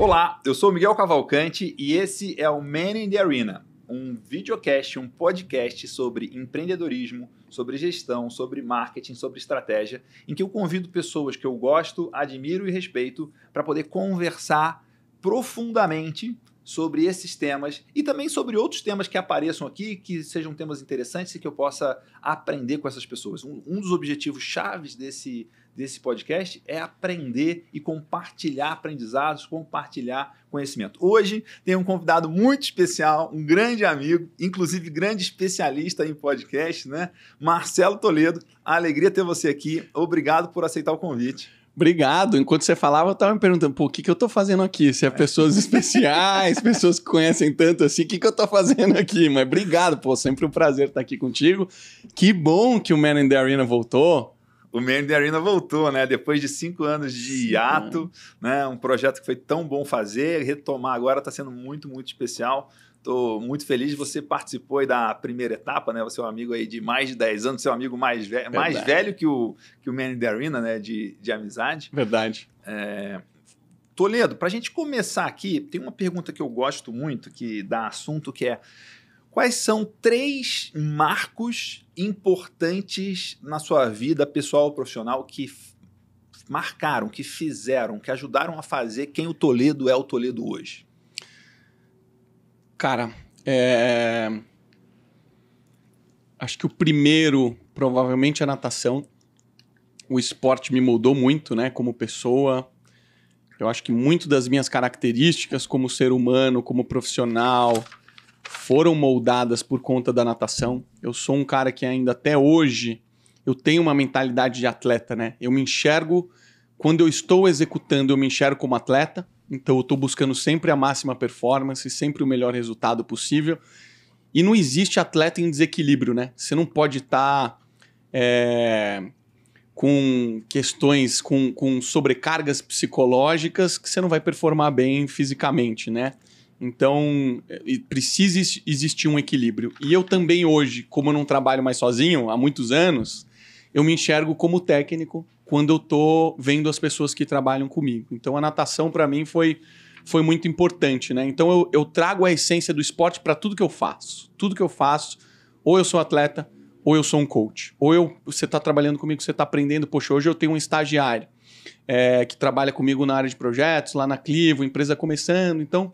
Olá, eu sou Miguel Cavalcante e esse é o Man in the Arena, um videocast, um podcast sobre empreendedorismo, sobre gestão, sobre marketing, sobre estratégia, em que eu convido pessoas que eu gosto, admiro e respeito para poder conversar profundamente sobre esses temas e também sobre outros temas que apareçam aqui, que sejam temas interessantes e que eu possa aprender com essas pessoas. Um, um dos objetivos chaves desse desse podcast é aprender e compartilhar aprendizados, compartilhar conhecimento. Hoje tem um convidado muito especial, um grande amigo, inclusive grande especialista em podcast, né? Marcelo Toledo. A alegria ter você aqui. Obrigado por aceitar o convite. Obrigado. Enquanto você falava, eu estava me perguntando, pô, o que, que eu estou fazendo aqui? Se é, é pessoas especiais, pessoas que conhecem tanto assim, o que, que eu estou fazendo aqui? Mas obrigado, pô, sempre um prazer estar aqui contigo. Que bom que o Man in the Arena voltou o Mandy Arena voltou, né? Depois de cinco anos de hiato, né? Um projeto que foi tão bom fazer, retomar agora está sendo muito, muito especial. Estou muito feliz. Você participou da primeira etapa, né? Você é um amigo aí de mais de 10 anos, seu amigo mais, ve mais velho que o, que o Manny Arena, né? De, de amizade. Verdade. É... Toledo, para a gente começar aqui, tem uma pergunta que eu gosto muito, que dá assunto, que é Quais são três marcos importantes na sua vida pessoal ou profissional que marcaram, que fizeram, que ajudaram a fazer quem o Toledo é o Toledo hoje? Cara, é... acho que o primeiro provavelmente é a natação. O esporte me mudou muito, né, como pessoa. Eu acho que muito das minhas características como ser humano, como profissional, foram moldadas por conta da natação. Eu sou um cara que ainda até hoje eu tenho uma mentalidade de atleta, né? Eu me enxergo quando eu estou executando, eu me enxergo como atleta. Então eu estou buscando sempre a máxima performance, sempre o melhor resultado possível. E não existe atleta em desequilíbrio, né? Você não pode estar tá, é, com questões, com, com sobrecargas psicológicas que você não vai performar bem fisicamente, né? Então, é, precisa existir um equilíbrio. E eu também hoje, como eu não trabalho mais sozinho há muitos anos, eu me enxergo como técnico quando eu estou vendo as pessoas que trabalham comigo. Então, a natação para mim foi foi muito importante, né? Então eu, eu trago a essência do esporte para tudo que eu faço. Tudo que eu faço, ou eu sou atleta, ou eu sou um coach. Ou eu, você está trabalhando comigo, você está aprendendo. Poxa, hoje eu tenho um estagiário é, que trabalha comigo na área de projetos, lá na Clivo, empresa começando. Então,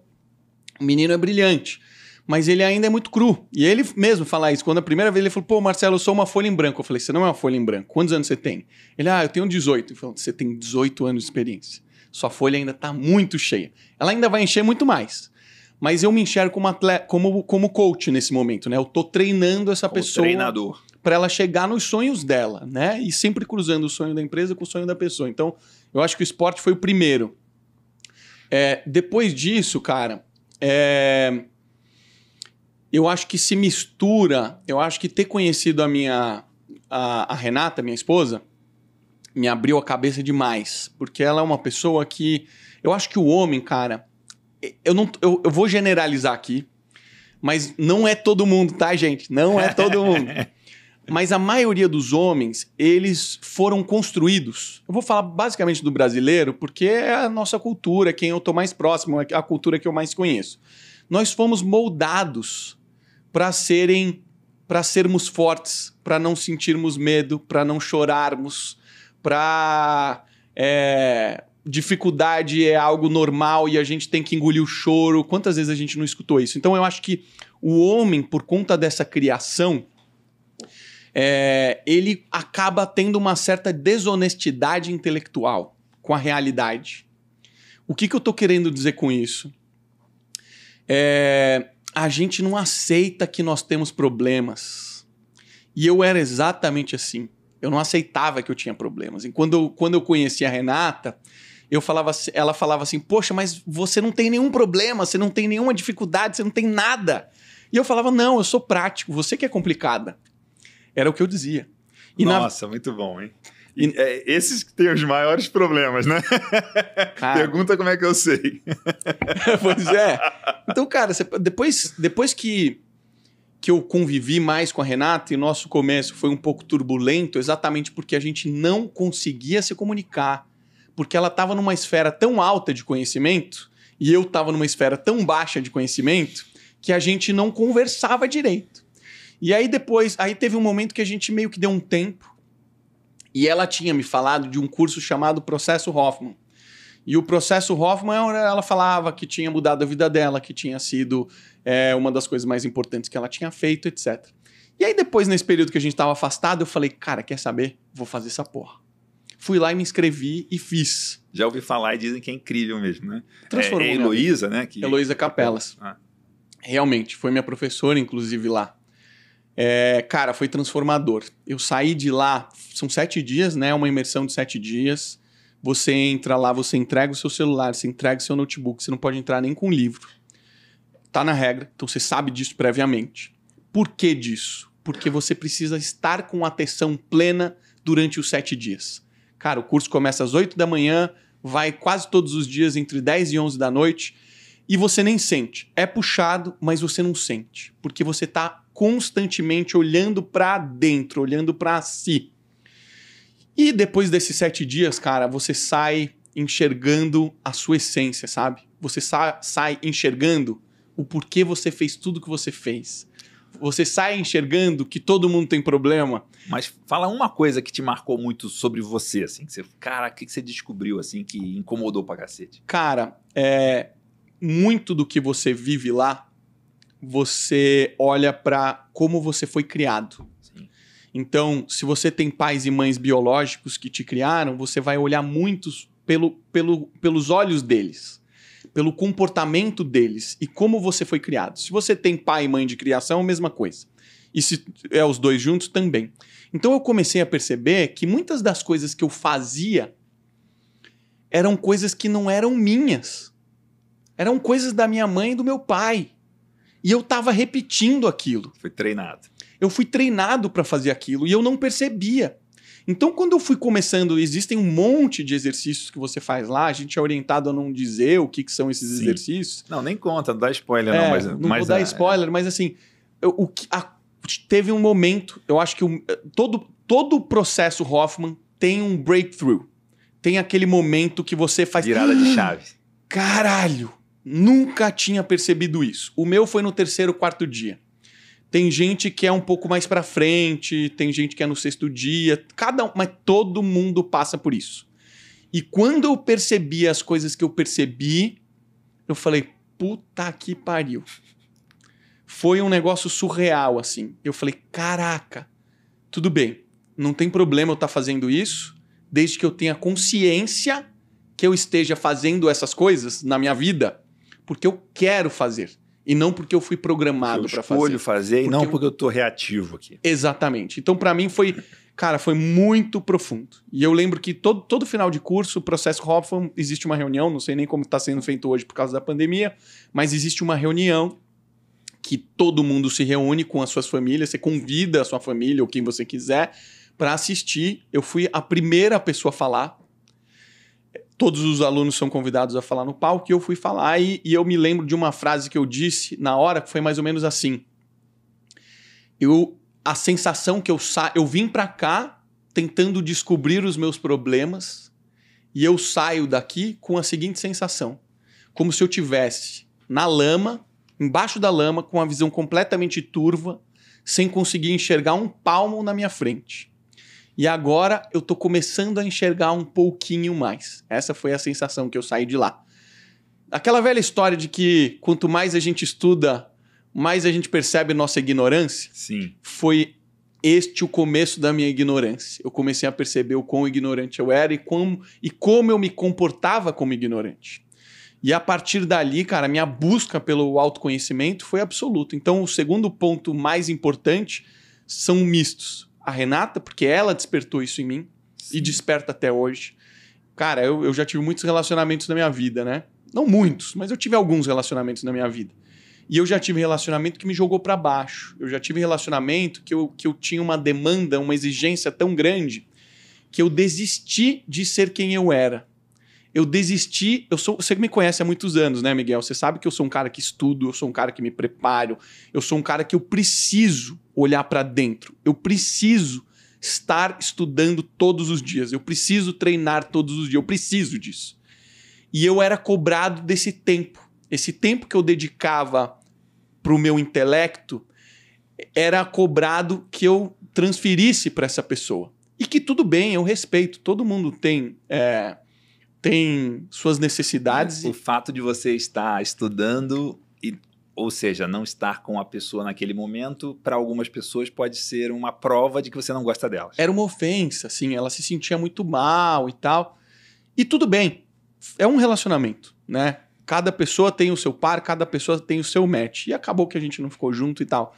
o menino é brilhante, mas ele ainda é muito cru. E ele mesmo fala isso. Quando a primeira vez ele falou, pô, Marcelo, eu sou uma folha em branco. Eu falei, você não é uma folha em branco. Quantos anos você tem? Ele, ah, eu tenho 18. Eu falei, você tem 18 anos de experiência. Sua folha ainda está muito cheia. Ela ainda vai encher muito mais. Mas eu me enxergo como, atleta, como, como coach nesse momento, né? Eu tô treinando essa como pessoa. Treinador para ela chegar nos sonhos dela, né? E sempre cruzando o sonho da empresa com o sonho da pessoa. Então, eu acho que o esporte foi o primeiro. É, depois disso, cara, é... Eu acho que se mistura. Eu acho que ter conhecido a minha. A, a Renata, minha esposa, me abriu a cabeça demais. Porque ela é uma pessoa que. Eu acho que o homem, cara. Eu, não, eu, eu vou generalizar aqui, mas não é todo mundo, tá, gente? Não é todo mundo. Mas a maioria dos homens, eles foram construídos. Eu vou falar basicamente do brasileiro, porque é a nossa cultura, é quem eu estou mais próximo, é a cultura que eu mais conheço. Nós fomos moldados para serem para sermos fortes, para não sentirmos medo, para não chorarmos, para é, dificuldade é algo normal e a gente tem que engolir o choro. Quantas vezes a gente não escutou isso? Então eu acho que o homem, por conta dessa criação, é, ele acaba tendo uma certa desonestidade intelectual com a realidade. O que, que eu estou querendo dizer com isso? É, a gente não aceita que nós temos problemas. E eu era exatamente assim. Eu não aceitava que eu tinha problemas. E quando eu, quando eu conheci a Renata, eu falava, assim, ela falava assim: Poxa, mas você não tem nenhum problema, você não tem nenhuma dificuldade, você não tem nada. E eu falava: Não, eu sou prático, você que é complicada. Era o que eu dizia. E Nossa, na... muito bom, hein? E, é, esses que têm os maiores problemas, né? Ah. Pergunta como é que eu sei. pois é. Então, cara, depois, depois que, que eu convivi mais com a Renata e nosso começo foi um pouco turbulento, exatamente porque a gente não conseguia se comunicar. Porque ela estava numa esfera tão alta de conhecimento e eu estava numa esfera tão baixa de conhecimento que a gente não conversava direito. E aí depois, aí teve um momento que a gente meio que deu um tempo. E ela tinha me falado de um curso chamado Processo Hoffman. E o processo Hoffman, ela falava que tinha mudado a vida dela, que tinha sido é, uma das coisas mais importantes que ela tinha feito, etc. E aí depois, nesse período que a gente estava afastado, eu falei, cara, quer saber? Vou fazer essa porra. Fui lá e me inscrevi e fiz. Já ouvi falar e dizem que é incrível mesmo, né? Transformou. É, é Heloísa, né? Que... Heloísa Capelas. Ah. Realmente, foi minha professora, inclusive, lá. É, cara, foi transformador. Eu saí de lá, são sete dias, né? Uma imersão de sete dias. Você entra lá, você entrega o seu celular, você entrega o seu notebook, você não pode entrar nem com livro. Tá na regra, então você sabe disso previamente. Por que disso? Porque você precisa estar com atenção plena durante os sete dias. Cara, o curso começa às oito da manhã, vai quase todos os dias entre dez e onze da noite e você nem sente. É puxado, mas você não sente, porque você está constantemente olhando para dentro, olhando para si. E depois desses sete dias, cara, você sai enxergando a sua essência, sabe? Você sa sai enxergando o porquê você fez tudo que você fez. Você sai enxergando que todo mundo tem problema. Mas fala uma coisa que te marcou muito sobre você, assim, que você, cara, o que você descobriu, assim, que incomodou pra cacete? Cara, é, muito do que você vive lá você olha para como você foi criado. Então, se você tem pais e mães biológicos que te criaram, você vai olhar muitos pelo, pelo, pelos olhos deles, pelo comportamento deles e como você foi criado. Se você tem pai e mãe de criação, a mesma coisa. E se é os dois juntos, também. Então eu comecei a perceber que muitas das coisas que eu fazia eram coisas que não eram minhas. Eram coisas da minha mãe e do meu pai. E eu tava repetindo aquilo. Foi treinado. Eu fui treinado para fazer aquilo e eu não percebia. Então, quando eu fui começando, existem um monte de exercícios que você faz lá, a gente é orientado a não dizer o que, que são esses Sim. exercícios. Não, nem conta, não dá spoiler, é, não. Mas, não mas vou dar é, é. spoiler, mas assim, eu, o que, a, teve um momento, eu acho que o, todo, todo o processo Hoffman tem um breakthrough. Tem aquele momento que você faz. Virada de ah, chave. Caralho! Nunca tinha percebido isso. O meu foi no terceiro, quarto dia. Tem gente que é um pouco mais para frente, tem gente que é no sexto dia, cada um, mas todo mundo passa por isso. E quando eu percebi as coisas que eu percebi, eu falei: "Puta que pariu". Foi um negócio surreal assim. Eu falei: "Caraca. Tudo bem. Não tem problema eu estar tá fazendo isso, desde que eu tenha consciência que eu esteja fazendo essas coisas na minha vida porque eu quero fazer e não porque eu fui programado para fazer. Eu escolho fazer porque e não porque eu tô reativo aqui. Exatamente. Então para mim foi, cara, foi muito profundo. E eu lembro que todo, todo final de curso, o processo Hoffman, existe uma reunião, não sei nem como está sendo feito hoje por causa da pandemia, mas existe uma reunião que todo mundo se reúne com as suas famílias, você convida a sua família ou quem você quiser para assistir. Eu fui a primeira pessoa a falar todos os alunos são convidados a falar no palco e eu fui falar e, e eu me lembro de uma frase que eu disse na hora que foi mais ou menos assim. Eu a sensação que eu sa eu vim para cá tentando descobrir os meus problemas e eu saio daqui com a seguinte sensação, como se eu tivesse na lama, embaixo da lama, com a visão completamente turva, sem conseguir enxergar um palmo na minha frente. E agora eu tô começando a enxergar um pouquinho mais. Essa foi a sensação que eu saí de lá. Aquela velha história de que quanto mais a gente estuda, mais a gente percebe nossa ignorância. Sim. Foi este o começo da minha ignorância. Eu comecei a perceber o quão ignorante eu era e como, e como eu me comportava como ignorante. E a partir dali, cara, minha busca pelo autoconhecimento foi absoluta. Então, o segundo ponto mais importante são mistos a Renata, porque ela despertou isso em mim Sim. e desperta até hoje. Cara, eu, eu já tive muitos relacionamentos na minha vida, né? Não muitos, mas eu tive alguns relacionamentos na minha vida. E eu já tive relacionamento que me jogou para baixo. Eu já tive relacionamento que eu, que eu tinha uma demanda, uma exigência tão grande que eu desisti de ser quem eu era. Eu desisti. Eu sou, você me conhece há muitos anos, né, Miguel? Você sabe que eu sou um cara que estudo, eu sou um cara que me preparo, eu sou um cara que eu preciso olhar para dentro. Eu preciso estar estudando todos os dias. Eu preciso treinar todos os dias. Eu preciso disso. E eu era cobrado desse tempo. Esse tempo que eu dedicava para o meu intelecto era cobrado que eu transferisse para essa pessoa. E que tudo bem, eu respeito. Todo mundo tem. É, tem suas necessidades. O fato de você estar estudando e ou seja, não estar com a pessoa naquele momento, para algumas pessoas pode ser uma prova de que você não gosta dela. Era uma ofensa, assim, ela se sentia muito mal e tal. E tudo bem, é um relacionamento, né? Cada pessoa tem o seu par, cada pessoa tem o seu match. E acabou que a gente não ficou junto e tal.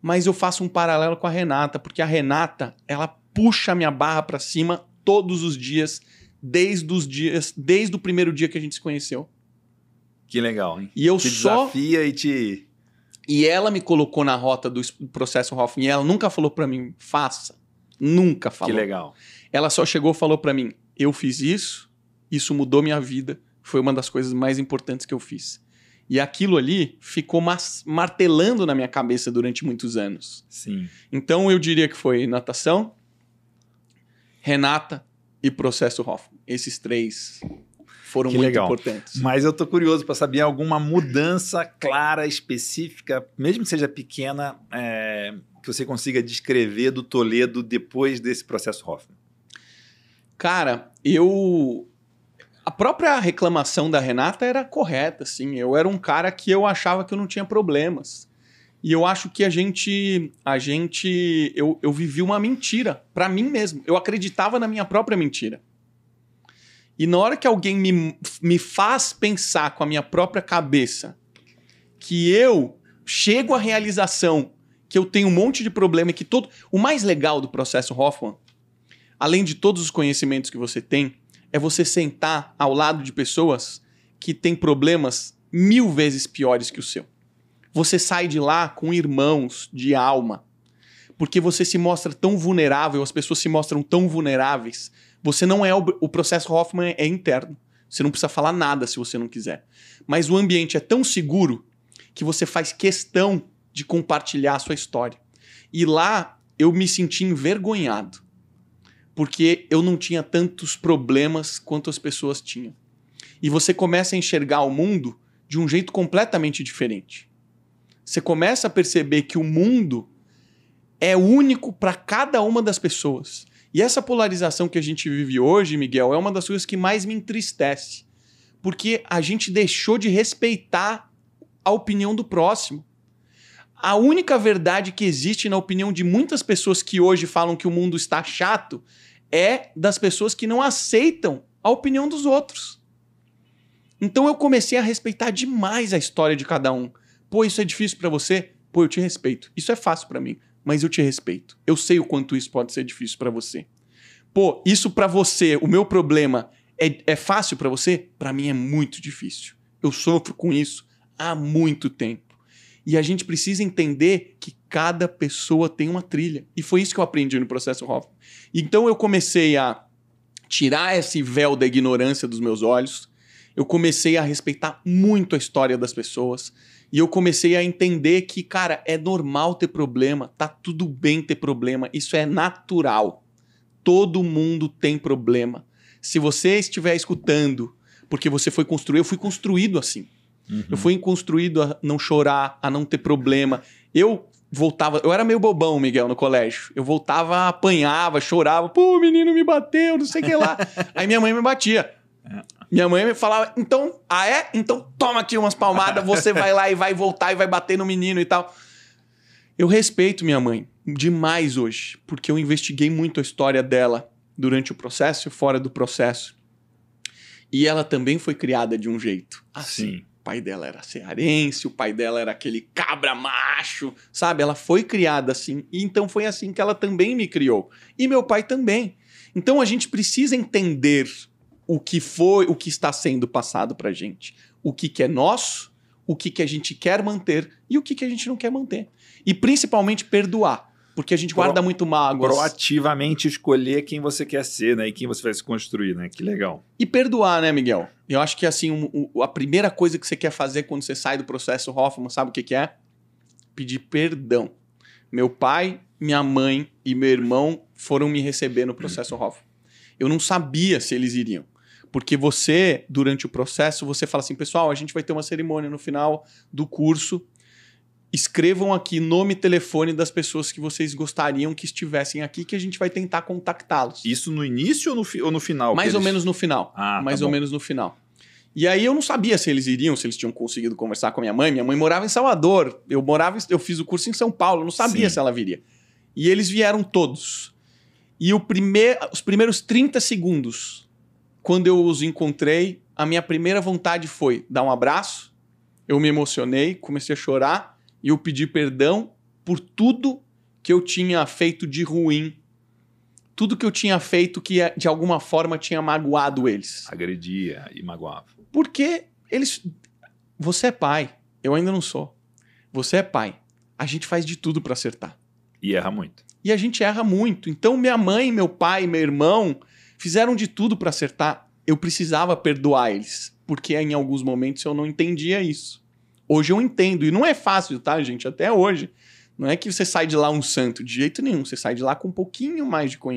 Mas eu faço um paralelo com a Renata, porque a Renata, ela puxa a minha barra para cima todos os dias, desde os dias, desde o primeiro dia que a gente se conheceu. Que legal, hein? E eu te só... desafia e te... E ela me colocou na rota do processo Hoffman e ela nunca falou para mim, faça. Nunca falou. Que legal. Ela só chegou e falou para mim, eu fiz isso, isso mudou minha vida, foi uma das coisas mais importantes que eu fiz. E aquilo ali ficou martelando na minha cabeça durante muitos anos. Sim. Então eu diria que foi natação, Renata e processo Hoffman. Esses três foram que muito legal. importantes. Mas eu estou curioso para saber alguma mudança clara, específica, mesmo que seja pequena, é, que você consiga descrever do Toledo depois desse processo Hoffman. Cara, eu a própria reclamação da Renata era correta, assim. Eu era um cara que eu achava que eu não tinha problemas. E eu acho que a gente. A gente. Eu, eu vivi uma mentira para mim mesmo. Eu acreditava na minha própria mentira. E na hora que alguém me, me faz pensar com a minha própria cabeça que eu chego à realização que eu tenho um monte de problema e que todo. O mais legal do processo Hoffman, além de todos os conhecimentos que você tem, é você sentar ao lado de pessoas que têm problemas mil vezes piores que o seu. Você sai de lá com irmãos de alma, porque você se mostra tão vulnerável, as pessoas se mostram tão vulneráveis você não é. O, o processo Hoffman é interno. Você não precisa falar nada se você não quiser. Mas o ambiente é tão seguro que você faz questão de compartilhar a sua história. E lá eu me senti envergonhado, porque eu não tinha tantos problemas quanto as pessoas tinham. E você começa a enxergar o mundo de um jeito completamente diferente. Você começa a perceber que o mundo é único para cada uma das pessoas e essa polarização que a gente vive hoje, Miguel, é uma das coisas que mais me entristece. Porque a gente deixou de respeitar a opinião do próximo. A única verdade que existe na opinião de muitas pessoas que hoje falam que o mundo está chato é das pessoas que não aceitam a opinião dos outros. Então eu comecei a respeitar demais a história de cada um. Pô, isso é difícil para você? Pô, eu te respeito. Isso é fácil para mim mas eu te respeito. Eu sei o quanto isso pode ser difícil para você. Pô, isso para você, o meu problema é, é fácil para você? Para mim é muito difícil. Eu sofro com isso há muito tempo. E a gente precisa entender que cada pessoa tem uma trilha. E foi isso que eu aprendi no processo Roff. Então eu comecei a tirar esse véu da ignorância dos meus olhos. Eu comecei a respeitar muito a história das pessoas. E eu comecei a entender que, cara, é normal ter problema, tá tudo bem ter problema, isso é natural. Todo mundo tem problema. Se você estiver escutando, porque você foi construído, eu fui construído assim. Uhum. Eu fui construído a não chorar, a não ter problema. Eu voltava, eu era meio bobão, Miguel, no colégio. Eu voltava, apanhava, chorava, pô, o menino me bateu, não sei o que lá. Aí minha mãe me batia. É. Minha mãe me falava, então, ah é? Então toma aqui umas palmadas, você vai lá e vai voltar e vai bater no menino e tal. Eu respeito minha mãe demais hoje, porque eu investiguei muito a história dela durante o processo e fora do processo. E ela também foi criada de um jeito. Assim. Sim. O pai dela era cearense, o pai dela era aquele cabra macho, sabe? Ela foi criada assim. E então foi assim que ela também me criou. E meu pai também. Então a gente precisa entender o que foi, o que está sendo passado para gente, o que, que é nosso, o que, que a gente quer manter e o que, que a gente não quer manter. E principalmente perdoar, porque a gente guarda Pro, muito mágoas. Proativamente escolher quem você quer ser, né? E quem você vai se construir, né? Que legal. E perdoar, né, Miguel? Eu acho que assim, um, um, a primeira coisa que você quer fazer quando você sai do processo Hoffman, sabe o que, que é? Pedir perdão. Meu pai, minha mãe e meu irmão foram me receber no processo hum. Hoffman. Eu não sabia se eles iriam. Porque você, durante o processo, você fala assim, pessoal, a gente vai ter uma cerimônia no final do curso. Escrevam aqui nome e telefone das pessoas que vocês gostariam que estivessem aqui, que a gente vai tentar contactá-los. Isso no início ou no, fi- ou no final? Mais ou menos no final. Ah, tá mais tá ou bom. menos no final. E aí eu não sabia se eles iriam, se eles tinham conseguido conversar com a minha mãe. Minha mãe morava em Salvador. Eu morava, eu fiz o curso em São Paulo, eu não sabia Sim. se ela viria. E eles vieram todos. E o primeir, os primeiros 30 segundos quando eu os encontrei, a minha primeira vontade foi dar um abraço. Eu me emocionei, comecei a chorar e eu pedi perdão por tudo que eu tinha feito de ruim. Tudo que eu tinha feito que de alguma forma tinha magoado eles. Agredia e magoava. Porque eles. Você é pai, eu ainda não sou. Você é pai. A gente faz de tudo para acertar. E erra muito. E a gente erra muito. Então, minha mãe, meu pai, meu irmão, fizeram de tudo para acertar, eu precisava perdoar eles, porque em alguns momentos eu não entendia isso. Hoje eu entendo, e não é fácil, tá, gente? Até hoje. Não é que você sai de lá um santo, de jeito nenhum. Você sai de lá com um pouquinho mais de com,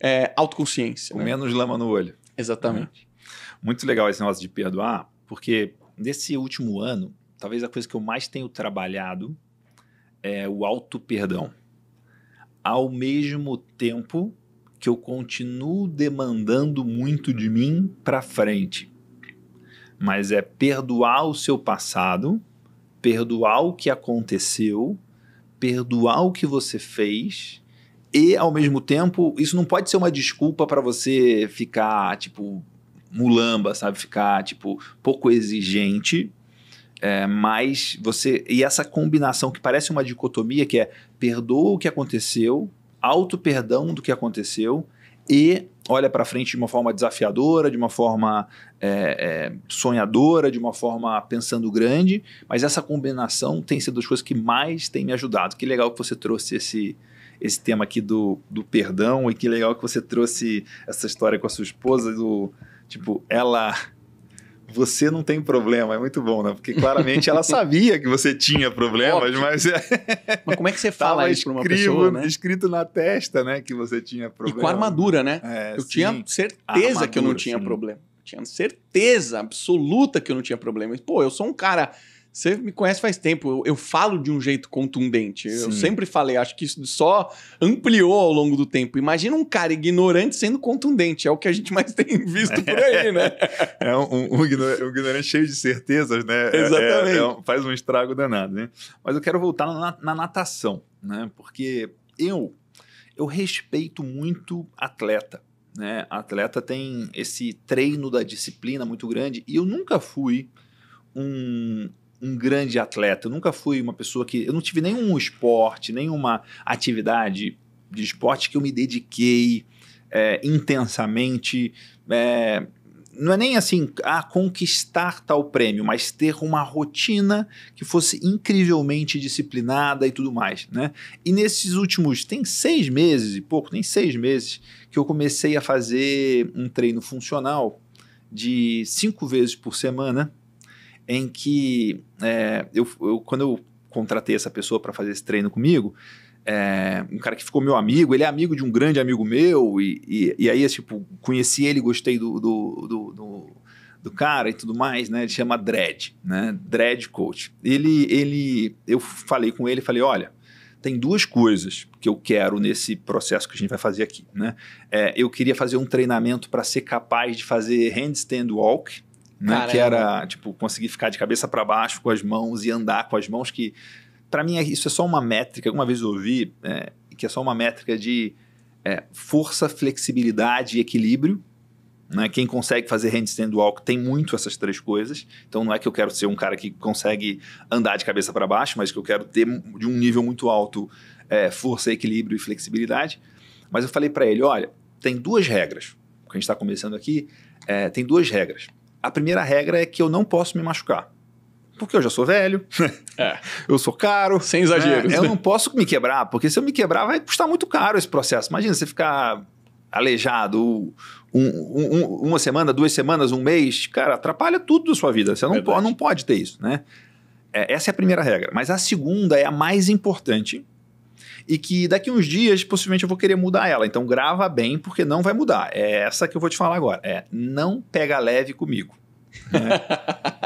é, autoconsciência. Com né? menos lama no olho. Exatamente. É. Muito legal esse negócio de perdoar, porque nesse último ano, talvez a coisa que eu mais tenho trabalhado é o auto-perdão. Ao mesmo tempo que eu continuo demandando muito de mim para frente. Mas é perdoar o seu passado, perdoar o que aconteceu, perdoar o que você fez e ao mesmo tempo, isso não pode ser uma desculpa para você ficar tipo mulamba, sabe? Ficar tipo pouco exigente, é, mas você. E essa combinação que parece uma dicotomia, que é perdoa o que aconteceu, auto-perdão do que aconteceu e olha para frente de uma forma desafiadora, de uma forma é, é, sonhadora, de uma forma pensando grande, mas essa combinação tem sido as coisas que mais tem me ajudado. Que legal que você trouxe esse, esse tema aqui do, do perdão e que legal que você trouxe essa história com a sua esposa, do tipo, ela você não tem problema. É muito bom, né? Porque claramente ela sabia que você tinha problemas, mas. É. mas como é que você fala isso para uma pessoa? Né? Escrito na testa, né? Que você tinha problema. E com armadura, né? É, eu sim. tinha certeza armadura, que eu não tinha sim. problema. Eu tinha certeza absoluta que eu não tinha problema. Pô, eu sou um cara você me conhece faz tempo, eu, eu, falo de um jeito contundente. Eu sempre falei, acho que isso só ampliou ao longo do tempo. Imagina um cara ignorante sendo contundente, é o que a gente mais tem visto por aí, né? é um, um, um, ignorante cheio de certezas, né? É, é, Exatamente. É, é um, faz um estrago danado, né? Mas eu quero voltar na, na natação, né? Porque eu, eu respeito muito atleta. Né? Atleta tem esse treino da disciplina muito grande e eu nunca fui um, um grande atleta, eu nunca fui uma pessoa que. Eu não tive nenhum esporte, nenhuma atividade de esporte que eu me dediquei é, intensamente. É, não é nem assim a conquistar tal prêmio, mas ter uma rotina que fosse incrivelmente disciplinada e tudo mais, né? E nesses últimos, tem seis meses e pouco, tem seis meses, que eu comecei a fazer um treino funcional de cinco vezes por semana, em que é, eu, eu, quando eu contratei essa pessoa para fazer esse treino comigo, é, um cara que ficou meu amigo, ele é amigo de um grande amigo meu, e, e, e aí, tipo, conheci ele, gostei do, do, do, do, do cara e tudo mais, né? Ele chama Dredd, né? Dredd Coach. Ele, ele, eu falei com ele, falei, olha, tem duas coisas que eu quero nesse processo que a gente vai fazer aqui, né? É, eu queria fazer um treinamento para ser capaz de fazer handstand walk, né? Que era, tipo, conseguir ficar de cabeça para baixo com as mãos e andar com as mãos, que para mim é, isso é só uma métrica. Alguma vez eu ouvi é, que é só uma métrica de é, força, flexibilidade e equilíbrio. Né? Quem consegue fazer handstand walk tem muito essas três coisas. Então não é que eu quero ser um cara que consegue andar de cabeça para baixo, mas que eu quero ter de um nível muito alto é, força, equilíbrio e flexibilidade. Mas eu falei para ele, olha, tem duas regras. O que a gente está começando aqui é, tem duas regras a primeira regra é que eu não posso me machucar. Porque eu já sou velho, é. eu sou caro. Sem exagero. Né? Eu não posso me quebrar, porque se eu me quebrar vai custar muito caro esse processo. Imagina você ficar aleijado um, um, uma semana, duas semanas, um mês. Cara, atrapalha tudo da sua vida. Você não, pode, não pode ter isso, né? É, essa é a primeira regra. Mas a segunda é a mais importante, e que daqui uns dias possivelmente eu vou querer mudar ela. Então grava bem, porque não vai mudar. É essa que eu vou te falar agora. É não pega leve comigo. Né?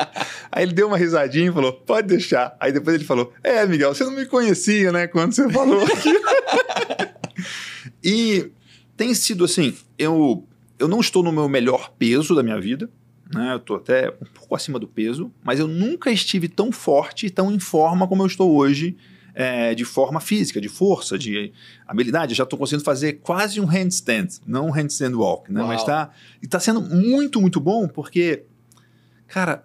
Aí ele deu uma risadinha e falou: pode deixar. Aí depois ele falou: É, Miguel, você não me conhecia, né? Quando você falou e tem sido assim: eu, eu não estou no meu melhor peso da minha vida, né? Eu estou até um pouco acima do peso, mas eu nunca estive tão forte e tão em forma como eu estou hoje é, de forma física, de força, de habilidade. Eu já estou conseguindo fazer quase um handstand, não um handstand walk, né? Uau. Mas está e tá sendo muito, muito bom porque, cara,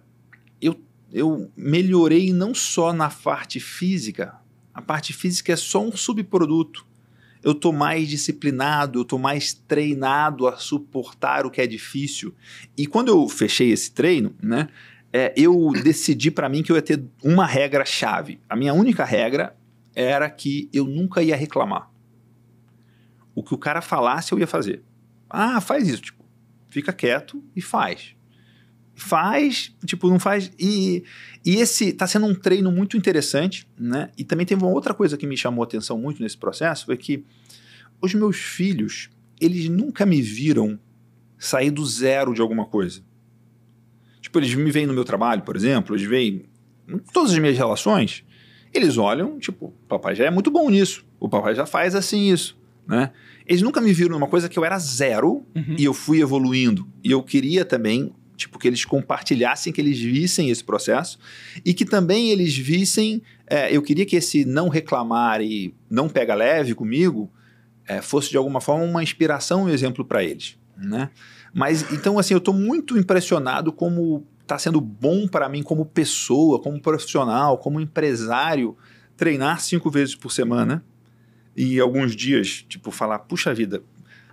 eu, eu melhorei não só na parte física, a parte física é só um subproduto. Eu estou mais disciplinado, eu estou mais treinado a suportar o que é difícil. E quando eu fechei esse treino, né? É, eu decidi para mim que eu ia ter uma regra chave. A minha única regra era que eu nunca ia reclamar. O que o cara falasse, eu ia fazer. Ah, faz isso, tipo, fica quieto e faz. Faz, tipo, não faz. E, e esse está sendo um treino muito interessante, né? E também teve uma outra coisa que me chamou a atenção muito nesse processo: foi que os meus filhos, eles nunca me viram sair do zero de alguma coisa. Tipo, eles me veem no meu trabalho, por exemplo, eles veem em todas as minhas relações, eles olham, tipo, o papai já é muito bom nisso, o papai já faz assim isso, né? Eles nunca me viram numa coisa que eu era zero uhum. e eu fui evoluindo. E eu queria também, tipo, que eles compartilhassem, que eles vissem esse processo e que também eles vissem. É, eu queria que esse não reclamar e não pega leve comigo é, fosse de alguma forma uma inspiração um exemplo para eles, né? Mas então, assim, eu estou muito impressionado como está sendo bom para mim como pessoa, como profissional, como empresário, treinar cinco vezes por semana e alguns dias, tipo, falar, puxa vida,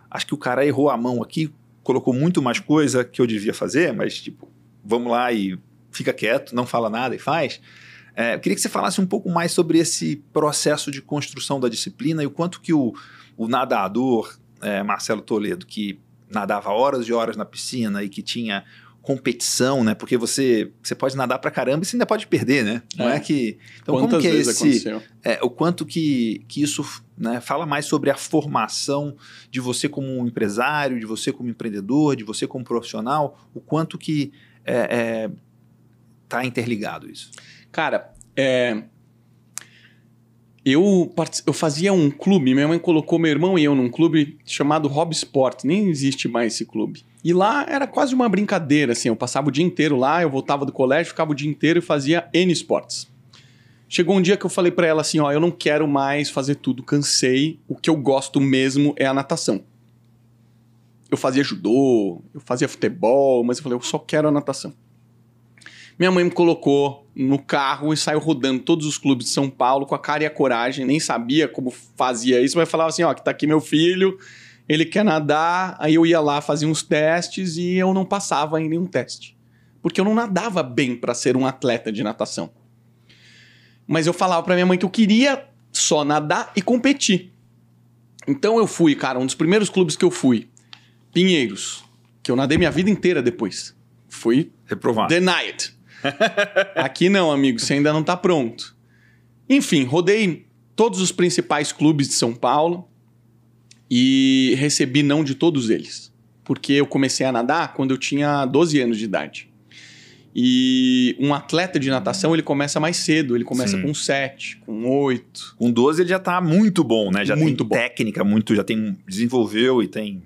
acho que o cara errou a mão aqui, colocou muito mais coisa que eu devia fazer, mas, tipo, vamos lá e fica quieto, não fala nada e faz. É, eu queria que você falasse um pouco mais sobre esse processo de construção da disciplina e o quanto que o, o nadador é, Marcelo Toledo, que nadava horas e horas na piscina e que tinha competição, né? Porque você, você pode nadar pra caramba e você ainda pode perder, né? Não é, é que. Então, Quantas como que é esse. Aconteceu? É, o quanto que, que isso né, fala mais sobre a formação de você como um empresário, de você como empreendedor, de você como profissional, o quanto que é, é tá interligado isso. Cara, é, eu, eu fazia um clube, minha mãe colocou meu irmão e eu num clube chamado Hobby Sport, nem existe mais esse clube. E lá era quase uma brincadeira, assim. Eu passava o dia inteiro lá, eu voltava do colégio, ficava o dia inteiro e fazia N esportes. Chegou um dia que eu falei para ela assim, ó, eu não quero mais fazer tudo, cansei. O que eu gosto mesmo é a natação. Eu fazia judô, eu fazia futebol, mas eu falei, eu só quero a natação. Minha mãe me colocou no carro e saiu rodando todos os clubes de São Paulo com a cara e a coragem, nem sabia como fazia isso, mas falava assim, ó, que tá aqui meu filho, ele quer nadar, aí eu ia lá, fazia uns testes e eu não passava em nenhum teste. Porque eu não nadava bem para ser um atleta de natação. Mas eu falava para minha mãe que eu queria só nadar e competir. Então eu fui, cara, um dos primeiros clubes que eu fui, Pinheiros, que eu nadei minha vida inteira depois. Fui reprovado. Denied. Aqui não, amigo, você ainda não tá pronto. Enfim, rodei todos os principais clubes de São Paulo e recebi não de todos eles, porque eu comecei a nadar quando eu tinha 12 anos de idade. E um atleta de natação, ele começa mais cedo, ele começa Sim. com 7, com 8. Com 12 ele já está muito bom, né? Já muito tem bom. técnica, muito, já tem desenvolveu e tem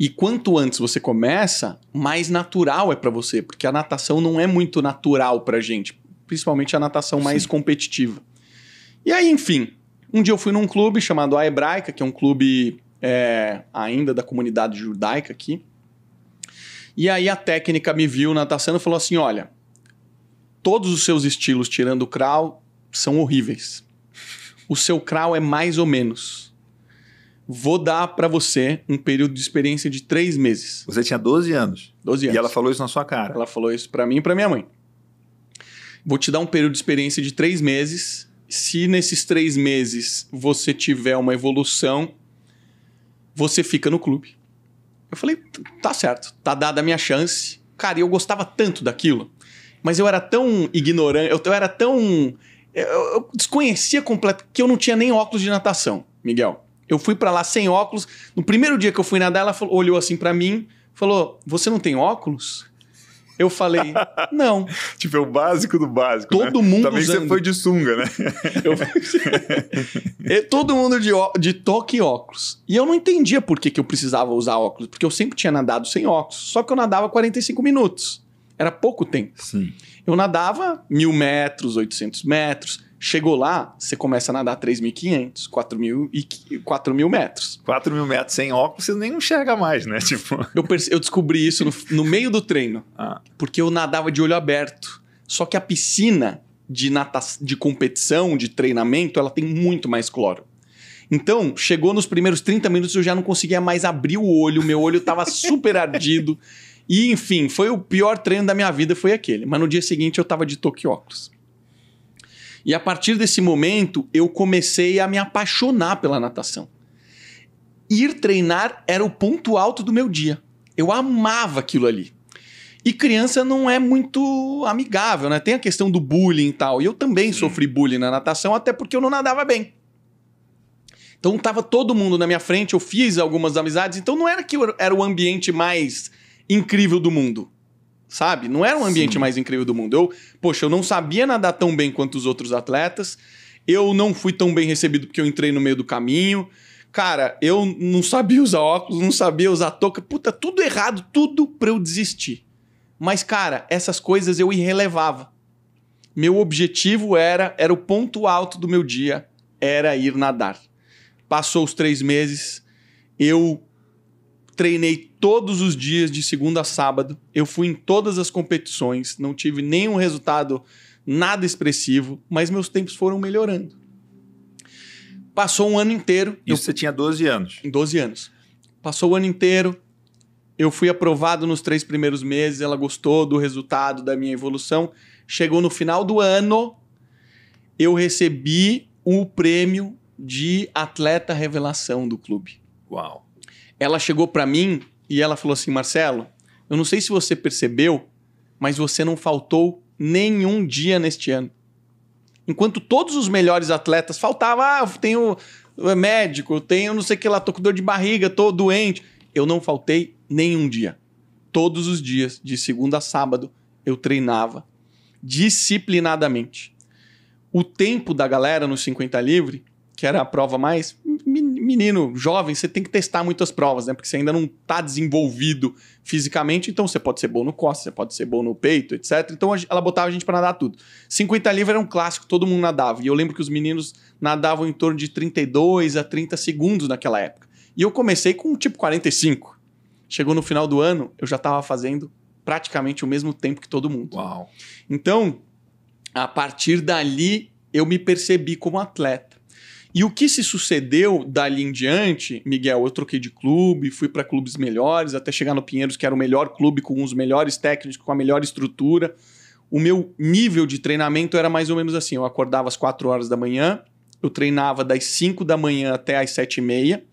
e quanto antes você começa, mais natural é para você, porque a natação não é muito natural pra gente, principalmente a natação Sim. mais competitiva. E aí, enfim, um dia eu fui num clube chamado A Hebraica, que é um clube é, ainda da comunidade judaica aqui. E aí a técnica me viu na e falou assim: olha, todos os seus estilos, tirando o crawl, são horríveis. O seu crawl é mais ou menos. Vou dar para você um período de experiência de três meses. Você tinha 12 anos. 12 anos. E ela falou isso na sua cara. Ela falou isso para mim e para minha mãe. Vou te dar um período de experiência de três meses. Se nesses três meses você tiver uma evolução, você fica no clube. Eu falei, tá certo, tá dada a minha chance. Cara, eu gostava tanto daquilo, mas eu era tão ignorante, eu, eu era tão. Eu, eu desconhecia completo que eu não tinha nem óculos de natação, Miguel. Eu fui para lá sem óculos. No primeiro dia que eu fui nadar, ela falou, olhou assim para mim, falou: Você não tem óculos? Eu falei, não. tipo, é o básico do básico. Todo né? mundo Também usando. você foi de sunga, né? eu... Todo mundo de, de toque e óculos. E eu não entendia por que, que eu precisava usar óculos, porque eu sempre tinha nadado sem óculos. Só que eu nadava 45 minutos. Era pouco tempo. Sim. Eu nadava mil metros, 800 metros. Chegou lá, você começa a nadar 3.500, 4.000 e metros. 4.000 metros sem óculos, você nem enxerga mais, né? Tipo... Eu, eu descobri isso no, no meio do treino, ah. porque eu nadava de olho aberto. Só que a piscina de, nata de competição, de treinamento, ela tem muito mais cloro. Então, chegou nos primeiros 30 minutos, eu já não conseguia mais abrir o olho, meu olho estava super ardido. E, enfim, foi o pior treino da minha vida, foi aquele. Mas no dia seguinte eu estava de toque óculos. E a partir desse momento, eu comecei a me apaixonar pela natação. Ir treinar era o ponto alto do meu dia. Eu amava aquilo ali. E criança não é muito amigável, né? Tem a questão do bullying e tal. E eu também Sim. sofri bullying na natação, até porque eu não nadava bem. Então tava todo mundo na minha frente, eu fiz algumas amizades, então não era que era o ambiente mais incrível do mundo sabe? Não era um ambiente Sim. mais incrível do mundo. Eu, poxa, eu não sabia nadar tão bem quanto os outros atletas. Eu não fui tão bem recebido porque eu entrei no meio do caminho. Cara, eu não sabia usar óculos, não sabia usar touca. Puta, tudo errado, tudo pra eu desistir. Mas, cara, essas coisas eu irrelevava. Meu objetivo era, era o ponto alto do meu dia, era ir nadar. Passou os três meses, eu treinei todos os dias, de segunda a sábado. Eu fui em todas as competições, não tive nenhum resultado nada expressivo, mas meus tempos foram melhorando. Passou um ano inteiro. Isso eu... você tinha 12 anos? Em 12 anos. Passou o ano inteiro, eu fui aprovado nos três primeiros meses, ela gostou do resultado da minha evolução. Chegou no final do ano, eu recebi o prêmio de atleta revelação do clube. Uau! Ela chegou para mim e ela falou assim: Marcelo, eu não sei se você percebeu, mas você não faltou nenhum dia neste ano. Enquanto todos os melhores atletas faltavam, ah, eu tenho eh, médico, tenho não sei o que lá, tô com dor de barriga, tô doente. Eu não faltei nenhum dia. Todos os dias, de segunda a sábado, eu treinava disciplinadamente. O tempo da galera no 50 livre, que era a prova mais menino jovem, você tem que testar muitas provas, né? Porque você ainda não está desenvolvido fisicamente, então você pode ser bom no costas, você pode ser bom no peito, etc. Então ela botava a gente para nadar tudo. 50 livros era um clássico, todo mundo nadava. E eu lembro que os meninos nadavam em torno de 32 a 30 segundos naquela época. E eu comecei com tipo 45. Chegou no final do ano, eu já estava fazendo praticamente o mesmo tempo que todo mundo. Uau. Então, a partir dali, eu me percebi como atleta e o que se sucedeu dali em diante, Miguel, eu troquei de clube, fui para clubes melhores, até chegar no Pinheiros, que era o melhor clube, com os melhores técnicos, com a melhor estrutura. O meu nível de treinamento era mais ou menos assim: eu acordava às 4 horas da manhã, eu treinava das 5 da manhã até às 7 e meia.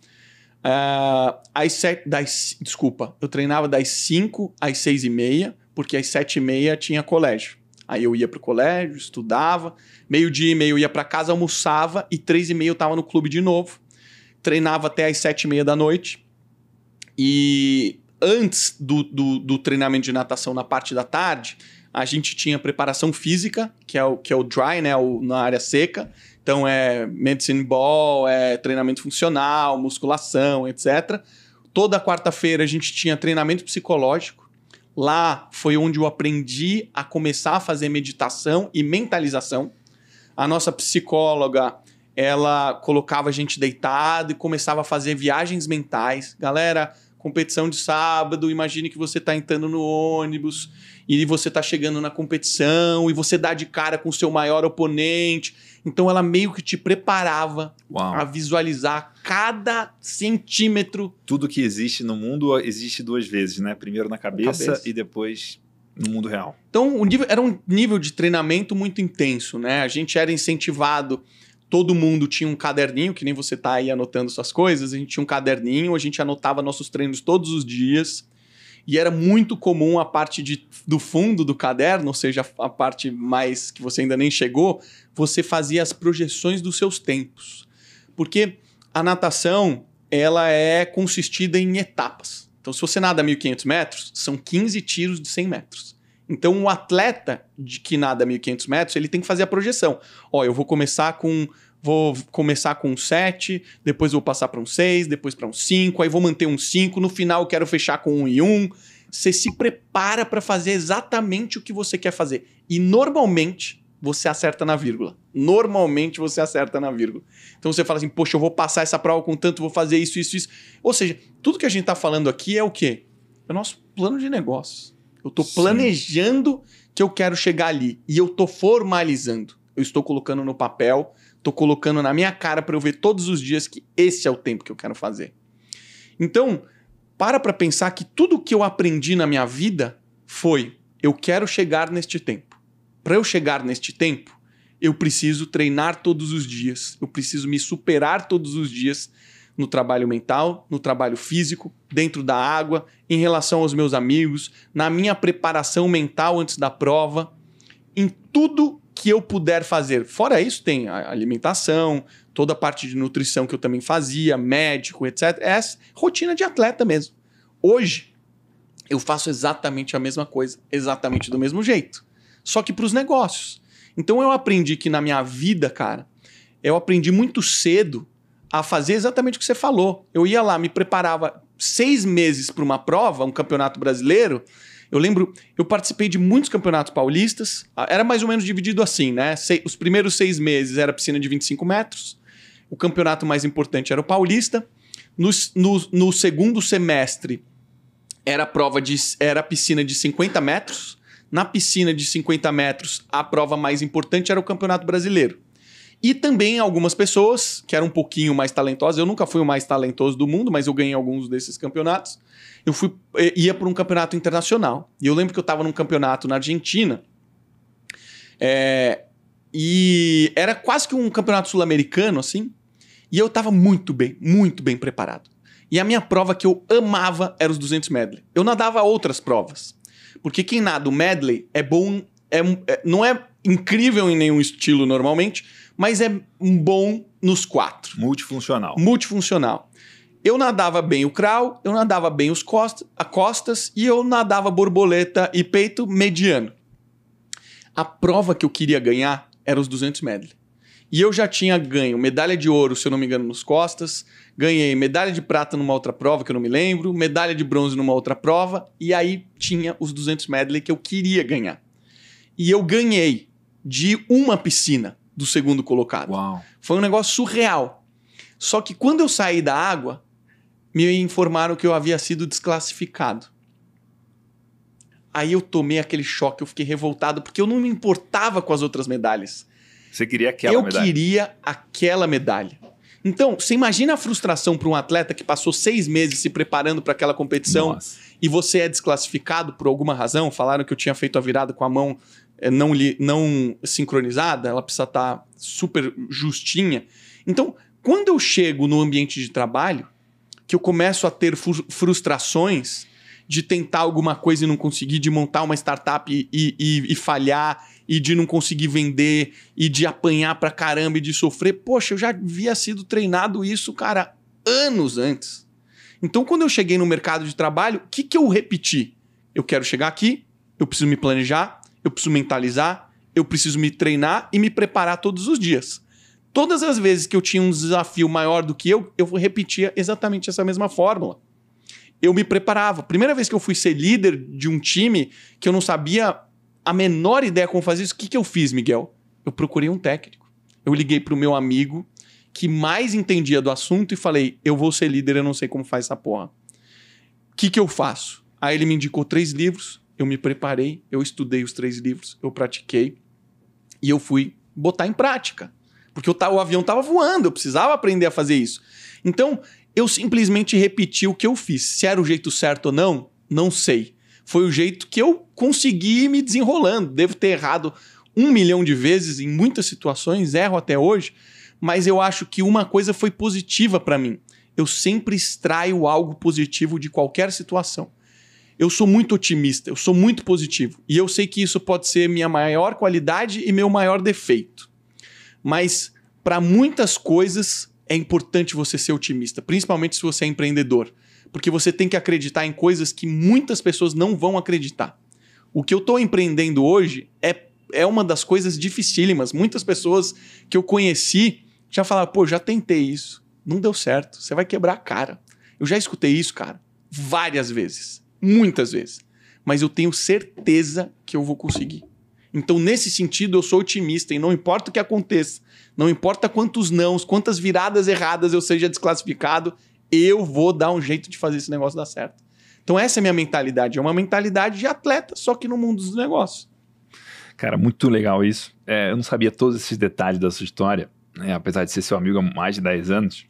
Uh, às sete, das, desculpa, eu treinava das 5 às 6 e meia, porque às 7 e meia tinha colégio. Aí eu ia pro colégio, estudava, meio dia e meio ia para casa, almoçava e três e meio eu tava no clube de novo. Treinava até às sete e meia da noite. E antes do, do, do, treinamento de natação na parte da tarde, a gente tinha preparação física, que é o, que é o dry, né? O, na área seca. Então é medicine ball, é treinamento funcional, musculação, etc. Toda quarta-feira a gente tinha treinamento psicológico Lá foi onde eu aprendi a começar a fazer meditação e mentalização. A nossa psicóloga, ela colocava a gente deitado e começava a fazer viagens mentais. Galera, competição de sábado, imagine que você está entrando no ônibus e você está chegando na competição e você dá de cara com o seu maior oponente então ela meio que te preparava Uau. a visualizar cada centímetro. Tudo que existe no mundo existe duas vezes, né? Primeiro na cabeça, cabeça. e depois no mundo real. Então o nível, era um nível de treinamento muito intenso, né? A gente era incentivado todo mundo tinha um caderninho, que nem você tá aí anotando suas coisas, a gente tinha um caderninho, a gente anotava nossos treinos todos os dias e era muito comum a parte de, do fundo do caderno, ou seja, a parte mais que você ainda nem chegou, você fazia as projeções dos seus tempos. Porque a natação, ela é consistida em etapas. Então, se você nada 1.500 metros, são 15 tiros de 100 metros. Então, o atleta de que nada 1.500 metros, ele tem que fazer a projeção. Ó, eu vou começar com vou começar com um 7, depois vou passar para um 6, depois para um 5, aí vou manter um 5, no final eu quero fechar com um e um. Você se prepara para fazer exatamente o que você quer fazer. E normalmente você acerta na vírgula. Normalmente você acerta na vírgula. Então você fala assim: "Poxa, eu vou passar essa prova com tanto, vou fazer isso, isso, isso". Ou seja, tudo que a gente está falando aqui é o quê? É o nosso plano de negócios. Eu estou planejando que eu quero chegar ali e eu estou formalizando. Eu estou colocando no papel Tô colocando na minha cara para eu ver todos os dias que esse é o tempo que eu quero fazer. Então, para para pensar que tudo que eu aprendi na minha vida foi eu quero chegar neste tempo. Para eu chegar neste tempo, eu preciso treinar todos os dias, eu preciso me superar todos os dias no trabalho mental, no trabalho físico, dentro da água, em relação aos meus amigos, na minha preparação mental antes da prova, em tudo que eu puder fazer. Fora isso, tem a alimentação, toda a parte de nutrição que eu também fazia, médico, etc. É rotina de atleta mesmo. Hoje, eu faço exatamente a mesma coisa, exatamente do mesmo jeito. Só que para os negócios. Então eu aprendi que na minha vida, cara, eu aprendi muito cedo a fazer exatamente o que você falou. Eu ia lá, me preparava seis meses para uma prova, um campeonato brasileiro, eu lembro, eu participei de muitos campeonatos paulistas. Era mais ou menos dividido assim, né? Se, os primeiros seis meses era piscina de 25 metros. O campeonato mais importante era o paulista. No, no, no segundo semestre era prova de era piscina de 50 metros. Na piscina de 50 metros, a prova mais importante era o Campeonato Brasileiro. E também algumas pessoas que eram um pouquinho mais talentosas. Eu nunca fui o mais talentoso do mundo, mas eu ganhei alguns desses campeonatos. Eu fui eh, ia para um campeonato internacional. E eu lembro que eu estava num campeonato na Argentina. É, e era quase que um campeonato sul-americano, assim. E eu estava muito bem, muito bem preparado. E a minha prova que eu amava era os 200 medley. Eu nadava outras provas. Porque quem nada o medley é bom, é, é, não é incrível em nenhum estilo normalmente, mas é bom nos quatro. Multifuncional. Multifuncional. Eu nadava bem o crawl, eu nadava bem os costas, a costas e eu nadava borboleta e peito mediano. A prova que eu queria ganhar era os 200 medley. E eu já tinha ganho medalha de ouro, se eu não me engano, nos costas, ganhei medalha de prata numa outra prova que eu não me lembro, medalha de bronze numa outra prova, e aí tinha os 200 medley que eu queria ganhar. E eu ganhei de uma piscina do segundo colocado. Uau. Foi um negócio surreal. Só que quando eu saí da água, me informaram que eu havia sido desclassificado. Aí eu tomei aquele choque, eu fiquei revoltado, porque eu não me importava com as outras medalhas. Você queria aquela eu medalha? Eu queria aquela medalha. Então, você imagina a frustração para um atleta que passou seis meses se preparando para aquela competição Nossa. e você é desclassificado por alguma razão? Falaram que eu tinha feito a virada com a mão é, não, li, não sincronizada, ela precisa estar tá super justinha. Então, quando eu chego no ambiente de trabalho, que eu começo a ter frustrações de tentar alguma coisa e não conseguir, de montar uma startup e, e, e falhar, e de não conseguir vender, e de apanhar pra caramba e de sofrer. Poxa, eu já havia sido treinado isso, cara, anos antes. Então, quando eu cheguei no mercado de trabalho, o que, que eu repeti? Eu quero chegar aqui, eu preciso me planejar, eu preciso mentalizar, eu preciso me treinar e me preparar todos os dias. Todas as vezes que eu tinha um desafio maior do que eu, eu repetia exatamente essa mesma fórmula. Eu me preparava. Primeira vez que eu fui ser líder de um time que eu não sabia a menor ideia como fazer isso, o que, que eu fiz, Miguel? Eu procurei um técnico. Eu liguei para o meu amigo que mais entendia do assunto e falei: eu vou ser líder, eu não sei como faz essa porra. O que, que eu faço? Aí ele me indicou três livros, eu me preparei, eu estudei os três livros, eu pratiquei e eu fui botar em prática. Porque eu, o avião estava voando, eu precisava aprender a fazer isso. Então, eu simplesmente repeti o que eu fiz. Se era o jeito certo ou não, não sei. Foi o jeito que eu consegui me desenrolando. Devo ter errado um milhão de vezes em muitas situações, erro até hoje, mas eu acho que uma coisa foi positiva para mim. Eu sempre extraio algo positivo de qualquer situação eu sou muito otimista, eu sou muito positivo. E eu sei que isso pode ser minha maior qualidade e meu maior defeito. Mas para muitas coisas é importante você ser otimista, principalmente se você é empreendedor, porque você tem que acreditar em coisas que muitas pessoas não vão acreditar. O que eu estou empreendendo hoje é, é uma das coisas dificílimas. Muitas pessoas que eu conheci já falaram: pô, já tentei isso, não deu certo, você vai quebrar a cara. Eu já escutei isso, cara, várias vezes muitas vezes. Mas eu tenho certeza que eu vou conseguir. Então, nesse sentido, eu sou otimista e não importa o que aconteça, não importa quantos nãos, quantas viradas erradas eu seja desclassificado, eu vou dar um jeito de fazer esse negócio dar certo. Então, essa é a minha mentalidade. É uma mentalidade de atleta, só que no mundo dos negócios. Cara, muito legal isso. É, eu não sabia todos esses detalhes da sua história, né? apesar de ser seu amigo há mais de 10 anos.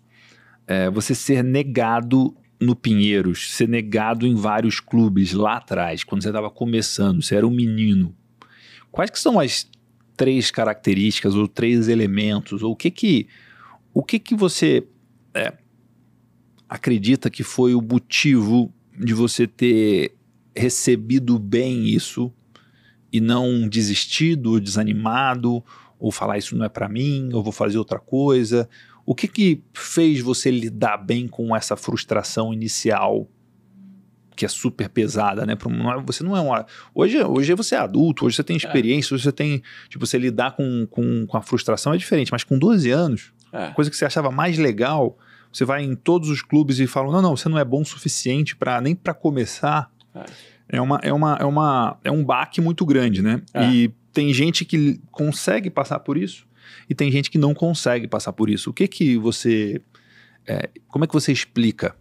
É, você ser negado no Pinheiros, ser negado em vários clubes lá atrás, quando você estava começando, você era um menino. Quais que são as três características ou três elementos ou o que que o que que você é, acredita que foi o motivo de você ter recebido bem isso e não desistido, desanimado ou falar isso não é para mim, eu vou fazer outra coisa o que, que fez você lidar bem com essa frustração inicial que é super pesada, né? É, você não é uma. Hoje, hoje você é adulto, hoje você tem é. experiência, é. hoje você tem. Tipo, você lidar com, com, com, a frustração é diferente, mas com 12 anos, é. coisa que você achava mais legal, você vai em todos os clubes e fala: não, não, você não é bom o suficiente para nem para começar. É. é. uma, é, uma, é, uma, é um baque muito grande, né? É. E tem gente que consegue passar por isso e tem gente que não consegue passar por isso. O que que você, é, como é que você explica?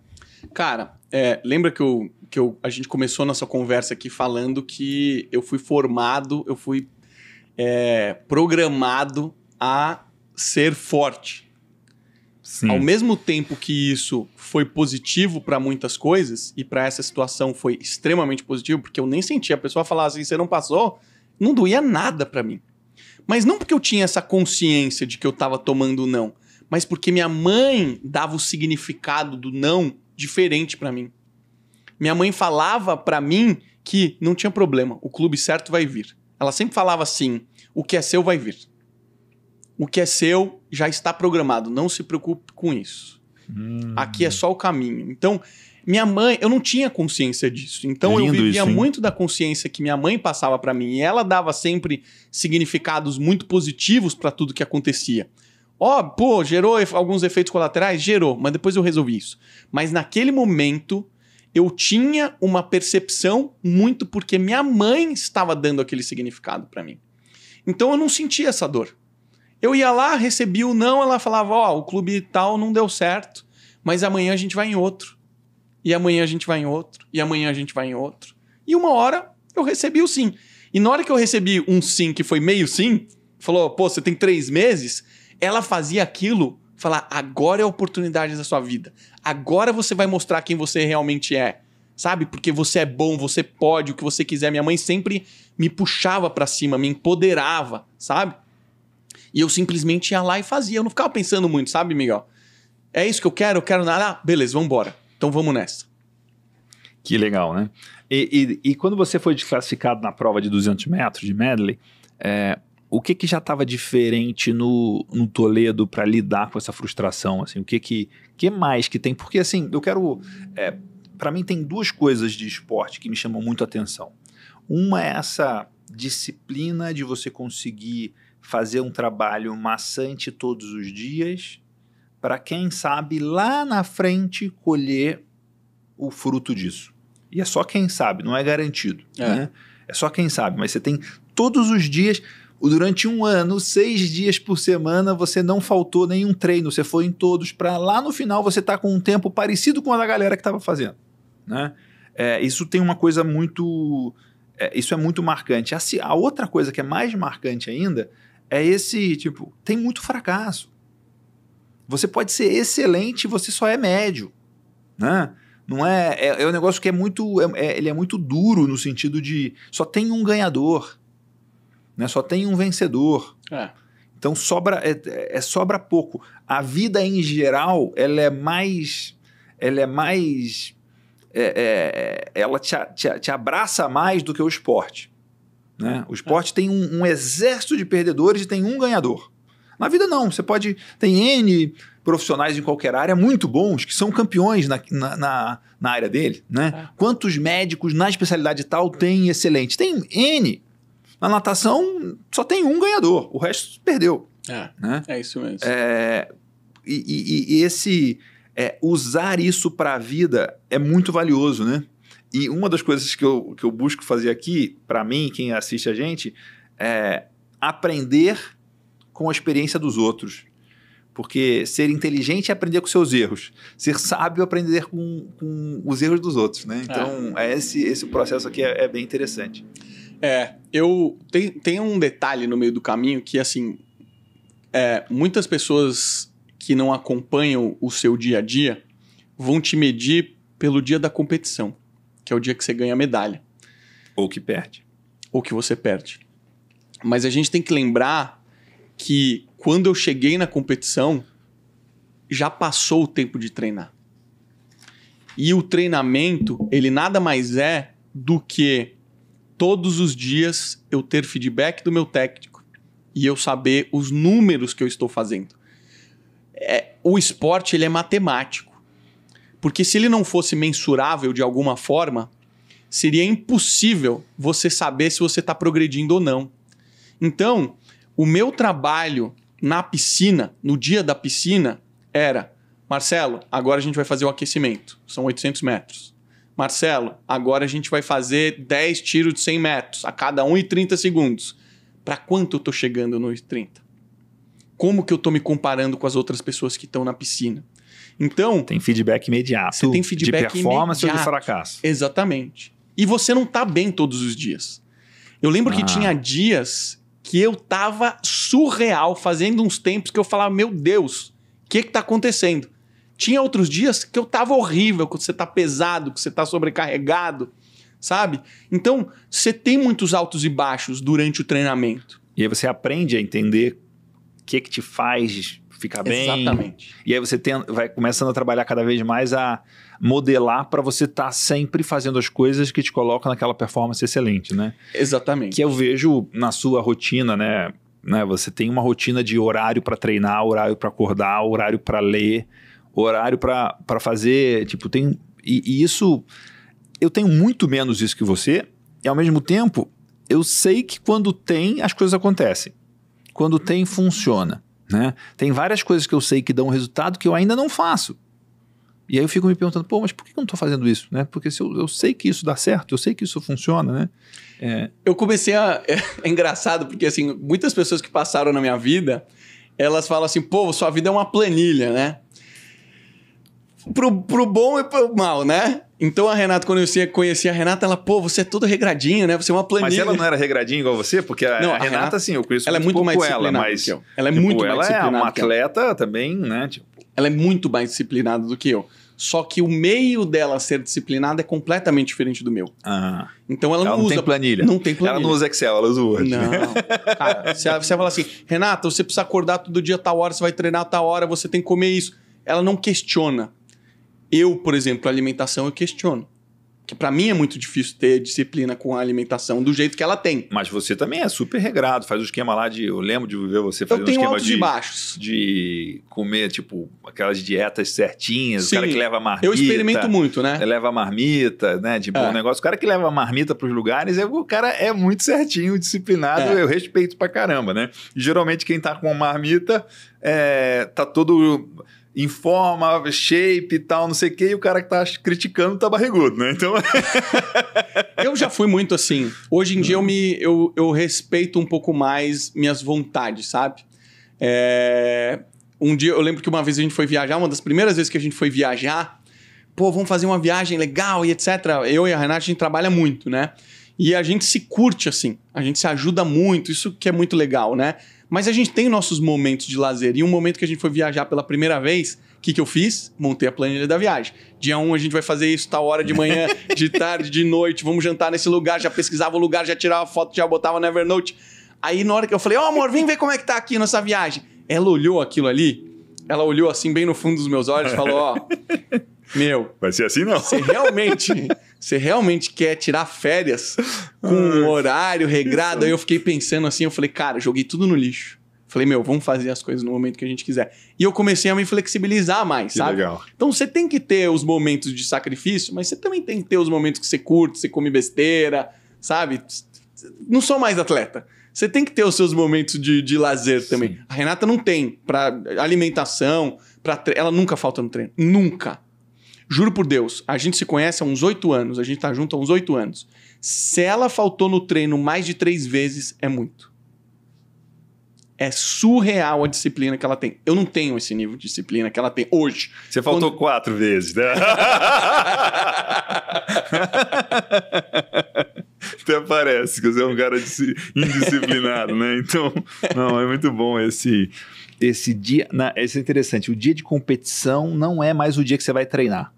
Cara, é, lembra que, eu, que eu, a gente começou nossa conversa aqui falando que eu fui formado, eu fui é, programado a ser forte. Sim. Ao mesmo tempo que isso foi positivo para muitas coisas, e para essa situação foi extremamente positivo, porque eu nem sentia a pessoa falar assim: você não passou, não doía nada para mim. Mas não porque eu tinha essa consciência de que eu estava tomando não, mas porque minha mãe dava o significado do não diferente para mim. Minha mãe falava para mim que não tinha problema, o clube certo vai vir. Ela sempre falava assim: o que é seu vai vir. O que é seu já está programado, não se preocupe com isso. Hum. Aqui é só o caminho. Então, minha mãe, eu não tinha consciência disso. Então Lindo eu vivia isso, muito da consciência que minha mãe passava para mim. E ela dava sempre significados muito positivos para tudo que acontecia. Ó, oh, pô, gerou alguns efeitos colaterais? Gerou, mas depois eu resolvi isso. Mas naquele momento, eu tinha uma percepção muito porque minha mãe estava dando aquele significado para mim. Então eu não sentia essa dor. Eu ia lá, recebia o não, ela falava: Ó, oh, o clube tal não deu certo, mas amanhã a gente vai em outro e amanhã a gente vai em outro, e amanhã a gente vai em outro. E uma hora eu recebi o sim. E na hora que eu recebi um sim que foi meio sim, falou, pô, você tem três meses, ela fazia aquilo, falar, agora é a oportunidade da sua vida. Agora você vai mostrar quem você realmente é. Sabe? Porque você é bom, você pode, o que você quiser. Minha mãe sempre me puxava para cima, me empoderava, sabe? E eu simplesmente ia lá e fazia. Eu não ficava pensando muito, sabe, Miguel? É isso que eu quero, eu quero nada. Ah, beleza, vamos embora. Então vamos nessa. Que legal, né? E, e, e quando você foi desclassificado na prova de 200 metros de medley, é, o que que já estava diferente no, no Toledo para lidar com essa frustração? Assim, o que que, que mais que tem? Porque assim, eu quero... É, para mim tem duas coisas de esporte que me chamam muito a atenção. Uma é essa disciplina de você conseguir fazer um trabalho maçante todos os dias para quem sabe lá na frente colher o fruto disso. E é só quem sabe, não é garantido. É, né? é só quem sabe, mas você tem todos os dias. Durante um ano, seis dias por semana, você não faltou nenhum treino, você foi em todos, para lá no final você tá com um tempo parecido com a da galera que estava fazendo. Né? É, isso tem uma coisa muito. É, isso é muito marcante. A, assim, a outra coisa que é mais marcante ainda é esse, tipo, tem muito fracasso. Você pode ser excelente, você só é médio, né? Não é, é, é um negócio que é muito, é, é, ele é muito duro no sentido de só tem um ganhador, né? Só tem um vencedor. É. Então sobra é, é, é sobra pouco. A vida em geral ela é mais ela é mais é, é, ela te, te, te, abraça mais do que o esporte. Né? O esporte tem um, um exército de perdedores e tem um ganhador. Na vida, não. Você pode. Tem N profissionais em qualquer área muito bons que são campeões na, na, na, na área dele, né? É. Quantos médicos na especialidade tal tem excelente? Tem N. Na natação, só tem um ganhador, o resto perdeu. É, né? é isso mesmo. É, e, e, e esse. É, usar isso para a vida é muito valioso, né? E uma das coisas que eu, que eu busco fazer aqui, para mim, quem assiste a gente, é aprender com a experiência dos outros. Porque ser inteligente é aprender com seus erros. Ser sábio é aprender com, com os erros dos outros, né? Então, é. é esse, esse processo aqui é, é, bem interessante. É, eu... Tem, tem um detalhe no meio do caminho que, assim... É, muitas pessoas que não acompanham o seu dia a dia vão te medir pelo dia da competição, que é o dia que você ganha a medalha. Ou que perde. Ou que você perde. Mas a gente tem que lembrar que quando eu cheguei na competição, já passou o tempo de treinar. E o treinamento, ele nada mais é do que todos os dias eu ter feedback do meu técnico e eu saber os números que eu estou fazendo. É, o esporte ele é matemático. Porque se ele não fosse mensurável de alguma forma, seria impossível você saber se você está progredindo ou não. Então, o meu trabalho na piscina, no dia da piscina, era: Marcelo, agora a gente vai fazer o aquecimento, são 800 metros. Marcelo, agora a gente vai fazer 10 tiros de 100 metros, a cada 1,30 segundos. Para quanto eu estou chegando no 1,30? Como que eu estou me comparando com as outras pessoas que estão na piscina? Então. Tem feedback imediato. Você tem feedback de performance imediato. ou de fracasso. Exatamente. E você não está bem todos os dias. Eu lembro ah. que tinha dias que eu tava surreal, fazendo uns tempos que eu falava, meu Deus, o que que tá acontecendo? Tinha outros dias que eu tava horrível, que você tá pesado, que você tá sobrecarregado, sabe? Então, você tem muitos altos e baixos durante o treinamento. E aí você aprende a entender o que que te faz ficar bem. Exatamente. E aí você tem, vai começando a trabalhar cada vez mais a modelar para você estar tá sempre fazendo as coisas que te colocam naquela performance excelente, né? Exatamente. Que eu vejo na sua rotina, né? né? Você tem uma rotina de horário para treinar, horário para acordar, horário para ler, horário para fazer, tipo, tem e, e isso eu tenho muito menos isso que você, e ao mesmo tempo, eu sei que quando tem, as coisas acontecem. Quando tem, funciona. Né? Tem várias coisas que eu sei que dão resultado que eu ainda não faço. E aí eu fico me perguntando, pô, mas por que eu não estou fazendo isso? Né? Porque se eu, eu, sei que isso dá certo, eu sei que isso funciona, né? É... Eu comecei a. É, é engraçado, porque assim, muitas pessoas que passaram na minha vida, elas falam assim, pô, sua vida é uma planilha, né? Pro, pro bom e pro mal, né? Então a Renata, quando eu conheci a Renata, ela, pô, você é todo regradinho, né? Você é uma planilha. Mas ela não era regradinha igual você? Porque a, não, a Renata, Renata, assim, eu conheço ela muito é muito mais ela, mas. Ela é tipo, muito ela mais Ela é uma atleta também, né? Tipo, ela é muito mais disciplinada do que eu. Só que o meio dela ser disciplinada é completamente diferente do meu. então ela não, ela não usa. Tem planilha. Não tem planilha. Ela não usa Excel, ela usa Word. Não. Cara, você fala assim, Renata, você precisa acordar todo dia a tal hora, você vai treinar a tal hora, você tem que comer isso. Ela não questiona. Eu, por exemplo, a alimentação eu questiono que para mim é muito difícil ter disciplina com a alimentação do jeito que ela tem. Mas você também é super regrado, faz o esquema lá de. Eu lembro de ver você fazer eu um esquema altos de. E baixos. De comer, tipo, aquelas dietas certinhas, Sim, o cara que leva marmita. Eu experimento muito, né? Leva marmita, né? Tipo, é. um negócio. O cara que leva marmita para os lugares, é, o cara é muito certinho, disciplinado, é. eu respeito pra caramba, né? geralmente quem tá com marmita é, tá todo em forma, shape e tal, não sei o quê, e o cara que tá criticando tá barrigudo, né? Então. eu já fui muito assim. Hoje em dia eu me eu, eu respeito um pouco mais minhas vontades, sabe? É... Um dia eu lembro que uma vez a gente foi viajar, uma das primeiras vezes que a gente foi viajar, pô, vamos fazer uma viagem legal e etc. Eu e a Renata, a gente trabalha muito, né? E a gente se curte assim, a gente se ajuda muito, isso que é muito legal, né? Mas a gente tem nossos momentos de lazer. E um momento que a gente foi viajar pela primeira vez, o que, que eu fiz? Montei a planilha da viagem. Dia 1 um, a gente vai fazer isso, tal tá hora de manhã, de tarde, de noite, vamos jantar nesse lugar. Já pesquisava o lugar, já tirava foto, já botava no Evernote. Aí na hora que eu falei, ó oh, amor, vem ver como é que tá aqui nossa viagem. Ela olhou aquilo ali, ela olhou assim bem no fundo dos meus olhos e falou, ó... Oh, meu. Vai ser assim não. Você realmente Você realmente quer tirar férias com um ah, horário regrado? Aí eu fiquei pensando assim, eu falei, cara, joguei tudo no lixo. Falei, meu, vamos fazer as coisas no momento que a gente quiser. E eu comecei a me flexibilizar mais, que sabe? Legal. Então você tem que ter os momentos de sacrifício, mas você também tem que ter os momentos que você curte, você come besteira, sabe? Não sou mais atleta. Você tem que ter os seus momentos de, de lazer Sim. também. A Renata não tem para alimentação, para tre... ela nunca falta no treino, nunca. Juro por Deus, a gente se conhece há uns oito anos, a gente tá junto há uns oito anos. Se ela faltou no treino mais de três vezes, é muito. É surreal a disciplina que ela tem. Eu não tenho esse nível de disciplina que ela tem hoje. Você faltou Quando... quatro vezes, né? Até parece que você é um cara indisciplinado, né? Então, não, é muito bom esse esse dia. Na, é interessante. O dia de competição não é mais o dia que você vai treinar.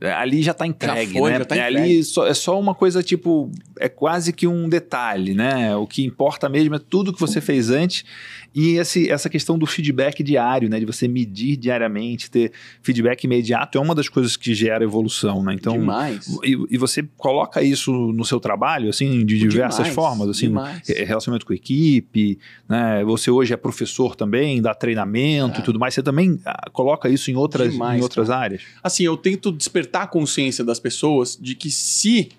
É, ali já está entregue, já foi, né? Já tá é, entregue. Ali só, é só uma coisa tipo, é quase que um detalhe, né? O que importa mesmo é tudo que você fez antes e esse, essa questão do feedback diário, né? De você medir diariamente, ter feedback imediato, é uma das coisas que gera evolução, né? Então, demais. E, e você coloca isso no seu trabalho, assim, de diversas demais, formas, assim, demais. relacionamento com a equipe, né? Você hoje é professor também, dá treinamento e é. tudo mais. Você também ah, coloca isso em outras, demais, em outras áreas? Assim, eu tento despertar a consciência das pessoas de que se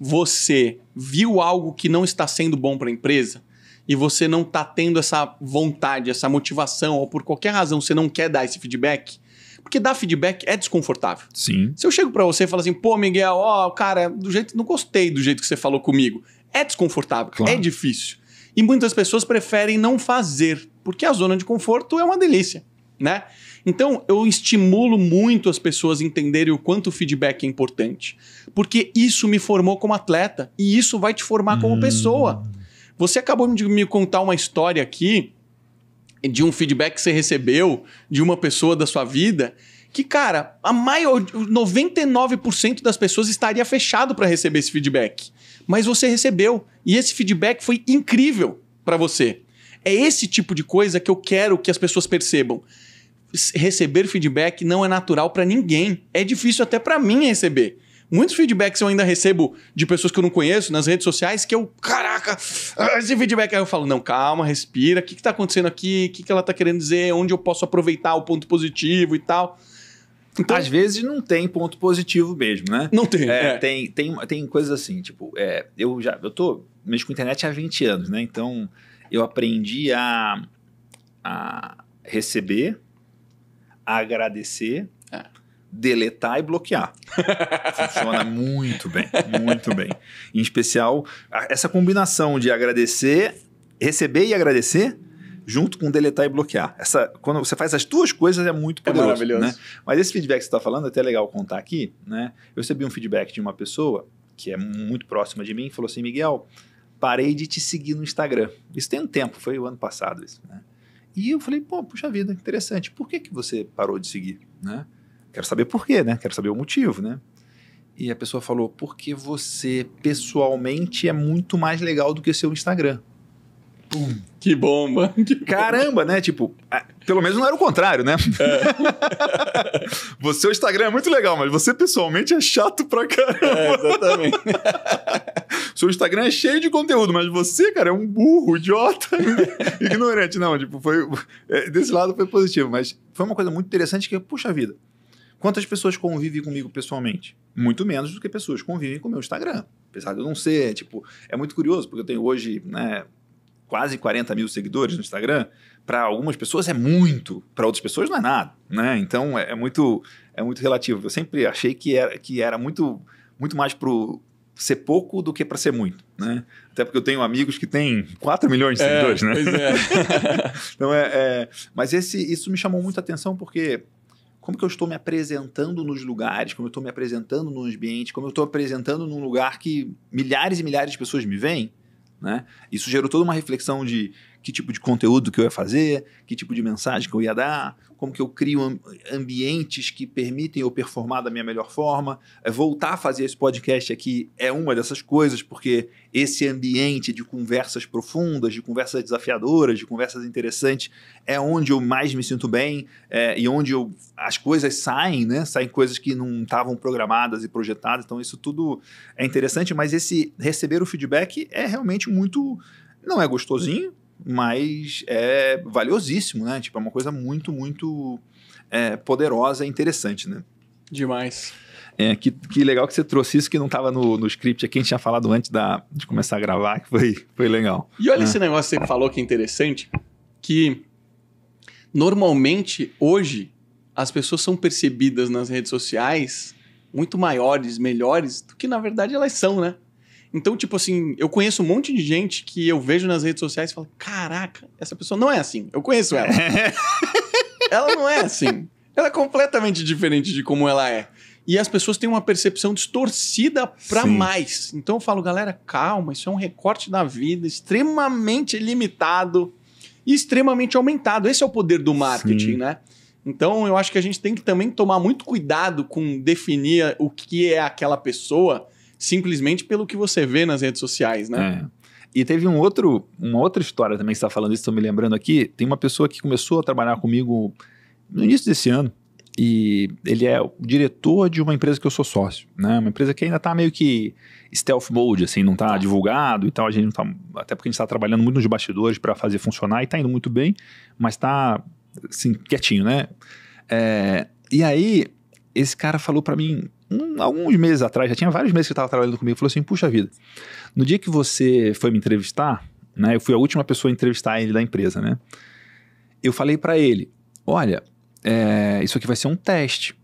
você viu algo que não está sendo bom para a empresa, e você não está tendo essa vontade, essa motivação, ou por qualquer razão você não quer dar esse feedback, porque dar feedback é desconfortável. Sim. Se eu chego para você e falo assim, pô, Miguel, ó, cara, do jeito não gostei do jeito que você falou comigo. É desconfortável, claro. é difícil. E muitas pessoas preferem não fazer, porque a zona de conforto é uma delícia, né? Então, eu estimulo muito as pessoas a entenderem o quanto o feedback é importante, porque isso me formou como atleta e isso vai te formar como hum. pessoa. Você acabou de me contar uma história aqui de um feedback que você recebeu de uma pessoa da sua vida que, cara, a maior 99% das pessoas estaria fechado para receber esse feedback. Mas você recebeu e esse feedback foi incrível para você. É esse tipo de coisa que eu quero que as pessoas percebam. Receber feedback não é natural para ninguém. É difícil até para mim receber. Muitos feedbacks eu ainda recebo de pessoas que eu não conheço nas redes sociais que eu, caraca, ah, esse feedback. Aí eu falo, não, calma, respira, o que, que tá acontecendo aqui? O que, que ela tá querendo dizer? Onde eu posso aproveitar o ponto positivo e tal? Então, Às vezes não tem ponto positivo mesmo, né? Não tem. É, é. Tem, tem, tem coisas assim, tipo, é, eu já eu tô mexo com internet há 20 anos, né? Então eu aprendi a, a receber, a agradecer deletar e bloquear. Funciona muito bem, muito bem. Em especial, essa combinação de agradecer, receber e agradecer, junto com deletar e bloquear. Essa, quando você faz as duas coisas é muito é poderoso. É maravilhoso. Né? Mas esse feedback que você está falando, é até legal contar aqui, né? Eu recebi um feedback de uma pessoa que é muito próxima de mim, falou assim, Miguel, parei de te seguir no Instagram. Isso tem um tempo, foi o ano passado isso, né? E eu falei, pô, puxa vida, interessante. Por que, que você parou de seguir, né? Quero saber por quê, né? Quero saber o motivo, né? E a pessoa falou: porque você pessoalmente é muito mais legal do que seu Instagram. Pum. Que bomba! Que Caramba, bomba. né? Tipo, pelo menos não era o contrário, né? É. você, o Instagram é muito legal, mas você pessoalmente é chato pra caramba. É, exatamente. Seu Instagram é cheio de conteúdo, mas você, cara, é um burro, idiota, ignorante. Não, tipo, foi. É, desse lado foi positivo, mas foi uma coisa muito interessante que, puxa vida, Quantas pessoas convivem comigo pessoalmente? Muito menos do que pessoas convivem com o meu Instagram. Apesar de eu não ser, tipo, é muito curioso, porque eu tenho hoje, né, quase 40 mil seguidores no Instagram, para algumas pessoas é muito, para outras pessoas não é nada, né? Então é, é, muito é muito relativo. Eu sempre achei que era que era muito muito mais para ser pouco do que para ser muito, né? Até porque eu tenho amigos que têm 4 milhões de é, seguidores, é, né? Pois é. então é, é, mas esse isso me chamou muita atenção porque como que eu estou me apresentando nos lugares, como eu estou me apresentando no ambiente, como eu estou apresentando num lugar que milhares e milhares de pessoas me veem, né? Isso gerou toda uma reflexão de que tipo de conteúdo que eu ia fazer, que tipo de mensagem que eu ia dar, como que eu crio ambientes que permitem eu performar da minha melhor forma. É, voltar a fazer esse podcast aqui é uma dessas coisas, porque esse ambiente de conversas profundas, de conversas desafiadoras, de conversas interessantes, é onde eu mais me sinto bem é, e onde eu, as coisas saem, né? Saem coisas que não estavam programadas e projetadas. Então, isso tudo é interessante, mas esse receber o feedback é realmente muito. Não é gostosinho, mas é valiosíssimo, né? Tipo, é uma coisa muito, muito é, poderosa e interessante, né? Demais. É, que, que legal que você trouxe isso que não estava no, no script aqui, a gente tinha falado antes da, de começar a gravar, que foi, foi legal. E olha é. esse negócio que você falou que é interessante, que normalmente hoje as pessoas são percebidas nas redes sociais muito maiores, melhores do que na verdade elas são, né? Então, tipo assim, eu conheço um monte de gente que eu vejo nas redes sociais e falo: caraca, essa pessoa não é assim. Eu conheço ela. ela não é assim. Ela é completamente diferente de como ela é. E as pessoas têm uma percepção distorcida para mais. Então eu falo, galera, calma, isso é um recorte da vida extremamente limitado e extremamente aumentado. Esse é o poder do marketing, Sim. né? Então eu acho que a gente tem que também tomar muito cuidado com definir o que é aquela pessoa simplesmente pelo que você vê nas redes sociais, né? É. E teve um outro, uma outra história também que está falando isso, estou me lembrando aqui. Tem uma pessoa que começou a trabalhar comigo no início desse ano e ele é o diretor de uma empresa que eu sou sócio, né? Uma empresa que ainda está meio que stealth mode, assim, não está tá. divulgado e tal. A gente não tá, até porque a gente está trabalhando muito nos bastidores para fazer funcionar e está indo muito bem, mas está assim quietinho, né? É, e aí esse cara falou para mim um, alguns meses atrás, já tinha vários meses que estava trabalhando comigo, falou assim: puxa vida, no dia que você foi me entrevistar, né? Eu fui a última pessoa a entrevistar ele da empresa, né? Eu falei para ele: olha, é, isso aqui vai ser um teste.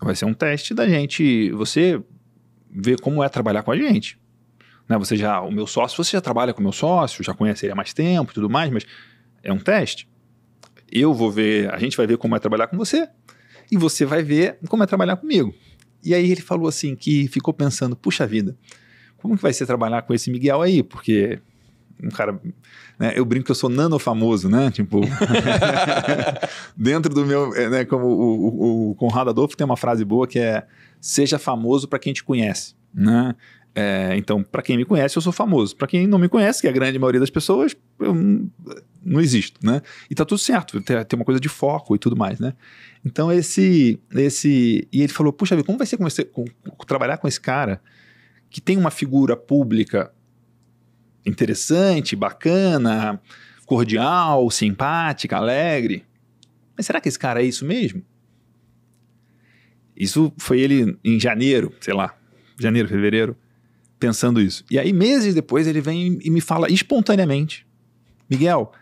Vai ser um teste da gente, você ver como é trabalhar com a gente. Né? Você já, o meu sócio, você já trabalha com o meu sócio, já conhece ele há mais tempo e tudo mais, mas é um teste. Eu vou ver, a gente vai ver como é trabalhar com você e você vai ver como é trabalhar comigo. E aí ele falou assim que ficou pensando, puxa vida, como que vai ser trabalhar com esse Miguel aí? Porque um cara, né, eu brinco que eu sou nano famoso, né? Tipo, dentro do meu, eh, né, como o, o, o Conrado Adolfo tem uma frase boa que é seja famoso para quem te conhece, né? É, então, para quem me conhece, eu sou famoso. Para quem não me conhece, que é a grande maioria das pessoas, eu não, não existo, né? E tá tudo certo, tem, tem uma coisa de foco e tudo mais, né? Então, esse. esse E ele falou: puxa vida, como vai ser comecei, com, trabalhar com esse cara que tem uma figura pública interessante, bacana, cordial, simpática, alegre? Mas será que esse cara é isso mesmo? Isso foi ele em janeiro, sei lá, janeiro, fevereiro, pensando isso. E aí, meses depois, ele vem e me fala espontaneamente: Miguel,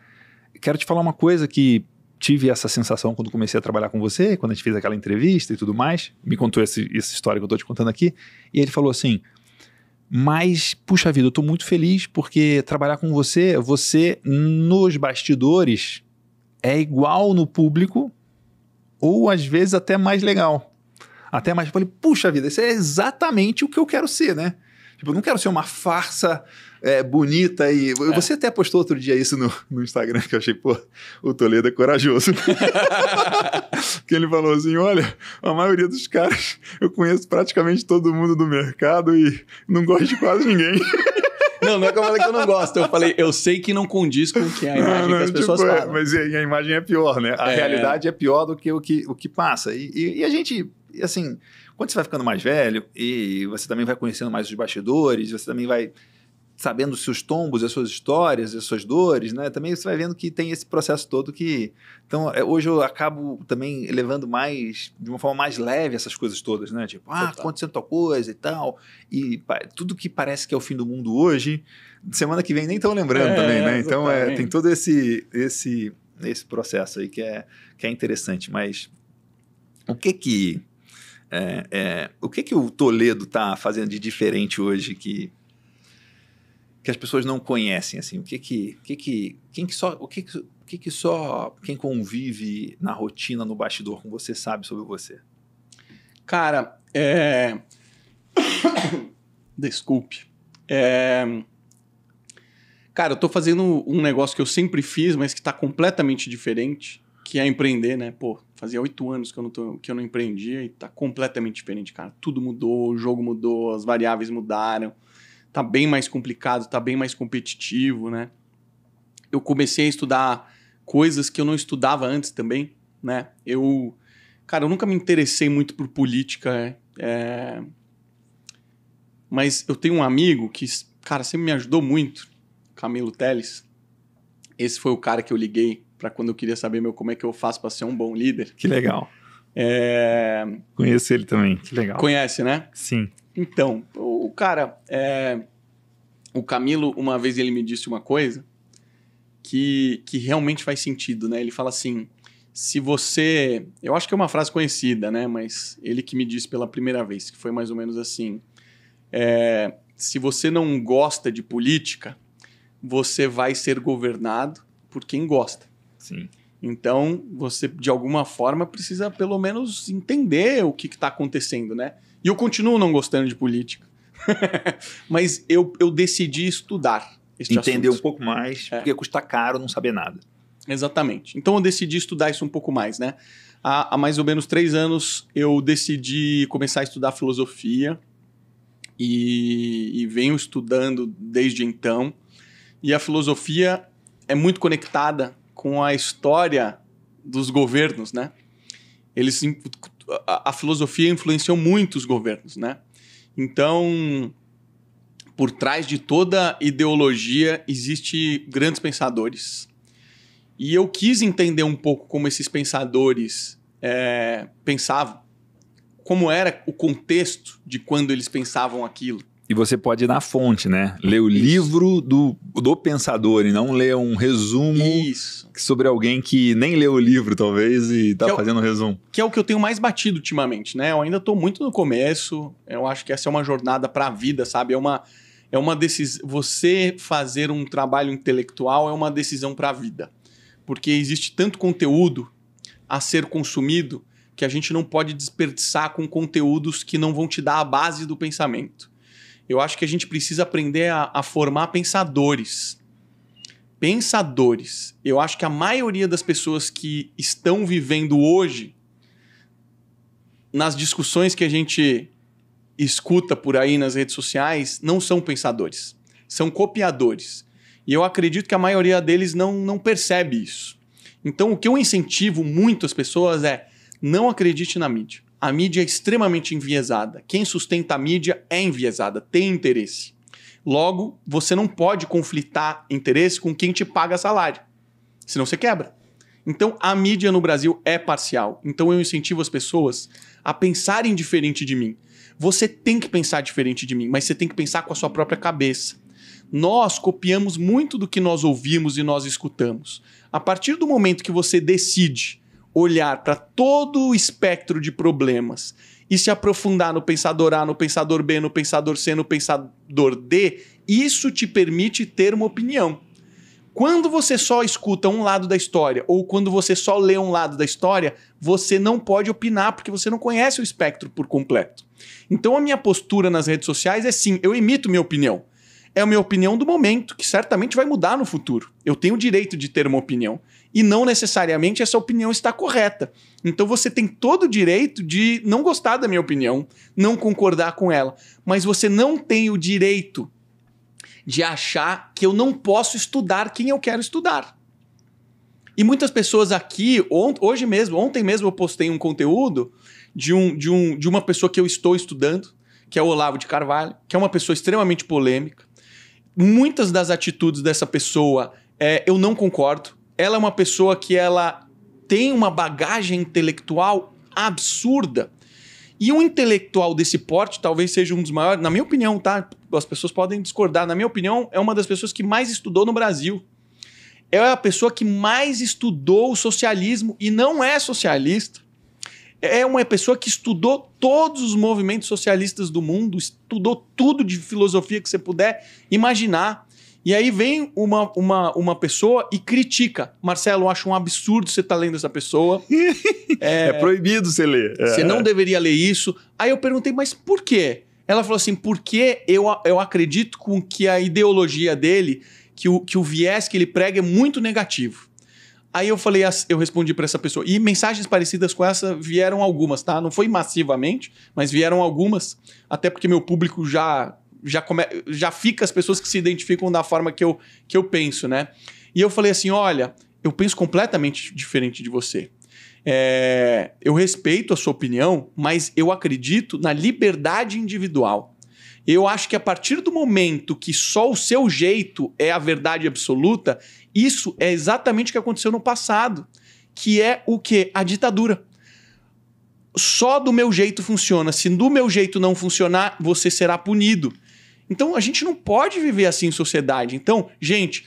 quero te falar uma coisa que tive essa sensação quando comecei a trabalhar com você, quando a gente fez aquela entrevista e tudo mais. Me contou esse, essa história que eu estou te contando aqui. E ele falou assim: Mas, puxa vida, eu estou muito feliz porque trabalhar com você, você nos bastidores é igual no público, ou às vezes até mais legal. Até mais. Eu falei: Puxa vida, isso é exatamente o que eu quero ser, né? Tipo, eu não quero ser uma farsa é, bonita e. É. Você até postou outro dia isso no, no Instagram, que eu achei, pô, o Toledo é corajoso. que ele falou assim: olha, a maioria dos caras, eu conheço praticamente todo mundo do mercado e não gosto de quase ninguém. Não, não é que eu falei que eu não gosto. Eu falei, eu sei que não condiz com que a imagem não, não, que as tipo, pessoas é, falam. É, mas a imagem é pior, né? A é. realidade é pior do que o que, o que passa. E, e, e, a gente, assim, quando você vai ficando mais velho e você também vai conhecendo mais os bastidores, você também vai sabendo seus tombos, as suas histórias, as suas dores, né? Também você vai vendo que tem esse processo todo que então é, hoje eu acabo também levando mais de uma forma mais leve essas coisas todas, né? Tipo, ah, Total. Tá acontecendo tal coisa e tal. E pá, tudo que parece que é o fim do mundo hoje, semana que vem nem estão lembrando é, também, né? É, então é, tem todo esse esse esse processo aí que é que é interessante, mas o que que é, é, o que que o Toledo está fazendo de diferente hoje que que as pessoas não conhecem assim o que que, que, que quem que só o que, que, que só quem convive na rotina no bastidor com você sabe sobre você cara é desculpe é... cara eu tô fazendo um negócio que eu sempre fiz mas que está completamente diferente que é empreender né pô fazia oito anos que eu não tô, que eu não empreendia e está completamente diferente cara tudo mudou o jogo mudou as variáveis mudaram tá bem mais complicado, tá bem mais competitivo, né? Eu comecei a estudar coisas que eu não estudava antes também, né? Eu, cara, eu nunca me interessei muito por política, é... é mas eu tenho um amigo que, cara, sempre me ajudou muito, Camilo Teles. Esse foi o cara que eu liguei para quando eu queria saber meu como é que eu faço para ser um bom líder. Que legal. É... Conheço ele também, que legal. Conhece, né? Sim. Então, o cara, é, o Camilo, uma vez ele me disse uma coisa que, que realmente faz sentido, né? Ele fala assim: se você. Eu acho que é uma frase conhecida, né? Mas ele que me disse pela primeira vez, que foi mais ou menos assim: é, se você não gosta de política, você vai ser governado por quem gosta. Sim. Então, você, de alguma forma, precisa pelo menos entender o que está acontecendo, né? E eu continuo não gostando de política. Mas eu, eu decidi estudar. Entender assunto. um pouco mais, é. porque custa caro não saber nada. Exatamente. Então eu decidi estudar isso um pouco mais, né? Há, há mais ou menos três anos eu decidi começar a estudar filosofia e, e venho estudando desde então. E a filosofia é muito conectada com a história dos governos, né? Eles a, a filosofia influenciou muito os governos, né? Então, por trás de toda ideologia existe grandes pensadores. E eu quis entender um pouco como esses pensadores é, pensavam, como era o contexto de quando eles pensavam aquilo e você pode ir na fonte, né? Ler o Isso. livro do, do pensador e não ler um resumo Isso. sobre alguém que nem leu o livro, talvez, e tá é o, fazendo um resumo. Que é o que eu tenho mais batido ultimamente, né? Eu ainda tô muito no começo, eu acho que essa é uma jornada para a vida, sabe? É uma, é uma decisão. Você fazer um trabalho intelectual é uma decisão para a vida. Porque existe tanto conteúdo a ser consumido que a gente não pode desperdiçar com conteúdos que não vão te dar a base do pensamento. Eu acho que a gente precisa aprender a, a formar pensadores. Pensadores. Eu acho que a maioria das pessoas que estão vivendo hoje, nas discussões que a gente escuta por aí nas redes sociais, não são pensadores. São copiadores. E eu acredito que a maioria deles não, não percebe isso. Então, o que eu incentivo muito as pessoas é não acredite na mídia a mídia é extremamente enviesada. Quem sustenta a mídia é enviesada, tem interesse. Logo, você não pode conflitar interesse com quem te paga salário, senão você quebra. Então, a mídia no Brasil é parcial. Então, eu incentivo as pessoas a pensarem diferente de mim. Você tem que pensar diferente de mim, mas você tem que pensar com a sua própria cabeça. Nós copiamos muito do que nós ouvimos e nós escutamos. A partir do momento que você decide olhar para todo o espectro de problemas e se aprofundar no pensador A, no pensador B, no pensador C, no pensador D, isso te permite ter uma opinião. Quando você só escuta um lado da história ou quando você só lê um lado da história, você não pode opinar porque você não conhece o espectro por completo. Então a minha postura nas redes sociais é sim, eu emito minha opinião é a minha opinião do momento, que certamente vai mudar no futuro. Eu tenho o direito de ter uma opinião. E não necessariamente essa opinião está correta. Então você tem todo o direito de não gostar da minha opinião, não concordar com ela. Mas você não tem o direito de achar que eu não posso estudar quem eu quero estudar. E muitas pessoas aqui, hoje mesmo, ontem mesmo eu postei um conteúdo de, um, de, um, de uma pessoa que eu estou estudando, que é o Olavo de Carvalho, que é uma pessoa extremamente polêmica muitas das atitudes dessa pessoa é, eu não concordo. Ela é uma pessoa que ela tem uma bagagem intelectual absurda. E um intelectual desse porte talvez seja um dos maiores, na minha opinião, tá? As pessoas podem discordar. Na minha opinião, é uma das pessoas que mais estudou no Brasil. É a pessoa que mais estudou o socialismo e não é socialista é uma pessoa que estudou todos os movimentos socialistas do mundo, estudou tudo de filosofia que você puder imaginar. E aí vem uma, uma, uma pessoa e critica. Marcelo, eu acho um absurdo você estar tá lendo essa pessoa. é, é, proibido você ler. É. Você não deveria ler isso. Aí eu perguntei, mas por quê? Ela falou assim, porque eu, eu acredito com que a ideologia dele, que o, que o viés que ele prega é muito negativo. Aí eu falei, eu respondi para essa pessoa. E mensagens parecidas com essa vieram algumas, tá? Não foi massivamente, mas vieram algumas, até porque meu público já já come, já fica as pessoas que se identificam da forma que eu que eu penso, né? E eu falei assim, olha, eu penso completamente diferente de você. É, eu respeito a sua opinião, mas eu acredito na liberdade individual. Eu acho que a partir do momento que só o seu jeito é a verdade absoluta, isso é exatamente o que aconteceu no passado, que é o que? A ditadura. Só do meu jeito funciona. Se do meu jeito não funcionar, você será punido. Então a gente não pode viver assim em sociedade. Então, gente,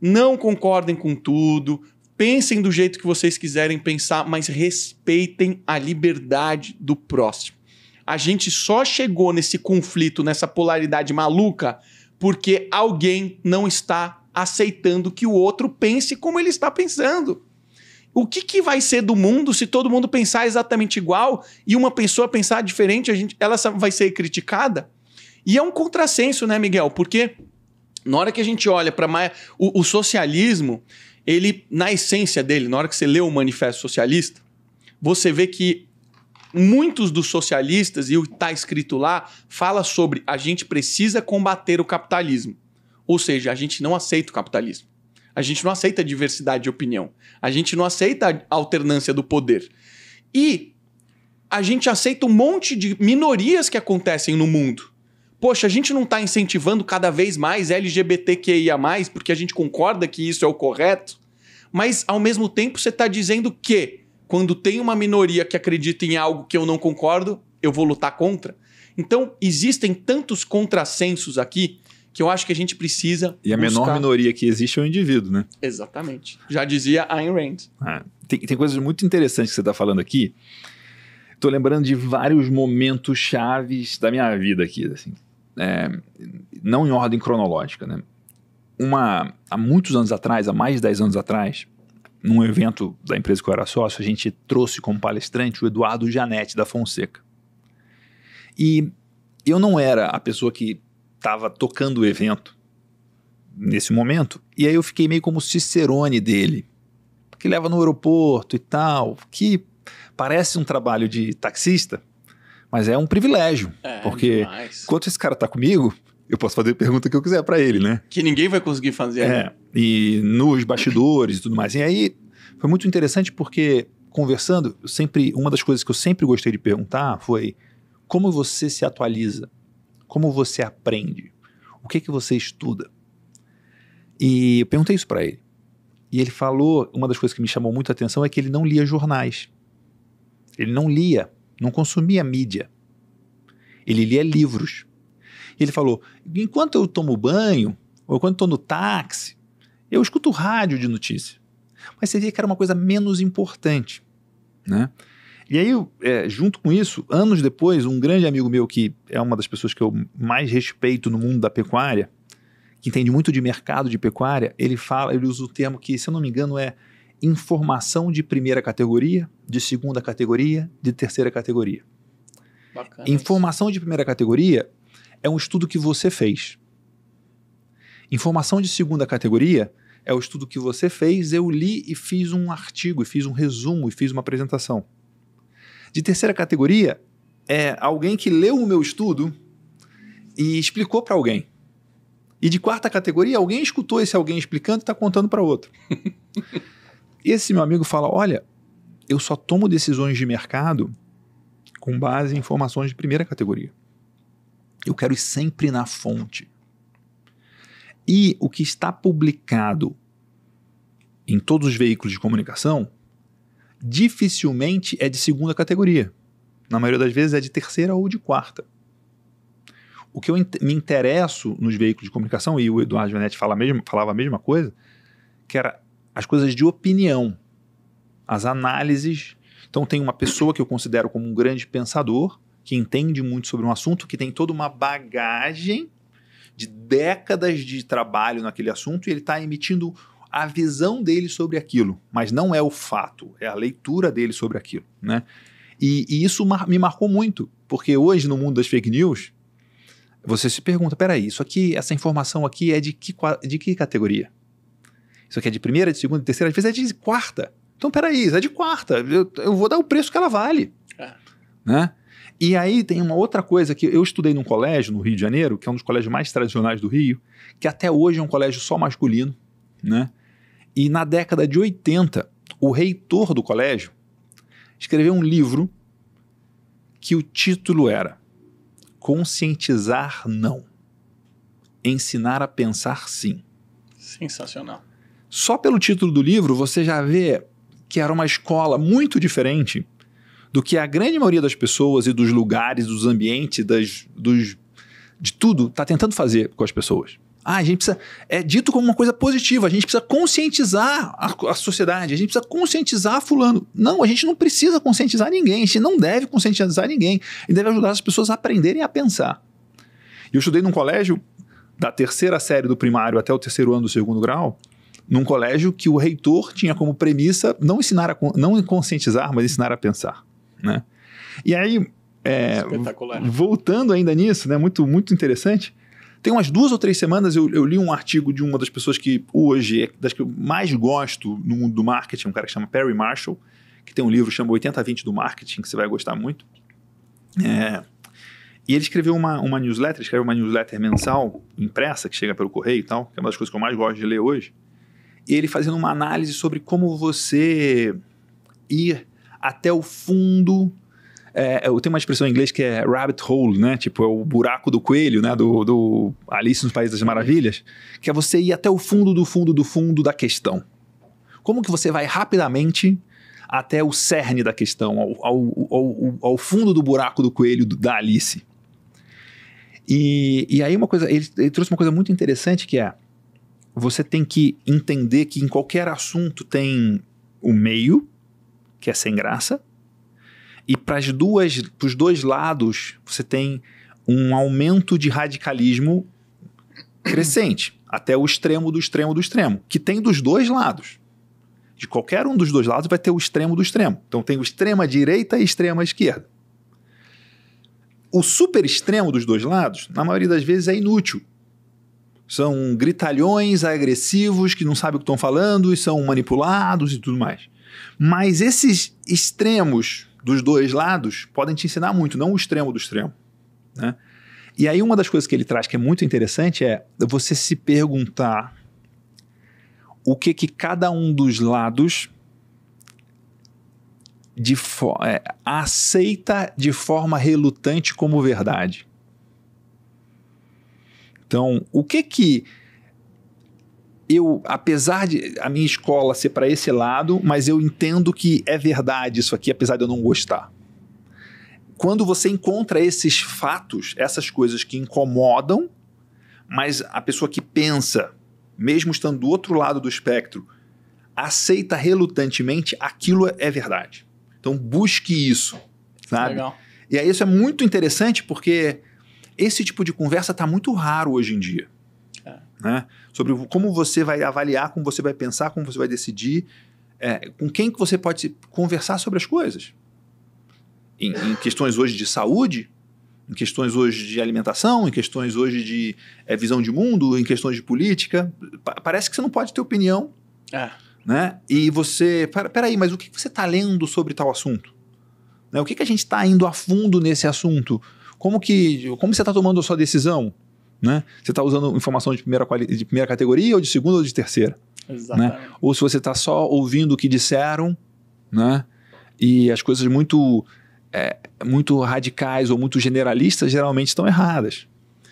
não concordem com tudo, pensem do jeito que vocês quiserem pensar, mas respeitem a liberdade do próximo. A gente só chegou nesse conflito, nessa polaridade maluca, porque alguém não está aceitando que o outro pense como ele está pensando. O que, que vai ser do mundo se todo mundo pensar exatamente igual e uma pessoa pensar diferente, a gente, ela vai ser criticada? E é um contrassenso, né, Miguel? Porque na hora que a gente olha para o, o socialismo, ele, na essência dele, na hora que você lê o Manifesto Socialista, você vê que muitos dos socialistas, e o que está escrito lá, fala sobre a gente precisa combater o capitalismo. Ou seja, a gente não aceita o capitalismo. A gente não aceita a diversidade de opinião. A gente não aceita a alternância do poder. E a gente aceita um monte de minorias que acontecem no mundo. Poxa, a gente não está incentivando cada vez mais LGBTQIA, porque a gente concorda que isso é o correto, mas ao mesmo tempo você está dizendo que quando tem uma minoria que acredita em algo que eu não concordo, eu vou lutar contra. Então, existem tantos contrassensos aqui que eu acho que a gente precisa. E a menor minoria que existe é o indivíduo, né? Exatamente. Já dizia Ayn Rand. Ah, tem, tem coisas muito interessantes que você está falando aqui. Estou lembrando de vários momentos chaves da minha vida aqui, assim. É, não em ordem cronológica, né? Uma, há muitos anos atrás, há mais de 10 anos atrás, num evento da empresa que eu era sócio, a gente trouxe como palestrante o Eduardo Janete da Fonseca. E eu não era a pessoa que estava tocando o evento nesse momento, e aí eu fiquei meio como cicerone dele, que leva no aeroporto e tal, que parece um trabalho de taxista, mas é um privilégio, é, porque demais. enquanto esse cara tá comigo, eu posso fazer a pergunta que eu quiser para ele, né? Que ninguém vai conseguir fazer. É, né? e nos bastidores e tudo mais. E aí foi muito interessante porque conversando, sempre uma das coisas que eu sempre gostei de perguntar foi como você se atualiza como você aprende? O que que você estuda? E eu perguntei isso para ele. E ele falou, uma das coisas que me chamou muito a atenção é que ele não lia jornais. Ele não lia, não consumia mídia. Ele lia livros. E ele falou: enquanto eu tomo banho, ou enquanto estou no táxi, eu escuto rádio de notícia. Mas você via que era uma coisa menos importante. Né? E aí, é, junto com isso, anos depois, um grande amigo meu, que é uma das pessoas que eu mais respeito no mundo da pecuária, que entende muito de mercado de pecuária, ele fala, ele usa o termo que, se eu não me engano, é informação de primeira categoria, de segunda categoria, de terceira categoria. Bacana informação de primeira categoria é um estudo que você fez. Informação de segunda categoria é o estudo que você fez, eu li e fiz um artigo, e fiz um resumo, e fiz uma apresentação. De terceira categoria é alguém que leu o meu estudo e explicou para alguém. E de quarta categoria, alguém escutou esse alguém explicando e está contando para outro. esse meu amigo fala: Olha, eu só tomo decisões de mercado com base em informações de primeira categoria. Eu quero ir sempre na fonte. E o que está publicado em todos os veículos de comunicação dificilmente é de segunda categoria. Na maioria das vezes é de terceira ou de quarta. O que eu me interesso nos veículos de comunicação, e o Eduardo Janetti fala falava a mesma coisa, que era as coisas de opinião, as análises. Então tem uma pessoa que eu considero como um grande pensador, que entende muito sobre um assunto, que tem toda uma bagagem de décadas de trabalho naquele assunto, e ele está emitindo a visão dele sobre aquilo, mas não é o fato, é a leitura dele sobre aquilo, né? E, e isso mar me marcou muito, porque hoje no mundo das fake news, você se pergunta, peraí, isso aqui, essa informação aqui é de que, de que categoria? Isso aqui é de primeira, de segunda, de terceira, às vezes é de quarta. Então, peraí, isso é de quarta, eu, eu vou dar o preço que ela vale, é. né? E aí tem uma outra coisa que eu estudei num colégio no Rio de Janeiro, que é um dos colégios mais tradicionais do Rio, que até hoje é um colégio só masculino, né? E na década de 80, o reitor do colégio escreveu um livro que o título era Conscientizar Não, Ensinar a Pensar Sim. Sensacional. Só pelo título do livro você já vê que era uma escola muito diferente do que a grande maioria das pessoas e dos lugares, dos ambientes, das, dos, de tudo está tentando fazer com as pessoas. Ah, a gente precisa. É dito como uma coisa positiva, a gente precisa conscientizar a, a sociedade, a gente precisa conscientizar Fulano. Não, a gente não precisa conscientizar ninguém, a gente não deve conscientizar ninguém. E deve ajudar as pessoas a aprenderem a pensar. Eu estudei num colégio, da terceira série do primário até o terceiro ano do segundo grau, num colégio que o reitor tinha como premissa não ensinar a, não conscientizar, mas ensinar a pensar, né? E aí, é, voltando ainda nisso, né, muito muito interessante, tem umas duas ou três semanas eu, eu, li um artigo de uma das pessoas que hoje é das que eu mais gosto no mundo do marketing, um cara que chama Perry Marshall, que tem um livro chamado 80-20 do marketing, que você vai gostar muito. É, e ele escreveu uma, uma newsletter, escreveu uma newsletter mensal, impressa, que chega pelo correio e tal, que é uma das coisas que eu mais gosto de ler hoje. E ele fazendo uma análise sobre como você ir até o fundo é, eu tenho uma expressão em inglês que é rabbit hole, né? Tipo, é o buraco do coelho, né? Do, do Alice nos Países das Maravilhas, que é você ir até o fundo do fundo do fundo da questão. Como que você vai rapidamente até o cerne da questão, ao, ao, ao, ao fundo do buraco do coelho da Alice? E, e aí uma coisa, ele, ele trouxe uma coisa muito interessante que é você tem que entender que em qualquer assunto tem o meio, que é sem graça, e para os dois lados, você tem um aumento de radicalismo crescente, até o extremo do extremo do extremo, que tem dos dois lados. De qualquer um dos dois lados vai ter o extremo do extremo. Então tem o extrema direita e extrema esquerda. O super extremo dos dois lados, na maioria das vezes, é inútil. São gritalhões agressivos que não sabem o que estão falando e são manipulados e tudo mais. Mas esses extremos dos dois lados podem te ensinar muito, não o extremo do extremo. Né? E aí, uma das coisas que ele traz que é muito interessante é você se perguntar o que, que cada um dos lados de é, aceita de forma relutante como verdade. Então, o que que eu, apesar de a minha escola ser para esse lado, mas eu entendo que é verdade isso aqui, apesar de eu não gostar. Quando você encontra esses fatos, essas coisas que incomodam, mas a pessoa que pensa, mesmo estando do outro lado do espectro, aceita relutantemente, aquilo é verdade. Então busque isso, sabe? Legal. E aí isso é muito interessante porque esse tipo de conversa está muito raro hoje em dia né? Sobre como você vai avaliar, como você vai pensar, como você vai decidir, é, com quem que você pode conversar sobre as coisas. Em, em, questões hoje de saúde, em questões hoje de alimentação, em questões hoje de é, visão de mundo, em questões de política. Pa parece que você não pode ter opinião. É. Né? E você. Pera, peraí, mas o que você está lendo sobre tal assunto? Né? O que, que a gente está indo a fundo nesse assunto? Como que. Como você está tomando a sua decisão? Né? Você está usando informação de primeira, de primeira categoria ou de segunda ou de terceira? Né? Exatamente. Né? Ou se você está só ouvindo o que disseram, né? E as coisas muito, é, muito radicais ou muito generalistas geralmente estão erradas.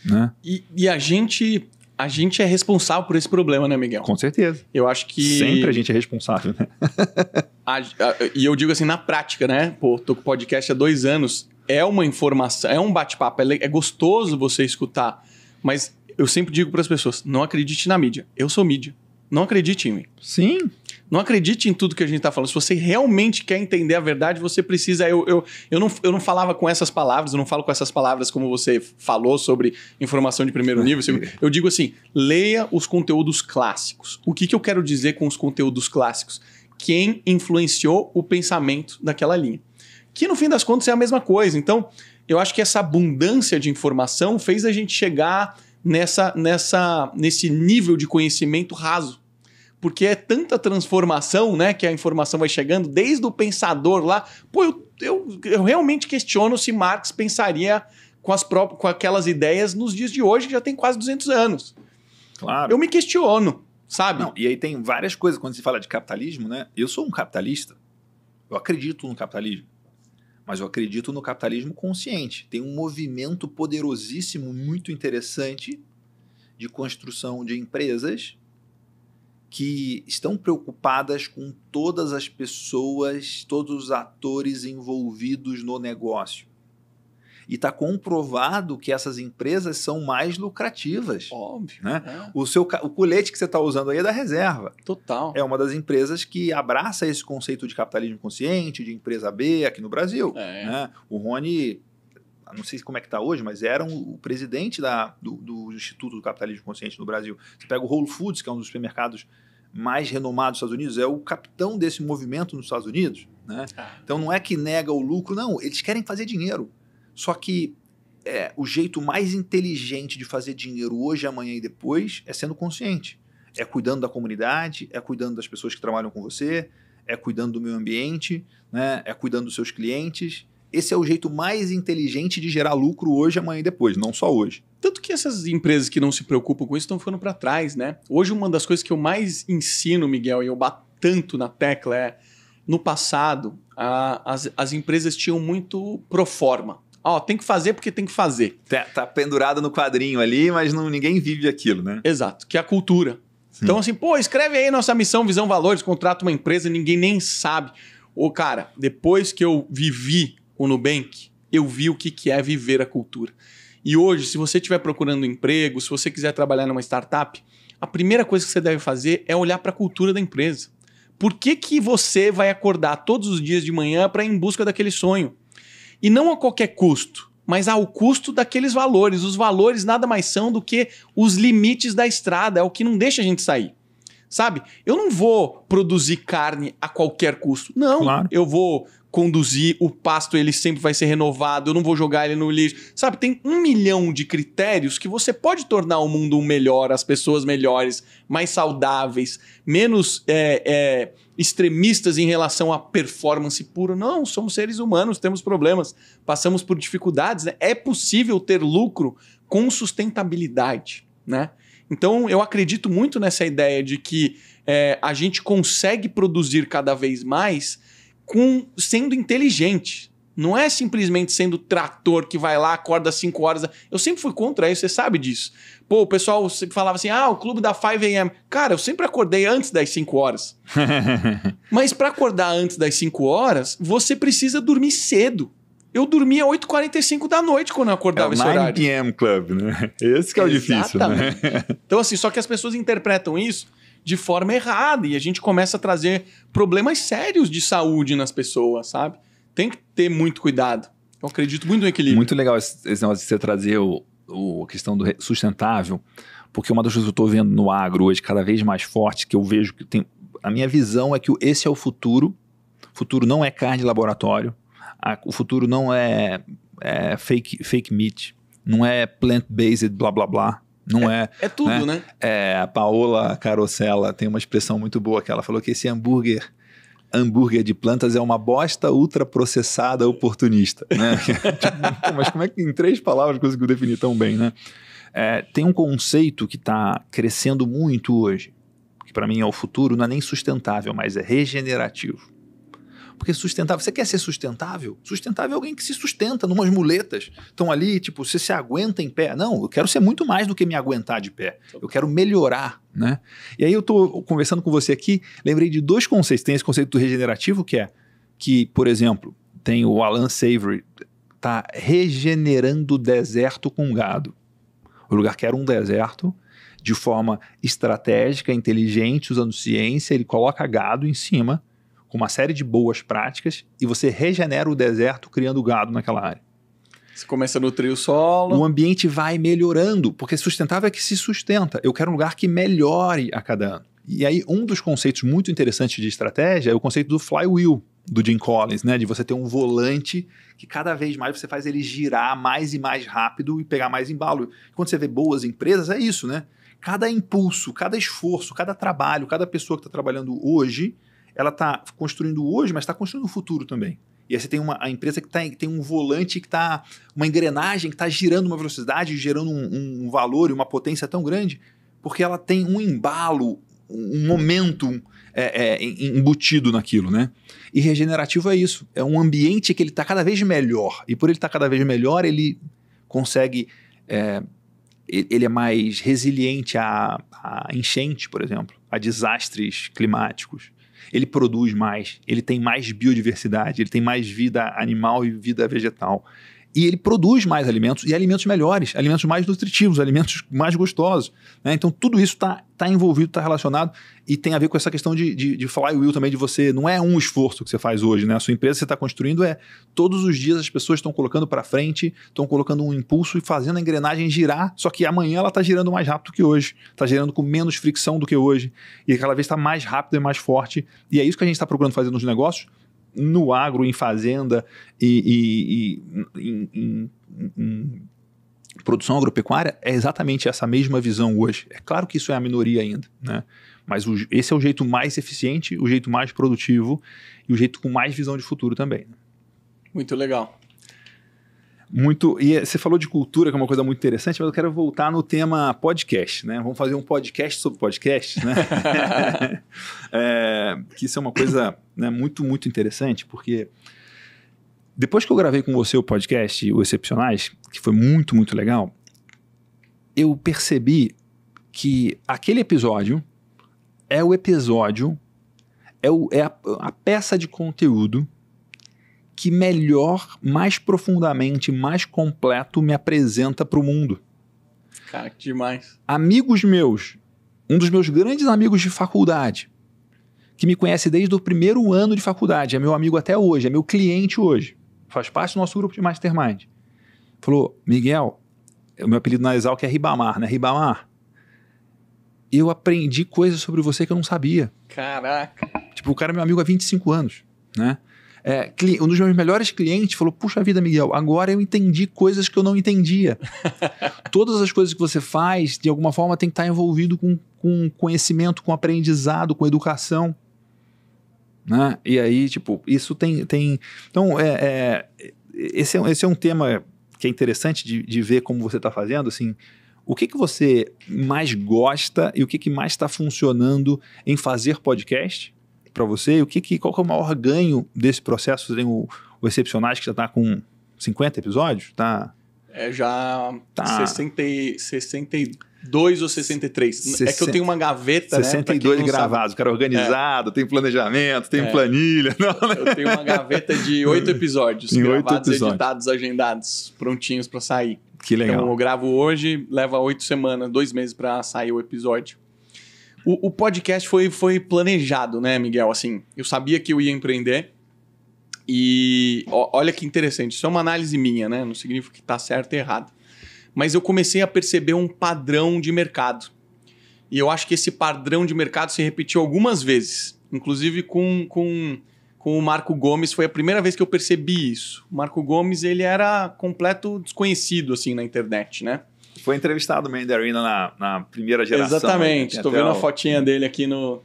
Né? E, e, a gente. A gente é responsável por esse problema, né, Miguel? Com certeza. Eu acho que. Sempre a gente é responsável, né? a, a, e eu digo assim, na prática, né? Pô, tô com podcast há dois anos. É uma informação, é um bate-papo, é, é gostoso você escutar mas eu sempre digo para as pessoas: não acredite na mídia. Eu sou mídia. Não acredite em mim. Sim. Não acredite em tudo que a gente está falando. Se você realmente quer entender a verdade, você precisa. Eu, eu, eu, não, eu não falava com essas palavras, eu não falo com essas palavras como você falou sobre informação de primeiro nível. Assim. Eu digo assim: leia os conteúdos clássicos. O que, que eu quero dizer com os conteúdos clássicos? Quem influenciou o pensamento daquela linha. Que no fim das contas é a mesma coisa. Então, eu acho que essa abundância de informação fez a gente chegar nessa, nessa, nesse nível de conhecimento raso. Porque é tanta transformação, né? Que a informação vai chegando desde o pensador lá. Pô, eu, eu, eu realmente questiono se Marx pensaria com, as próprias, com aquelas ideias nos dias de hoje, que já tem quase 200 anos. Claro. Eu me questiono, sabe? Não, e aí tem várias coisas. Quando se fala de capitalismo, né? Eu sou um capitalista. Eu acredito no capitalismo mas eu acredito no capitalismo consciente. Tem um movimento poderosíssimo, muito interessante, de construção de empresas que estão preocupadas com todas as pessoas, todos os atores envolvidos no negócio. E está comprovado que essas empresas são mais lucrativas. Óbvio. Né? É. O, seu, o colete que você está usando aí é da reserva. Total. É uma das empresas que abraça esse conceito de capitalismo consciente, de empresa B aqui no Brasil. É. Né? O Rony não sei como é que está hoje, mas era um, o presidente da, do, do, Instituto do Capitalismo Consciente no Brasil. Você pega o Whole Foods, que é um dos supermercados mais renomados dos Estados Unidos, é o capitão desse movimento nos Estados Unidos. Né? Ah. Então não é que nega o lucro, não. Eles querem fazer dinheiro. Só que é, o jeito mais inteligente de fazer dinheiro hoje, amanhã e depois é sendo consciente. É cuidando da comunidade, é cuidando das pessoas que trabalham com você, é cuidando do meio ambiente, né? é cuidando dos seus clientes. Esse é o jeito mais inteligente de gerar lucro hoje, amanhã e depois, não só hoje. Tanto que essas empresas que não se preocupam com isso estão ficando para trás, né? Hoje, uma das coisas que eu mais ensino, Miguel, e eu bato tanto na tecla é: no passado, a, as, as empresas tinham muito pro forma Ó, tem que fazer porque tem que fazer. Tá, tá pendurado no quadrinho ali, mas não, ninguém vive aquilo, né? Exato, que é a cultura. Sim. Então, assim, pô, escreve aí nossa missão, visão, valores, contrata uma empresa, ninguém nem sabe. Ô, cara, depois que eu vivi o Nubank, eu vi o que, que é viver a cultura. E hoje, se você estiver procurando emprego, se você quiser trabalhar numa startup, a primeira coisa que você deve fazer é olhar para a cultura da empresa. Por que, que você vai acordar todos os dias de manhã para ir em busca daquele sonho? E não a qualquer custo, mas ao custo daqueles valores. Os valores nada mais são do que os limites da estrada, é o que não deixa a gente sair. Sabe? Eu não vou produzir carne a qualquer custo. Não. Claro. Eu vou conduzir o pasto, ele sempre vai ser renovado, eu não vou jogar ele no lixo. Sabe, tem um milhão de critérios que você pode tornar o mundo melhor, as pessoas melhores, mais saudáveis, menos é, é, extremistas em relação à performance pura. Não, somos seres humanos, temos problemas, passamos por dificuldades. Né? É possível ter lucro com sustentabilidade, né? Então, eu acredito muito nessa ideia de que é, a gente consegue produzir cada vez mais com sendo inteligente. Não é simplesmente sendo trator que vai lá, acorda às 5 horas. Eu sempre fui contra isso, você sabe disso. Pô, o pessoal falava assim: ah, o clube da 5 a.m. Cara, eu sempre acordei antes das 5 horas. Mas para acordar antes das 5 horas, você precisa dormir cedo. Eu dormia 8h45 da noite quando eu acordava é esse horário. 9 p.m. Club, né? Esse que é o difícil, né? Então, assim, só que as pessoas interpretam isso de forma errada e a gente começa a trazer problemas sérios de saúde nas pessoas, sabe? Tem que ter muito cuidado. Eu acredito muito no equilíbrio. Muito legal esse, esse negócio de você trazer o, o, a questão do sustentável, porque uma das coisas que eu estou vendo no agro hoje cada vez mais forte, que eu vejo que tem... A minha visão é que esse é o futuro. O futuro não é carne de laboratório a, o futuro não é, é fake, fake meat, não é plant-based, blá blá blá. Não é. É, é tudo, né? né? É, a Paola Carosella tem uma expressão muito boa que ela falou que esse hambúrguer hambúrguer de plantas é uma bosta ultraprocessada oportunista. Né? Tipo, mas como é que em três palavras conseguiu definir tão bem, né? É, tem um conceito que está crescendo muito hoje, que para mim é o futuro, não é nem sustentável, mas é regenerativo. Porque sustentável, você quer ser sustentável? Sustentável é alguém que se sustenta numas muletas. Estão ali, tipo, você se aguenta em pé. Não, eu quero ser muito mais do que me aguentar de pé. Eu quero melhorar, né? E aí eu estou conversando com você aqui, lembrei de dois conceitos. Tem esse conceito do regenerativo, que é que, por exemplo, tem o Alan Savory, tá regenerando o deserto com gado. O lugar que era um deserto, de forma estratégica, inteligente, usando ciência, ele coloca gado em cima com uma série de boas práticas e você regenera o deserto criando gado naquela área. Você começa a nutrir o solo. O ambiente vai melhorando, porque sustentável é que se sustenta. Eu quero um lugar que melhore a cada ano. E aí, um dos conceitos muito interessantes de estratégia é o conceito do flywheel do Jim Collins, né? De você ter um volante que cada vez mais você faz ele girar mais e mais rápido e pegar mais embalo. Quando você vê boas empresas, é isso, né? Cada impulso, cada esforço, cada trabalho, cada pessoa que está trabalhando hoje ela está construindo hoje, mas está construindo o futuro também. E aí você tem uma a empresa que tá, tem um volante que está. uma engrenagem que está girando uma velocidade, gerando um, um, valor e uma potência tão grande, porque ela tem um embalo, um momento é, é, embutido naquilo, né? E regenerativo é isso. É um ambiente que ele está cada vez melhor. E por ele estar tá cada vez melhor, ele consegue. É, ele é mais resiliente a, a enchente, por exemplo, a desastres climáticos ele produz mais, ele tem mais biodiversidade, ele tem mais vida animal e vida vegetal e ele produz mais alimentos e alimentos melhores, alimentos mais nutritivos, alimentos mais gostosos. Né? Então, tudo isso está tá envolvido, está relacionado e tem a ver com essa questão de, de, de flywheel também, de você. Não é um esforço que você faz hoje, né? A sua empresa que você está construindo é todos os dias as pessoas estão colocando para frente, estão colocando um impulso e fazendo a engrenagem girar, só que amanhã ela está girando mais rápido que hoje, está girando com menos fricção do que hoje e cada vez está mais rápido e mais forte. E é isso que a gente está procurando fazer nos negócios no agro, em fazenda e, e, e em, em, em produção agropecuária é exatamente essa mesma visão hoje. É claro que isso é a minoria ainda, né? Mas o, esse é o jeito mais eficiente, o jeito mais produtivo e o jeito com mais visão de futuro também. Muito legal. Muito. E é, você falou de cultura, que é uma coisa muito interessante, mas eu quero voltar no tema podcast, né? Vamos fazer um podcast sobre podcast, né? é, que isso é uma coisa né, muito, muito interessante, porque depois que eu gravei com você o podcast, o Excepcionais, que foi muito, muito legal, eu percebi que aquele episódio é o episódio, é, o, é a, a peça de conteúdo que melhor, mais profundamente, mais completo me apresenta para o mundo. Cara, que demais. Amigos meus, um dos meus grandes amigos de faculdade, que me conhece desde o primeiro ano de faculdade, é meu amigo até hoje, é meu cliente hoje, faz parte do nosso grupo de mastermind. Falou, Miguel, é o meu apelido na Exalc é Ribamar, né? Ribamar, eu aprendi coisas sobre você que eu não sabia. Caraca. Tipo, o cara é meu amigo há 25 anos, né? é, um dos meus melhores clientes falou: Puxa vida, Miguel, agora eu entendi coisas que eu não entendia. Todas as coisas que você faz, de alguma forma, tem que estar envolvido com, com conhecimento, com aprendizado, com educação. Né? E aí, tipo, isso tem. tem... Então, é, é, esse, é, esse é um tema que é interessante de, de ver como você está fazendo, assim. O que, que você mais gosta e o que, que mais está funcionando em fazer podcast? para você? O que, que, qual que é o maior ganho desse processo? Tem o, o Excepcionais, que já está com 50 episódios? Tá... É já tá. 60, 62 ou 63. 60, é que eu tenho uma gaveta, 62 né? gravados, cara é organizado, é. tem planejamento, tem é. planilha. Não, né? Eu tenho uma gaveta de oito episódios, tem gravados, episódios. editados, agendados, prontinhos para sair. Que legal. Então eu gravo hoje, leva oito semanas, dois meses para sair o episódio. O, o, podcast foi, foi planejado, né, Miguel? Assim, eu sabia que eu ia empreender. E ó, olha que interessante, isso é uma análise minha, né? Não significa que tá certo e errado. Mas eu comecei a perceber um padrão de mercado. E eu acho que esse padrão de mercado se repetiu algumas vezes. Inclusive com, com, com o Marco Gomes, foi a primeira vez que eu percebi isso. O Marco Gomes, ele era completo desconhecido, assim, na internet, né? Foi entrevistado o Mandarina na, na primeira geração. Né? Exatamente, estou vendo o... a fotinha dele aqui no...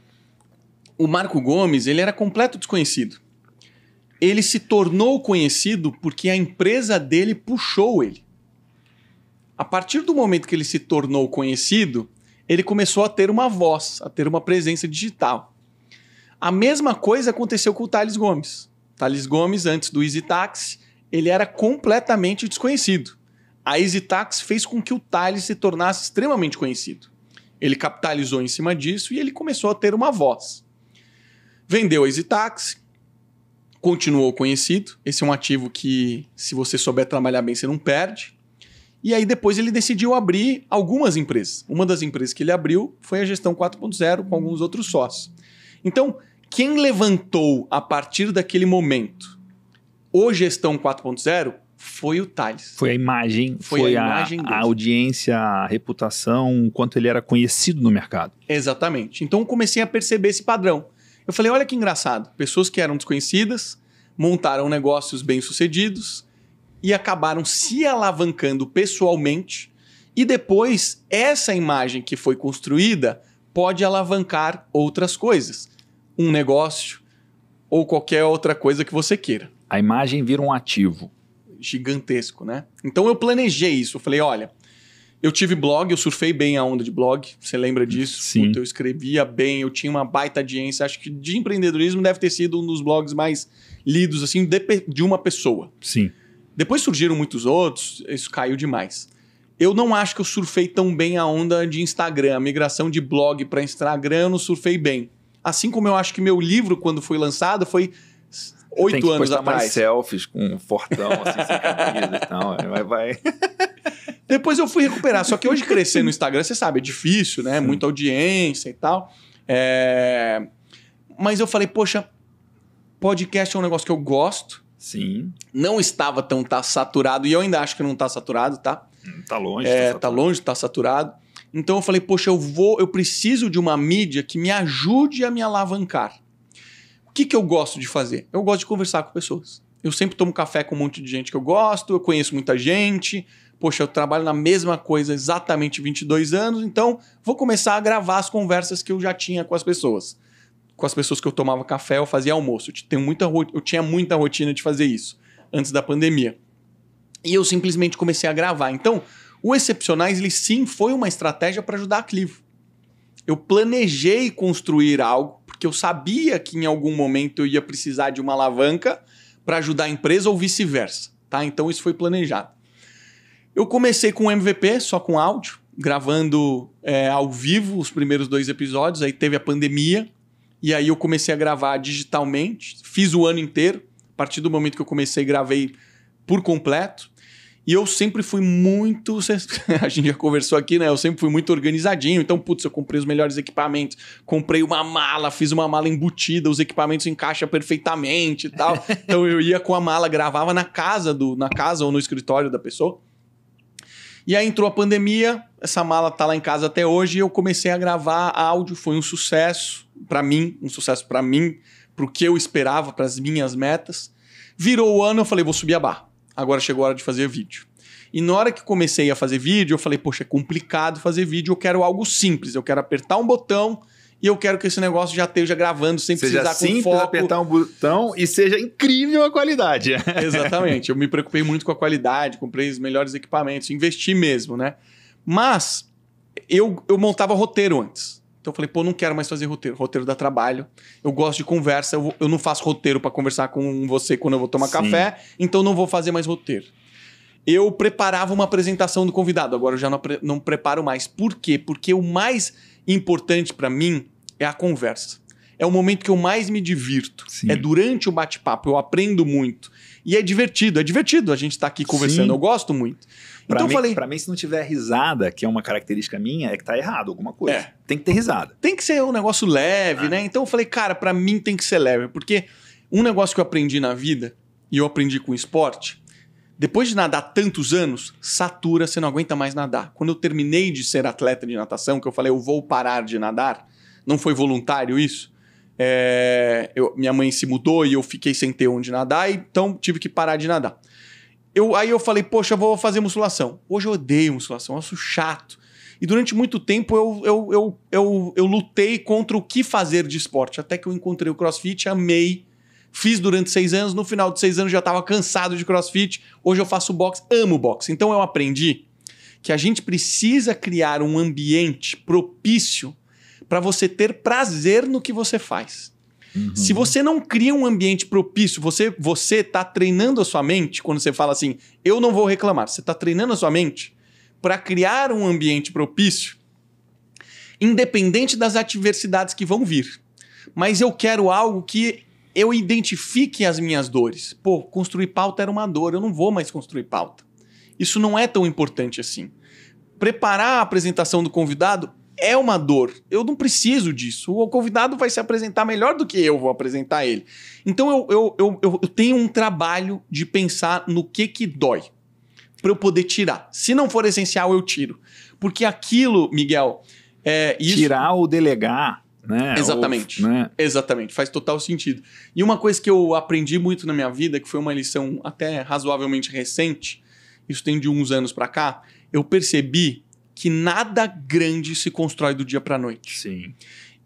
O Marco Gomes, ele era completo desconhecido. Ele se tornou conhecido porque a empresa dele puxou ele. A partir do momento que ele se tornou conhecido, ele começou a ter uma voz, a ter uma presença digital. A mesma coisa aconteceu com o Thales Gomes. Thales Gomes, antes do Easy Taxi, ele era completamente desconhecido a EasyTax fez com que o Thales se tornasse extremamente conhecido. Ele capitalizou em cima disso e ele começou a ter uma voz. Vendeu a EasyTax, continuou conhecido. Esse é um ativo que, se você souber trabalhar bem, você não perde. E aí depois ele decidiu abrir algumas empresas. Uma das empresas que ele abriu foi a gestão 4.0 com alguns outros sócios. Então, quem levantou a partir daquele momento o gestão 4.0 foi o Thales. Foi a imagem, foi, foi a, imagem a, a, audiência, a reputação, o quanto ele era conhecido no mercado. Exatamente. Então comecei a perceber esse padrão. Eu falei, olha que engraçado, pessoas que eram desconhecidas montaram negócios bem-sucedidos e acabaram se alavancando pessoalmente e depois essa imagem que foi construída pode alavancar outras coisas, um negócio ou qualquer outra coisa que você queira. A imagem vira um ativo gigantesco, né? Então eu planejei isso. Eu falei, olha, eu tive blog, eu surfei bem a onda de blog. Você lembra disso? Sim. Puta, eu escrevia bem, eu tinha uma baita audiência. Acho que de empreendedorismo deve ter sido um dos blogs mais lidos, assim, de, de uma pessoa. Sim. Depois surgiram muitos outros, isso caiu demais. Eu não acho que eu surfei tão bem a onda de Instagram. A migração de blog para Instagram eu não surfei bem. Assim como eu acho que meu livro, quando foi lançado, foi oito anos atrás. mais selfies com um fortão, assim, sem camisa e tal. Vai, vai. Depois eu fui recuperar. Só que hoje crescer no Instagram, você sabe, é difícil, né? Sim. Muita audiência e tal. É... Mas eu falei, poxa, podcast é um negócio que eu gosto. Sim. Não estava tão tá, saturado, e eu ainda acho que não está saturado, tá? Hum, tá longe. É, tá, tá longe, tá saturado. Então eu falei, poxa, eu vou, eu preciso de uma mídia que me ajude a me alavancar que, que eu gosto de fazer? Eu gosto de conversar com pessoas. Eu sempre tomo café com um monte de gente que eu gosto, eu conheço muita gente. Poxa, eu trabalho na mesma coisa exatamente 22 anos, então vou começar a gravar as conversas que eu já tinha com as pessoas. Com as pessoas que eu tomava café eu fazia almoço. Eu, muita, eu tinha muita rotina de fazer isso antes da pandemia. E eu simplesmente comecei a gravar. Então, o Excepcionais, ele sim foi uma estratégia para ajudar a Clivo. Eu planejei construir algo que eu sabia que em algum momento eu ia precisar de uma alavanca para ajudar a empresa ou vice-versa, tá? Então isso foi planejado. Eu comecei com MVP, só com áudio, gravando é, ao vivo os primeiros dois episódios, aí teve a pandemia, e aí eu comecei a gravar digitalmente, fiz o ano inteiro. A partir do momento que eu comecei, gravei por completo. E eu sempre fui muito. A gente já conversou aqui, né? Eu sempre fui muito organizadinho. Então, putz, eu comprei os melhores equipamentos, comprei uma mala, fiz uma mala embutida, os equipamentos encaixam perfeitamente e tal. então eu ia com a mala, gravava na casa do. na casa ou no escritório da pessoa. E aí entrou a pandemia, essa mala tá lá em casa até hoje e eu comecei a gravar áudio, foi um sucesso para mim, um sucesso para mim, pro que eu esperava, para as minhas metas. Virou o ano, eu falei, vou subir a barra agora chegou a hora de fazer vídeo. E na hora que comecei a fazer vídeo, eu falei, poxa, é complicado fazer vídeo, eu quero algo simples, eu quero apertar um botão e eu quero que esse negócio já esteja gravando sem seja precisar simples, com foco. apertar um botão e seja incrível a qualidade. Exatamente. Eu me preocupei muito com a qualidade, comprei os melhores equipamentos, investi mesmo, né? Mas eu, eu montava roteiro antes. Então eu falei, pô, não quero mais fazer roteiro. Roteiro dá trabalho. Eu gosto de conversa. Eu, eu não faço roteiro para conversar com você quando eu vou tomar Sim. café. Então não vou fazer mais roteiro. Eu preparava uma apresentação do convidado. Agora eu já não, não preparo mais. Por quê? Porque o mais importante para mim é a conversa. É o momento que eu mais me divirto. Sim. É durante o bate-papo. Eu aprendo muito. E é divertido, é divertido a gente estar tá aqui conversando. Sim. Eu gosto muito. Pra então mim, eu falei. Pra mim, se não tiver risada, que é uma característica minha, é que tá errado alguma coisa. É. Tem que ter risada. Tem que ser um negócio leve, ah. né? Então eu falei, cara, para mim tem que ser leve. Porque um negócio que eu aprendi na vida, e eu aprendi com esporte, depois de nadar tantos anos, satura, você não aguenta mais nadar. Quando eu terminei de ser atleta de natação, que eu falei, eu vou parar de nadar, não foi voluntário isso? É, eu, minha mãe se mudou e eu fiquei sem ter onde nadar, então tive que parar de nadar. Eu, aí eu falei, poxa, vou fazer musculação. Hoje eu odeio musculação, eu acho chato. E durante muito tempo eu, eu, eu, eu, eu lutei contra o que fazer de esporte, até que eu encontrei o crossfit, amei. Fiz durante seis anos, no final de seis anos já estava cansado de crossfit. Hoje eu faço boxe, amo boxe. Então eu aprendi que a gente precisa criar um ambiente propício para você ter prazer no que você faz. Uhum. Se você não cria um ambiente propício, você você está treinando a sua mente quando você fala assim, eu não vou reclamar. Você está treinando a sua mente para criar um ambiente propício, independente das adversidades que vão vir. Mas eu quero algo que eu identifique as minhas dores. Pô, construir pauta era uma dor, eu não vou mais construir pauta. Isso não é tão importante assim. Preparar a apresentação do convidado é uma dor. Eu não preciso disso. O convidado vai se apresentar melhor do que eu vou apresentar ele. Então eu, eu, eu, eu, eu tenho um trabalho de pensar no que que dói para eu poder tirar. Se não for essencial, eu tiro. Porque aquilo, Miguel. É isso... Tirar ou delegar. Né? Exatamente. Ou, né? Exatamente, faz total sentido. E uma coisa que eu aprendi muito na minha vida, que foi uma lição até razoavelmente recente, isso tem de uns anos para cá, eu percebi que nada grande se constrói do dia para noite. Sim.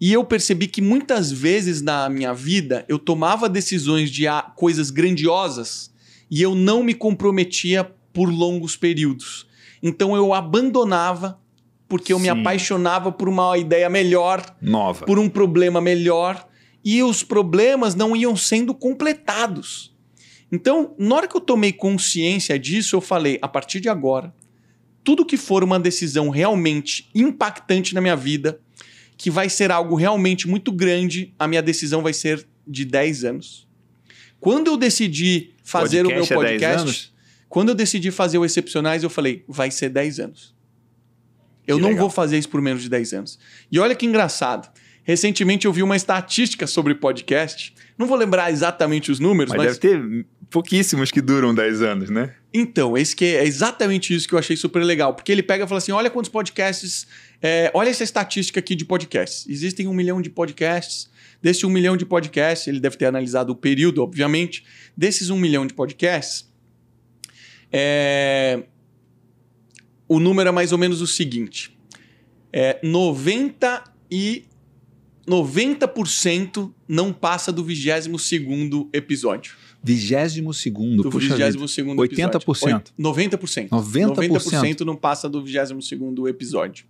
E eu percebi que muitas vezes na minha vida eu tomava decisões de ah, coisas grandiosas e eu não me comprometia por longos períodos. Então eu abandonava porque eu Sim. me apaixonava por uma ideia melhor, nova, por um problema melhor e os problemas não iam sendo completados. Então, na hora que eu tomei consciência disso, eu falei: a partir de agora, tudo que for uma decisão realmente impactante na minha vida, que vai ser algo realmente muito grande, a minha decisão vai ser de 10 anos. Quando eu decidi fazer podcast o meu podcast, é quando eu decidi fazer o Excepcionais, eu falei, vai ser 10 anos. Eu que não legal. vou fazer isso por menos de 10 anos. E olha que engraçado. Recentemente eu vi uma estatística sobre podcast. Não vou lembrar exatamente os números, mas. mas... deve ter pouquíssimos que duram 10 anos, né? Então, esse que é exatamente isso que eu achei super legal, porque ele pega e fala assim: olha quantos podcasts, é, olha essa estatística aqui de podcasts. Existem um milhão de podcasts. Desse um milhão de podcasts, ele deve ter analisado o período, obviamente. Desses um milhão de podcasts, é, o número é mais ou menos o seguinte: é, 90 e 90% não passa do 22 segundo episódio. 22 segundo. Do 22 segundo 80%. 90%. 90%. 90% não passa do 22 segundo episódio.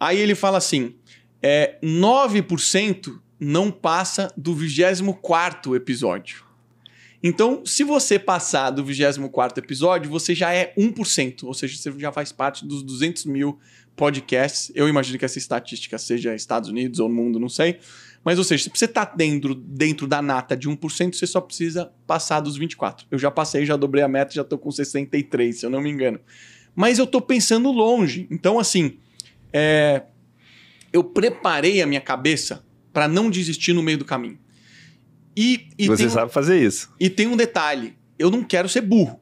Aí ele fala assim, é, 9% não passa do 24 episódio. Então, se você passar do 24 episódio, você já é 1%, ou seja, você já faz parte dos 200 mil podcasts. Eu imagino que essa estatística seja Estados Unidos ou no mundo, não sei. Mas, ou seja, se você está dentro, dentro da nata de 1%, você só precisa passar dos 24%. Eu já passei, já dobrei a meta, já estou com 63%, se eu não me engano. Mas eu estou pensando longe. Então, assim, é... eu preparei a minha cabeça para não desistir no meio do caminho. E, e Você sabe fazer isso. E tem um detalhe: eu não quero ser burro.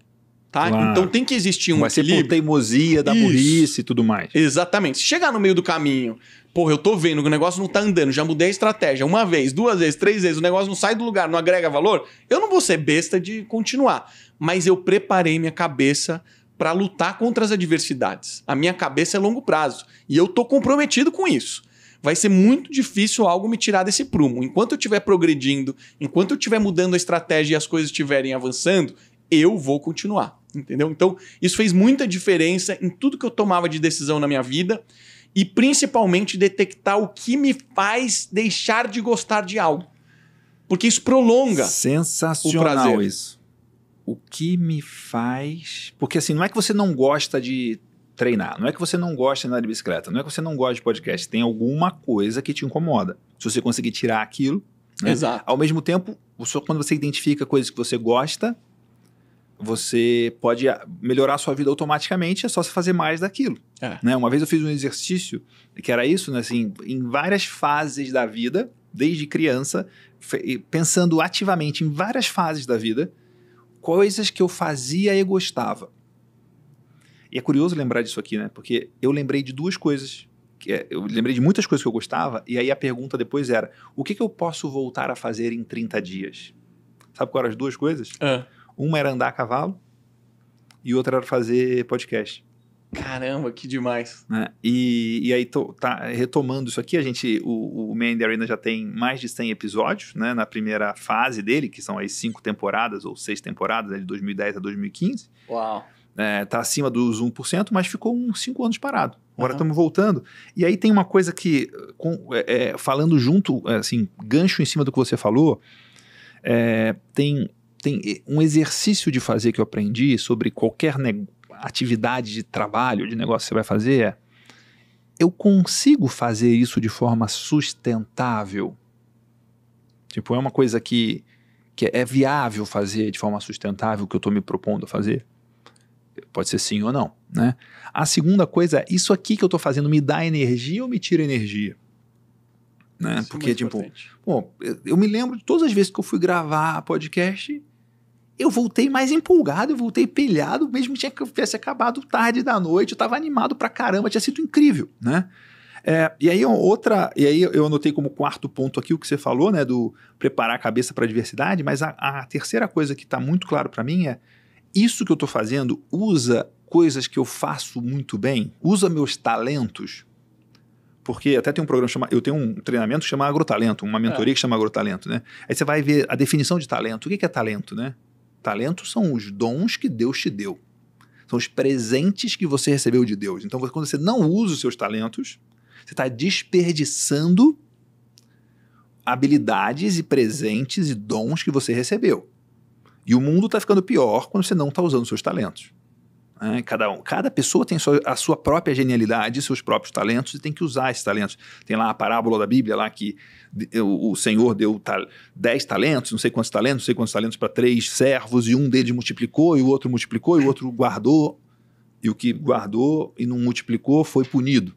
Tá? Claro. Então tem que existir um Vai equilíbrio. Vai ser por teimosia da Isso. burrice e tudo mais. Exatamente. Se chegar no meio do caminho, porra, eu tô vendo que o negócio não tá andando, já mudei a estratégia uma vez, duas vezes, três vezes, o negócio não sai do lugar, não agrega valor, eu não vou ser besta de continuar. Mas eu preparei minha cabeça para lutar contra as adversidades. A minha cabeça é longo prazo e eu tô comprometido com isso vai ser muito difícil algo me tirar desse prumo. Enquanto eu estiver progredindo, enquanto eu estiver mudando a estratégia e as coisas estiverem avançando, eu vou continuar, entendeu? Então, isso fez muita diferença em tudo que eu tomava de decisão na minha vida e principalmente detectar o que me faz deixar de gostar de algo. Porque isso prolonga Sensacional o prazer. isso. O que me faz. Porque assim, não é que você não gosta de treinar, não é que você não gosta de andar de bicicleta, não é que você não gosta de podcast, tem alguma coisa que te incomoda. Se você conseguir tirar aquilo. Né? Exato. Ao mesmo tempo, quando você identifica coisas que você gosta, você pode melhorar a sua vida automaticamente, é só você fazer mais daquilo. É. Né? Uma vez eu fiz um exercício que era isso, né? Assim, em várias fases da vida, desde criança, pensando ativamente em várias fases da vida, coisas que eu fazia e gostava. E é curioso lembrar disso aqui, né? Porque eu lembrei de duas coisas. Que é, eu lembrei de muitas coisas que eu gostava, e aí a pergunta depois era: o que, que eu posso voltar a fazer em 30 dias? Sabe qual eram as duas coisas? É. Uma era andar a cavalo e outra era fazer podcast. Caramba, que demais. Né? E, e aí, tô, tá retomando isso aqui, a gente, o, o Man Arena já tem mais de 100 episódios, né? Na primeira fase dele, que são as cinco temporadas ou seis temporadas, né, de 2010 a 2015. Uau. É, tá acima dos 1%, mas ficou uns 5 anos parado. Agora uhum. estamos voltando. E aí tem uma coisa que, com, é, é falando junto, é, assim, gancho em cima do que você falou, é, tem tem eh, um exercício de fazer que eu aprendi sobre qualquer atividade de trabalho, de negócio que você vai fazer é eu consigo fazer isso de forma sustentável? Tipo, é uma coisa que, que é viável fazer de forma sustentável que eu estou me propondo a fazer? Pode ser sim ou não, né? A segunda coisa é, isso aqui que eu estou fazendo me dá energia ou me tira energia? Né? É Porque, é tipo, bom, eu me lembro de todas as vezes que eu fui gravar podcast eu voltei mais empolgado, eu voltei pilhado, mesmo que tivesse acabado tarde da noite, eu estava animado pra caramba, tinha sido incrível, né? É, e aí outra, e aí eu anotei como quarto ponto aqui o que você falou, né, do preparar a cabeça para a diversidade, mas a, a, terceira coisa que está muito claro para mim é isso que eu estou fazendo usa coisas que eu faço muito bem, usa meus talentos, porque até tem um programa chamado, eu tenho um treinamento chamado Agrotalento, uma mentoria é. que chama Agrotalento, né? Aí você vai ver a definição de talento, o que é talento, né? Talentos são os dons que Deus te deu. São os presentes que você recebeu de Deus. Então, quando você não usa os seus talentos, você está desperdiçando habilidades e presentes e dons que você recebeu. E o mundo está ficando pior quando você não está usando seus talentos. Né? Cada, um, cada pessoa tem a sua própria genialidade, seus próprios talentos e tem que usar esses talentos. Tem lá a parábola da Bíblia lá que o, Senhor deu ta, dez talentos, não sei quantos talentos, não sei quantos talentos para três servos e um deles multiplicou e o outro multiplicou e o outro guardou e o que guardou e não multiplicou foi punido.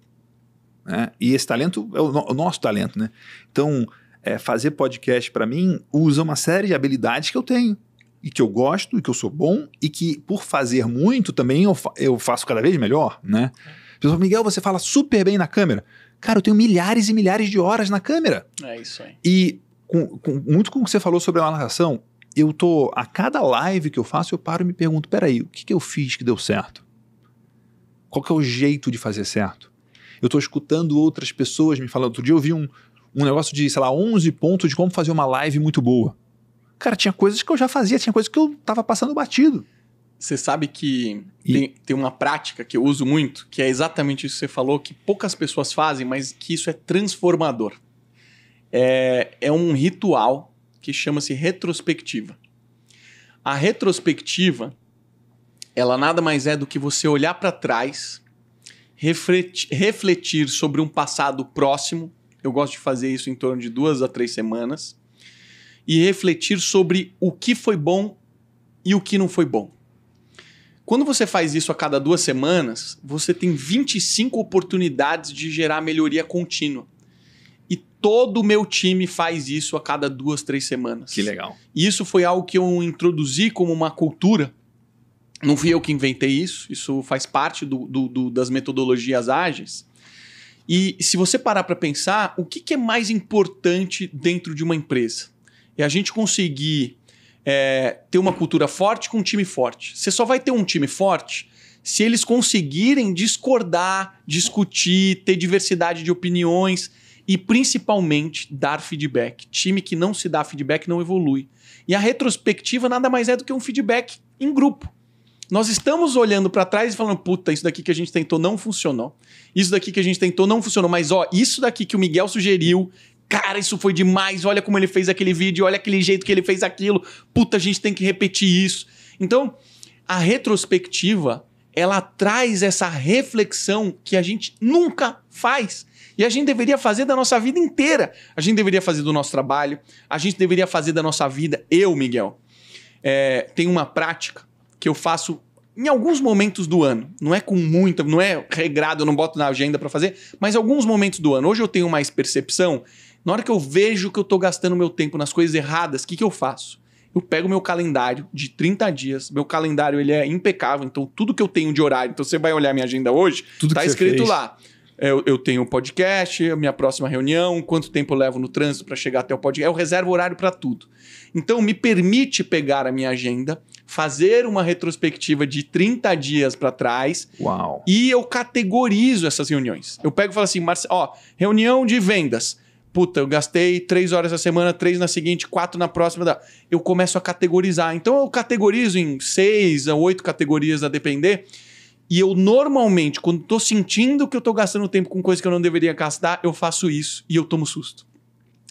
Né? E esse talento é o, no, o nosso talento, né? Então é, fazer podcast para mim usa uma série de habilidades que eu tenho e que eu gosto e que eu sou bom e que por fazer muito também eu, fa eu faço cada vez melhor, né? É. Pessoal, Miguel, você fala super bem na câmera. Cara, eu tenho milhares e milhares de horas na câmera. É isso aí. E com, com, muito com o que você falou sobre a narração, eu tô a cada live que eu faço eu paro e me pergunto, peraí, o que, que eu fiz que deu certo? Qual que é o jeito de fazer certo? Eu estou escutando outras pessoas me falando. Outro dia eu vi um, um negócio de, sei lá, 11 pontos de como fazer uma live muito boa. Cara, tinha coisas que eu já fazia, tinha coisas que eu tava passando batido. Você sabe que e... tem, tem, uma prática que eu uso muito, que é exatamente isso que você falou, que poucas pessoas fazem, mas que isso é transformador. É, é um ritual que chama-se retrospectiva. A retrospectiva, ela nada mais é do que você olhar para trás, refletir, refletir sobre um passado próximo. Eu gosto de fazer isso em torno de duas a três semanas e refletir sobre o que foi bom e o que não foi bom. Quando você faz isso a cada duas semanas, você tem 25 oportunidades de gerar melhoria contínua. E todo o meu time faz isso a cada duas, três semanas. Que legal. E isso foi algo que eu introduzi como uma cultura. Não fui eu que inventei isso, isso faz parte do, do, do das metodologias ágeis. E se você parar para pensar, o que, que é mais importante dentro de uma empresa? é a gente conseguir é, ter uma cultura forte com um time forte. Você só vai ter um time forte se eles conseguirem discordar, discutir, ter diversidade de opiniões e principalmente dar feedback. Time que não se dá feedback não evolui. E a retrospectiva nada mais é do que um feedback em grupo. Nós estamos olhando para trás e falando: puta, isso daqui que a gente tentou não funcionou. Isso daqui que a gente tentou não funcionou. Mas, ó, isso daqui que o Miguel sugeriu, cara, isso foi demais, olha como ele fez aquele vídeo, olha aquele jeito que ele fez aquilo, puta, a gente tem que repetir isso. Então, a retrospectiva, ela traz essa reflexão que a gente nunca faz. E a gente deveria fazer da nossa vida inteira. A gente deveria fazer do nosso trabalho, a gente deveria fazer da nossa vida. Eu, Miguel, é, tenho uma prática que eu faço em alguns momentos do ano. Não é com muita, não é regrado, eu não boto na agenda para fazer, mas alguns momentos do ano. Hoje eu tenho mais percepção na hora que eu vejo que eu estou gastando meu tempo nas coisas erradas, o que, que eu faço? Eu pego meu calendário de 30 dias. Meu calendário ele é impecável, então tudo que eu tenho de horário, então você vai olhar minha agenda hoje, tudo tá escrito fez. lá. É, eu, eu tenho o podcast, minha próxima reunião, quanto tempo eu levo no trânsito para chegar até o podcast. Eu é reservo horário para tudo. Então, me permite pegar a minha agenda, fazer uma retrospectiva de 30 dias para trás. Uau. E eu categorizo essas reuniões. Eu pego e falo assim, Marcelo, ó, reunião de vendas puta, eu gastei três horas na semana, três na seguinte, quatro na próxima. Da... Eu começo a categorizar. Então eu categorizo em seis a oito categorias a depender. E eu normalmente, quando tô sentindo que eu tô gastando tempo com coisa que eu não deveria gastar, eu faço isso e eu tomo susto.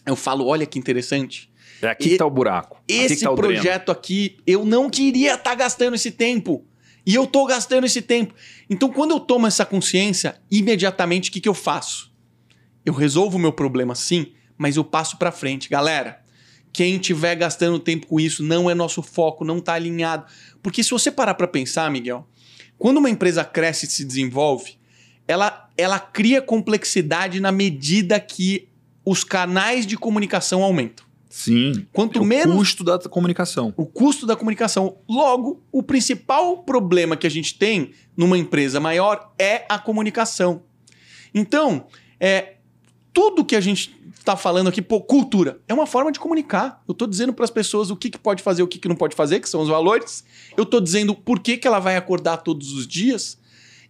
Eu falo, olha que interessante. É aqui e, que tá o buraco. Esse aqui tá o projeto dreno. aqui, eu não queria estar tá gastando esse tempo. E eu tô gastando esse tempo. Então, quando eu tomo essa consciência, imediatamente o que, que eu faço? Eu resolvo o meu problema sim, mas eu passo para frente, galera. Quem estiver gastando tempo com isso não é nosso foco, não está alinhado. Porque se você parar para pensar, Miguel, quando uma empresa cresce e se desenvolve, ela, ela cria complexidade na medida que os canais de comunicação aumentam. Sim. Quanto é o menos. O custo da comunicação. O custo da comunicação. Logo, o principal problema que a gente tem numa empresa maior é a comunicação. Então, é, tudo que a gente está falando aqui, pô, cultura, é uma forma de comunicar. Eu estou dizendo para as pessoas o que, que pode fazer, o que, que não pode fazer, que são os valores. Eu estou dizendo por que, que ela vai acordar todos os dias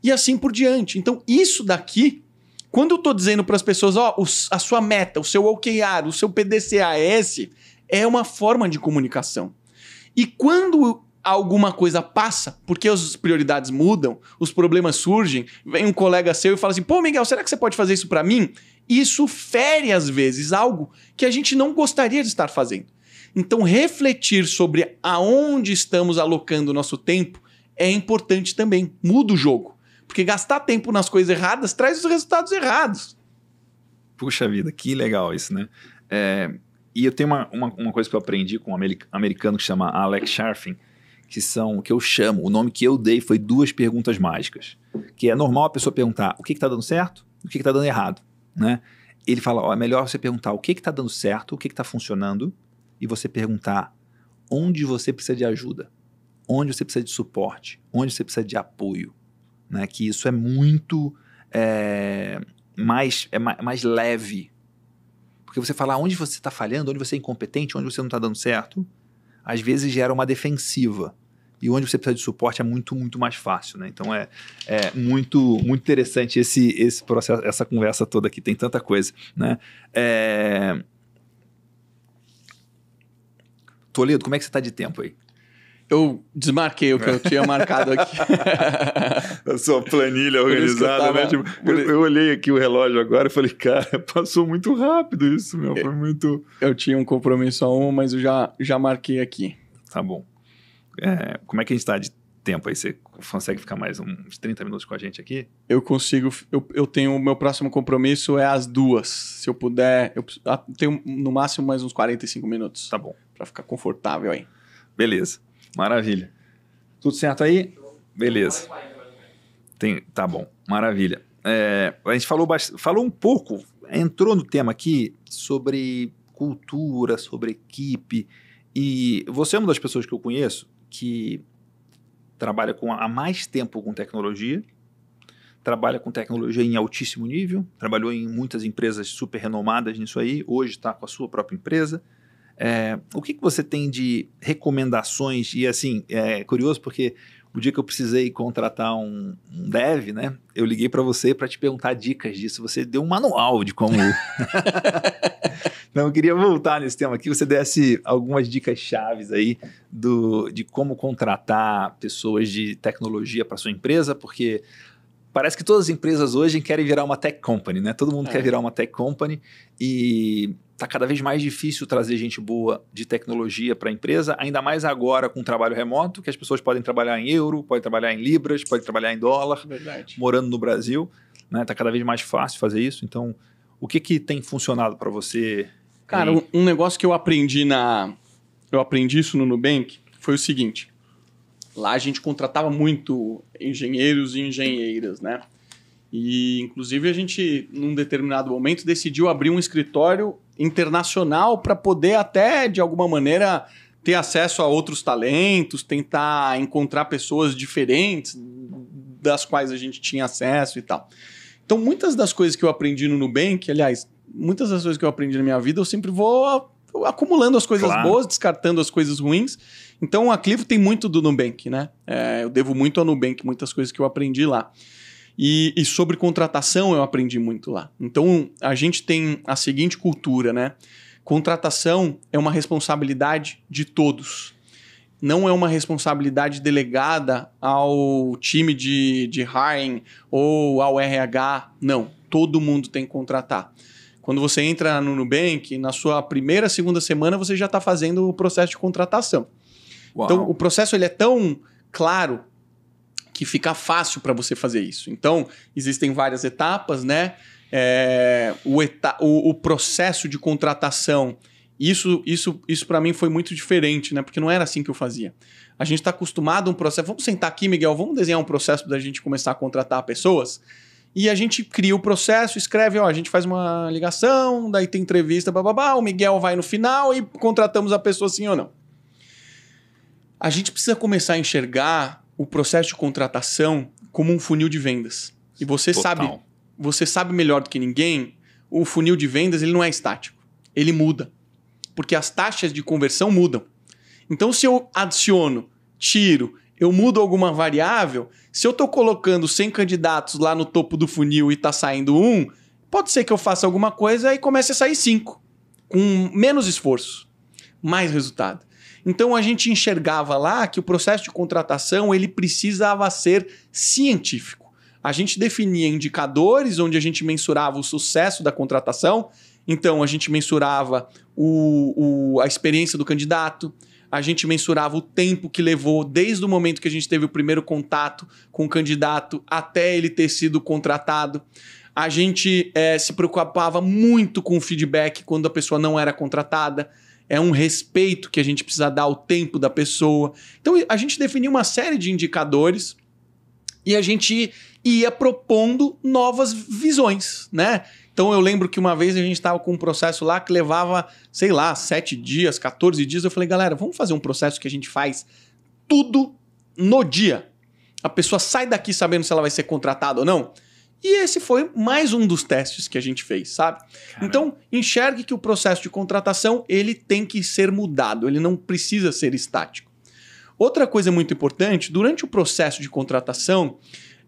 e assim por diante. Então, isso daqui, quando eu estou dizendo para as pessoas, ó, a sua meta, o seu OKR, o seu PDCAS, é uma forma de comunicação. E quando alguma coisa passa, porque as prioridades mudam, os problemas surgem, vem um colega seu e fala assim: "Pô, Miguel, será que você pode fazer isso para mim?" Isso fere, às vezes, algo que a gente não gostaria de estar fazendo. Então, refletir sobre aonde estamos alocando o nosso tempo é importante também. Muda o jogo. Porque gastar tempo nas coisas erradas traz os resultados errados. Puxa vida, que legal isso, né? É, e eu tenho uma, uma, uma, coisa que eu aprendi com um americano que chama Alex Sharfin, que são o que eu chamo, o nome que eu dei foi duas perguntas mágicas. Que é normal a pessoa perguntar o que está dando certo, o que está dando errado né? Ele fala, ó, é melhor você perguntar o que está dando certo, o que está funcionando, e você perguntar onde você precisa de ajuda, onde você precisa de suporte, onde você precisa de apoio, né? Que isso é muito é, mais, é mais, mais leve. Porque você falar onde você está falhando, onde você é incompetente, onde você não está dando certo, às vezes gera uma defensiva. E onde você precisa de suporte é muito, muito mais fácil, né? Então é, é muito, muito interessante esse, esse processo, essa conversa toda aqui, tem tanta coisa, né? É... Toledo, como é que você está de tempo aí? Eu desmarquei o que eu tinha marcado aqui. A sua planilha organizada, né? tava... né? Tipo, eu, eu, olhei aqui o relógio agora e falei, cara, passou muito rápido isso, meu. Foi é, muito. Eu tinha um compromisso a um, mas eu já, já marquei aqui. Tá bom. É, como é que a gente está de tempo aí? Você consegue ficar mais uns 30 minutos com a gente aqui? Eu consigo. Eu, eu tenho. O meu próximo compromisso é às duas. Se eu puder, eu ah, tenho no máximo mais uns 45 minutos. Tá bom. Para ficar confortável aí. Beleza. Maravilha. Tudo certo aí? Beleza. Tem, tá bom. Maravilha. É, a gente falou, falou um pouco, entrou no tema aqui sobre cultura, sobre equipe. E você é uma das pessoas que eu conheço que trabalha com, há mais tempo com tecnologia, trabalha com tecnologia em altíssimo nível, trabalhou em muitas empresas super renomadas nisso aí, hoje está com a sua própria empresa. É, o que, que você tem de recomendações? E assim, é curioso porque o dia que eu precisei contratar um, um dev, né? Eu liguei para você para te perguntar dicas disso. Você deu um manual de como. Não, eu queria voltar nesse tema aqui, você desse algumas dicas chaves aí do, de como contratar pessoas de tecnologia para sua empresa, porque parece que todas as empresas hoje querem virar uma tech company, né? Todo mundo é. quer virar uma tech company e tá cada vez mais difícil trazer gente boa de tecnologia para a empresa, ainda mais agora com o trabalho remoto, que as pessoas podem trabalhar em euro, podem trabalhar em libras, podem trabalhar em dólar, Verdade. morando no Brasil, né? Tá cada vez mais fácil fazer isso. Então, o que que tem funcionado para você Cara, um, um negócio que eu aprendi na. Eu aprendi isso no Nubank foi o seguinte. Lá a gente contratava muito engenheiros e engenheiras, né? E, inclusive, a gente, num determinado momento, decidiu abrir um escritório internacional para poder, até de alguma maneira, ter acesso a outros talentos, tentar encontrar pessoas diferentes das quais a gente tinha acesso e tal. Então, muitas das coisas que eu aprendi no Nubank, aliás, muitas das coisas que eu aprendi na minha vida, eu sempre vou acumulando as coisas claro. boas, descartando as coisas ruins. Então, a Clivo tem muito do Nubank, né? É, eu devo muito ao Nubank, muitas coisas que eu aprendi lá. E, e, sobre contratação eu aprendi muito lá. Então, a gente tem a seguinte cultura, né? Contratação é uma responsabilidade de todos. Não é uma responsabilidade delegada ao time de, de hiring ou ao RH. Não, todo mundo tem que contratar. Quando você entra no Nubank, na sua primeira, segunda semana, você já está fazendo o processo de contratação. Uau. Então, o processo ele é tão claro que fica fácil para você fazer isso. Então, existem várias etapas, né? É, o, eta o, o processo de contratação isso, isso, isso para mim foi muito diferente, né? Porque não era assim que eu fazia. A gente está acostumado a um processo. Vamos sentar aqui, Miguel, vamos desenhar um processo da gente começar a contratar pessoas. E a gente cria o processo, escreve, ó, a gente faz uma ligação, daí tem entrevista, babá, o Miguel vai no final e contratamos a pessoa sim ou não. A gente precisa começar a enxergar o processo de contratação como um funil de vendas. E você Total. sabe, você sabe melhor do que ninguém, o funil de vendas, ele não é estático. Ele muda. Porque as taxas de conversão mudam. Então se eu adiciono, tiro eu mudo alguma variável, se eu estou colocando 100 candidatos lá no topo do funil e está saindo um, pode ser que eu faça alguma coisa e comece a sair cinco, com menos esforço, mais resultado. Então a gente enxergava lá que o processo de contratação ele precisava ser científico. A gente definia indicadores onde a gente mensurava o sucesso da contratação. Então a gente mensurava o, o, a experiência do candidato, a gente mensurava o tempo que levou desde o momento que a gente teve o primeiro contato com o candidato até ele ter sido contratado. A gente é, se preocupava muito com o feedback quando a pessoa não era contratada. É um respeito que a gente precisa dar ao tempo da pessoa. Então a gente definiu uma série de indicadores e a gente ia propondo novas visões, né? Então eu lembro que uma vez a gente estava com um processo lá que levava, sei lá, 7 dias, 14 dias. Eu falei, galera, vamos fazer um processo que a gente faz tudo no dia. A pessoa sai daqui sabendo se ela vai ser contratada ou não. E esse foi mais um dos testes que a gente fez, sabe? Caramba. Então, enxergue que o processo de contratação, ele tem que ser mudado, ele não precisa ser estático. Outra coisa muito importante, durante o processo de contratação,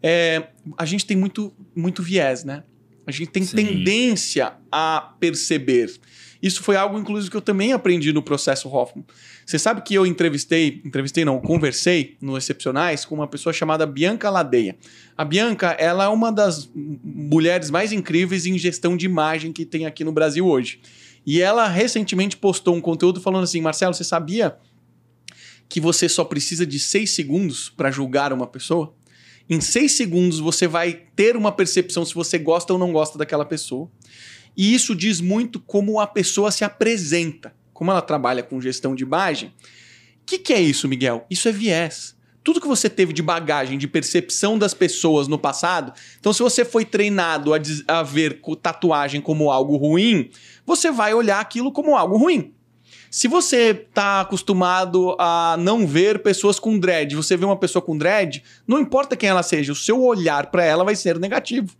é, a gente tem muito, muito viés, né? A gente tem Sim. tendência a perceber. Isso foi algo, inclusive, que eu também aprendi no processo Hoffman. Você sabe que eu entrevistei, entrevistei não, conversei no Excepcionais com uma pessoa chamada Bianca Ladeia. A Bianca, ela é uma das mulheres mais incríveis em gestão de imagem que tem aqui no Brasil hoje. E ela recentemente postou um conteúdo falando assim: Marcelo, você sabia que você só precisa de seis segundos para julgar uma pessoa? Em seis segundos você vai ter uma percepção se você gosta ou não gosta daquela pessoa. E isso diz muito como a pessoa se apresenta, como ela trabalha com gestão de imagem. O que, que é isso, Miguel? Isso é viés tudo que você teve de bagagem, de percepção das pessoas no passado. Então, se você foi treinado a, a ver tatuagem como algo ruim, você vai olhar aquilo como algo ruim. Se você tá acostumado a não ver pessoas com dread, você vê uma pessoa com dread, não importa quem ela seja, o seu olhar para ela vai ser negativo.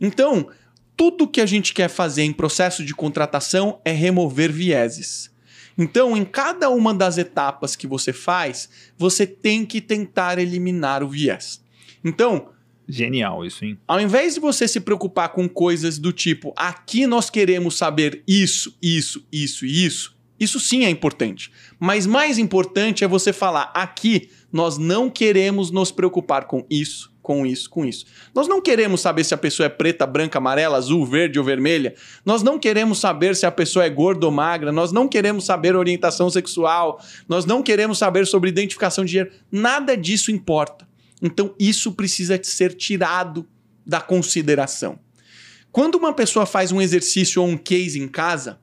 Então, tudo que a gente quer fazer em processo de contratação é remover vieses. Então, em cada uma das etapas que você faz, você tem que tentar eliminar o viés. Então, Genial isso, hein? Ao invés de você se preocupar com coisas do tipo, aqui nós queremos saber isso, isso, isso isso, isso sim é importante. Mas mais importante é você falar: aqui nós não queremos nos preocupar com isso, com isso, com isso. Nós não queremos saber se a pessoa é preta, branca, amarela, azul, verde ou vermelha. Nós não queremos saber se a pessoa é gorda ou magra. Nós não queremos saber orientação sexual. Nós não queremos saber sobre identificação de gênero. Nada disso importa. Então isso precisa ser tirado da consideração. Quando uma pessoa faz um exercício ou um case em casa,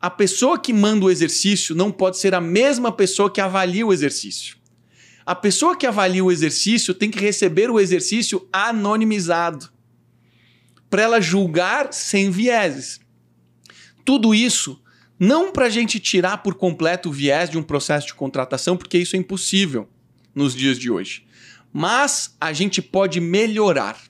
a pessoa que manda o exercício não pode ser a mesma pessoa que avalia o exercício. A pessoa que avalia o exercício tem que receber o exercício anonimizado para ela julgar sem vieses. Tudo isso não para a gente tirar por completo o viés de um processo de contratação, porque isso é impossível nos dias de hoje. Mas a gente pode melhorar.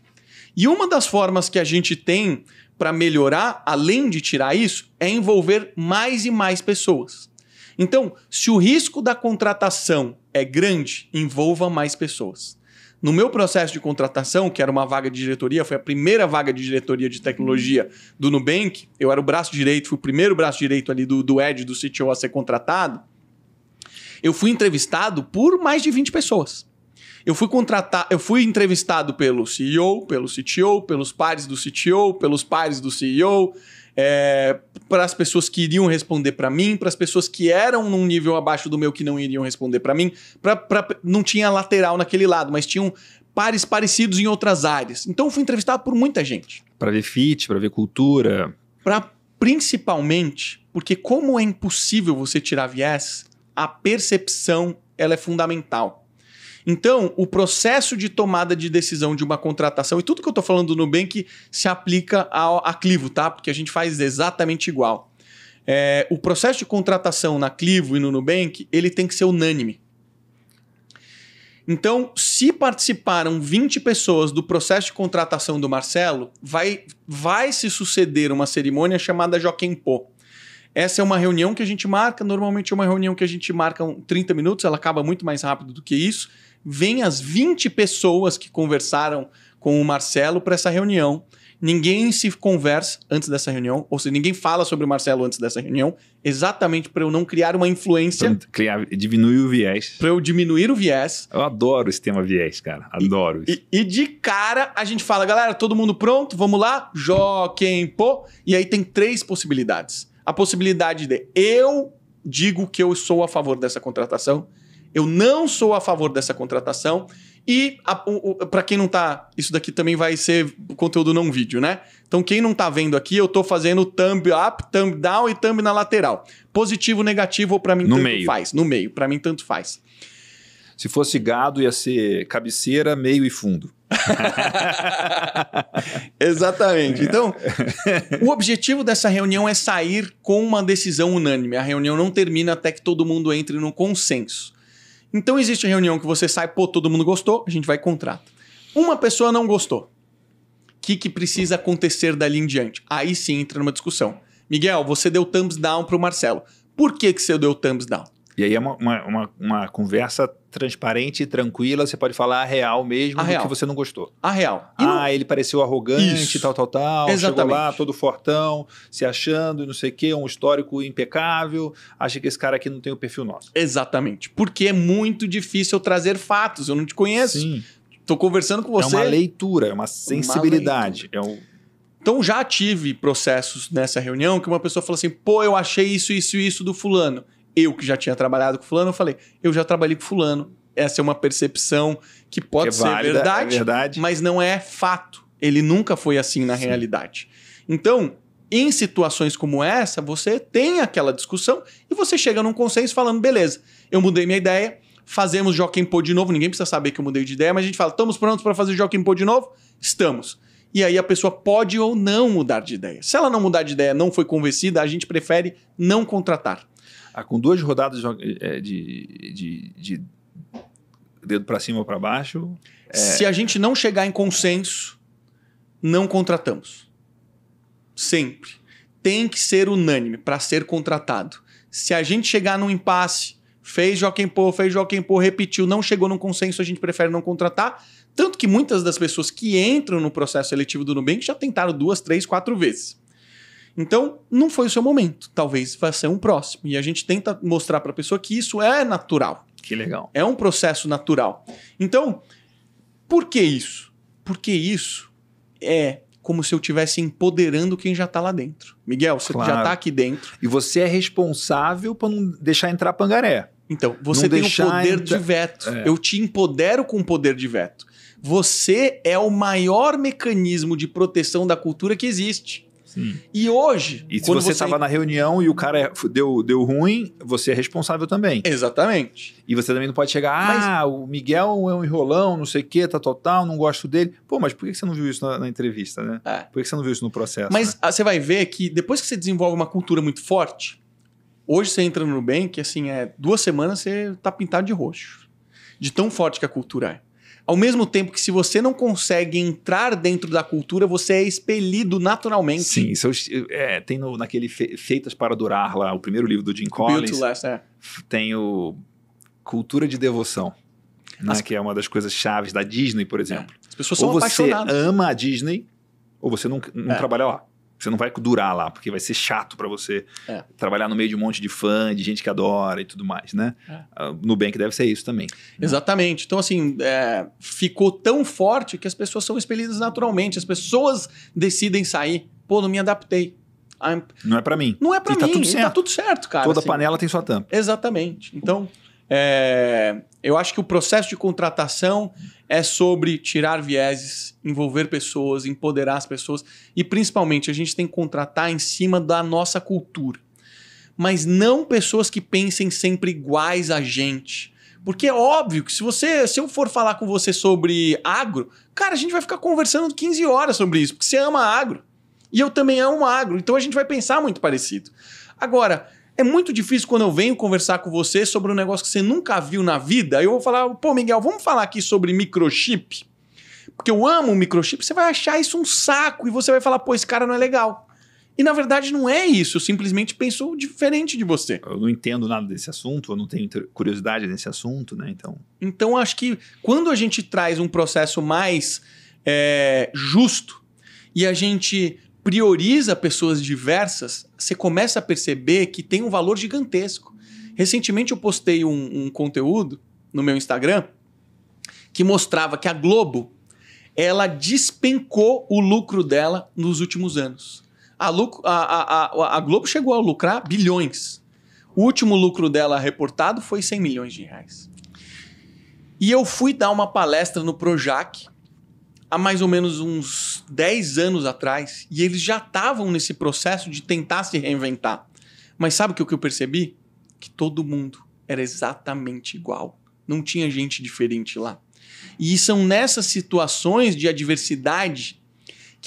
E uma das formas que a gente tem para melhorar, além de tirar isso, é envolver mais e mais pessoas. Então, se o risco da contratação é grande, envolva mais pessoas. No meu processo de contratação, que era uma vaga de diretoria, foi a primeira vaga de diretoria de tecnologia do Nubank, eu era o braço direito, fui o primeiro braço direito ali do, do Ed, do CTO a ser contratado. Eu fui entrevistado por mais de 20 pessoas. Eu fui contratar, eu fui entrevistado pelo CEO, pelo CTO, pelos pares do CTO, pelos pares do CEO, é, para as pessoas que iriam responder para mim, para as pessoas que eram num nível abaixo do meu que não iriam responder para mim, pra, pra, não tinha lateral naquele lado, mas tinham pares parecidos em outras áreas. Então fui entrevistado por muita gente. Para ver fit, para ver cultura. Para principalmente porque como é impossível você tirar viés, a percepção ela é fundamental. Então, o processo de tomada de decisão de uma contratação, e tudo que eu estou falando do Nubank se aplica ao, a Clivo, tá? Porque a gente faz exatamente igual. É, o processo de contratação na Clivo e no Nubank, ele tem que ser unânime. Então, se participaram 20 pessoas do processo de contratação do Marcelo, vai, vai se suceder uma cerimônia chamada Joaquim Pô. Essa é uma reunião que a gente marca, normalmente é uma reunião que a gente marca 30 minutos, ela acaba muito mais rápido do que isso vem as 20 pessoas que conversaram com o Marcelo para essa reunião. Ninguém se conversa antes dessa reunião, ou seja, ninguém fala sobre o Marcelo antes dessa reunião, exatamente para eu não criar uma influência. Pra criar, diminuir o viés. Para eu diminuir o viés. Eu adoro esse tema viés, cara. Adoro e, isso. E, e, de cara a gente fala, galera, todo mundo pronto? Vamos lá? Jó, quem, pô. E aí tem três possibilidades. A possibilidade de eu digo que eu sou a favor dessa contratação. Eu não sou a favor dessa contratação. E para quem não está, isso daqui também vai ser conteúdo não vídeo, né? Então quem não está vendo aqui, eu estou fazendo thumb up, thumb down e thumb na lateral. Positivo, negativo, para mim no tanto meio. faz. No meio, para mim tanto faz. Se fosse gado, ia ser cabeceira, meio e fundo. Exatamente. Então, o objetivo dessa reunião é sair com uma decisão unânime. A reunião não termina até que todo mundo entre no consenso. Então existe reunião que você sai, pô, todo mundo gostou, a gente vai e contrata. Uma pessoa não gostou. O que, que precisa acontecer dali em diante? Aí sim entra numa discussão. Miguel, você deu thumbs down para o Marcelo. Por que, que você deu thumbs down? E aí é uma, uma, uma, conversa transparente e tranquila, você pode falar a real mesmo a do real. que você não gostou. A real. E ah, não... ele pareceu arrogante, Isso. tal, tal, tal. Exatamente. Chegou lá, todo fortão, se achando, e não sei o quê, um histórico impecável. Acha que esse cara aqui não tem o perfil nosso. Exatamente. Porque é muito difícil trazer fatos, eu não te conheço. Sim. Tô conversando com você. É uma leitura, é uma sensibilidade. Uma é um... Então já tive processos nessa reunião que uma pessoa falou assim: pô, eu achei isso, isso, isso do fulano eu que já tinha trabalhado com fulano, eu falei, eu já trabalhei com fulano. Essa é uma percepção que pode que é ser válida, é verdade, é verdade, mas não é fato. Ele nunca foi assim na Sim. realidade. Então, em situações como essa, você tem aquela discussão e você chega num consenso falando, beleza, eu mudei minha ideia, fazemos Joaquim Pô de novo, ninguém precisa saber que eu mudei de ideia, mas a gente fala, estamos prontos para fazer Joaquim Pô de novo? Estamos. E aí a pessoa pode ou não mudar de ideia. Se ela não mudar de ideia, não foi convencida, a gente prefere não contratar. Ah, com duas rodadas de, eh, de, de, de dedo para cima ou para baixo. É... Se a gente não chegar em consenso, não contratamos. Sempre. Tem que ser unânime para ser contratado. Se a gente chegar num impasse, fez Joaquim Pô, fez Joaquim Pô, repetiu, não chegou num consenso, a gente prefere não contratar. Tanto que muitas das pessoas que entram no processo seletivo do Nubank já tentaram duas, três, quatro vezes. Então, não foi o seu momento. Talvez vai ser um próximo. E a gente tenta mostrar para a pessoa que isso é natural. Que legal. É um processo natural. Então, por que isso? Porque isso é como se eu estivesse empoderando quem já está lá dentro. Miguel, você claro. já está aqui dentro. E você é responsável para não deixar entrar pangaré. Então, você não tem o poder entra... de veto. É. Eu te empodero com o poder de veto. Você é o maior mecanismo de proteção da cultura que existe. Sim. E hoje. E se você estava você... na reunião e o cara deu, deu ruim, você é responsável também. Exatamente. E você também não pode chegar, ah, mas... o Miguel é um enrolão, não sei o quê, tá total, não gosto dele. Pô, mas por que você não viu isso na, na entrevista, né? É. Por que você não viu isso no processo? Mas né? você vai ver que depois que você desenvolve uma cultura muito forte, hoje você entra no Nubank, assim, é duas semanas você tá pintado de roxo. De tão forte que a cultura é. Ao mesmo tempo que se você não consegue entrar dentro da cultura, você é expelido naturalmente. Sim, isso é, tem no, naquele fe, Feitas para Durar lá, o primeiro livro do Jim Collins. Last, é. Tem o Cultura de Devoção, né, As... que é uma das coisas chaves da Disney, por é, exemplo. É. As pessoas ou são ou você ama a Disney ou você não, não é. trabalha lá. Você não vai durar lá, porque vai ser chato para você é. trabalhar no meio de um monte de fã, de gente que adora e tudo mais, né? É. Uh, Nubank deve ser isso também. Exatamente. Então, assim, é, ficou tão forte que as pessoas são expelidas naturalmente. As pessoas decidem sair. Pô, não me adaptei. I'm... Não é para mim. Não é para tá mim. Tá tudo certo. tá tudo certo, cara. Toda assim. panela tem sua tampa. Exatamente. Então... É, eu acho que o processo de contratação é sobre tirar vieses, envolver pessoas, empoderar as pessoas e principalmente a gente tem que contratar em cima da nossa cultura. Mas não pessoas que pensem sempre iguais a gente. Porque é óbvio que se você, se eu for falar com você sobre agro, cara, a gente vai ficar conversando 15 horas sobre isso, porque você ama agro. E eu também amo agro, então a gente vai pensar muito parecido. Agora, é muito difícil quando eu venho conversar com você sobre um negócio que você nunca viu na vida. Eu vou falar, pô, Miguel, vamos falar aqui sobre microchip? Porque eu amo microchip. Você vai achar isso um saco e você vai falar, pô, esse cara não é legal. E na verdade não é isso, eu simplesmente penso diferente de você. Eu não entendo nada desse assunto, eu não tenho curiosidade nesse assunto, né? Então. Então acho que quando a gente traz um processo mais é, justo e a gente prioriza pessoas diversas, você começa a perceber que tem um valor gigantesco. Recentemente eu postei um, um conteúdo no meu Instagram que mostrava que a Globo ela despencou o lucro dela nos últimos anos. A, lucro, a, a, a, Globo chegou a lucrar bilhões. O último lucro dela reportado foi 100 milhões de reais. E eu fui dar uma palestra no Projac há mais ou menos uns 10 anos atrás e eles já estavam nesse processo de tentar se reinventar. Mas sabe o que eu percebi? Que todo mundo era exatamente igual. Não tinha gente diferente lá. E são nessas situações de adversidade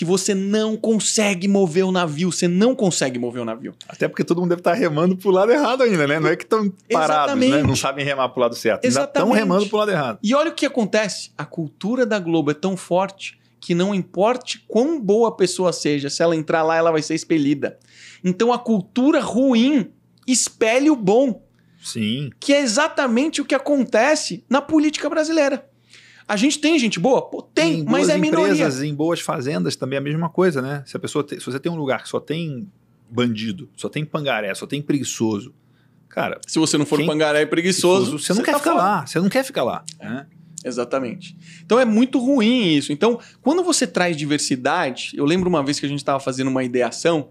que você não consegue mover o navio, você não consegue mover o navio. Até porque todo mundo deve estar tá remando pro lado errado ainda, né? Não é que estão parados, né? não sabem remar pro lado certo, Exatamente. ainda estão remando pro lado errado. E olha o que acontece, a cultura da Globo é tão forte que não importe quão boa a pessoa seja, se ela entrar lá, ela vai ser expelida. Então a cultura ruim espelha o bom. Sim. Que é exatamente o que acontece na política brasileira. A gente tem gente boa? Pô, tem, mas é empresas, minoria. Em boas fazendas também é a mesma coisa, né? Se a pessoa te, se você tem um lugar que só tem bandido, só tem pangaré, só tem preguiçoso, cara. Se você não for quem, pangaré e preguiçoso, você não você tá quer tá ficar lá. Você não quer ficar lá, é. né? Exatamente. Então é muito ruim isso. Então, quando você traz diversidade, eu lembro uma vez que a gente estava fazendo uma ideação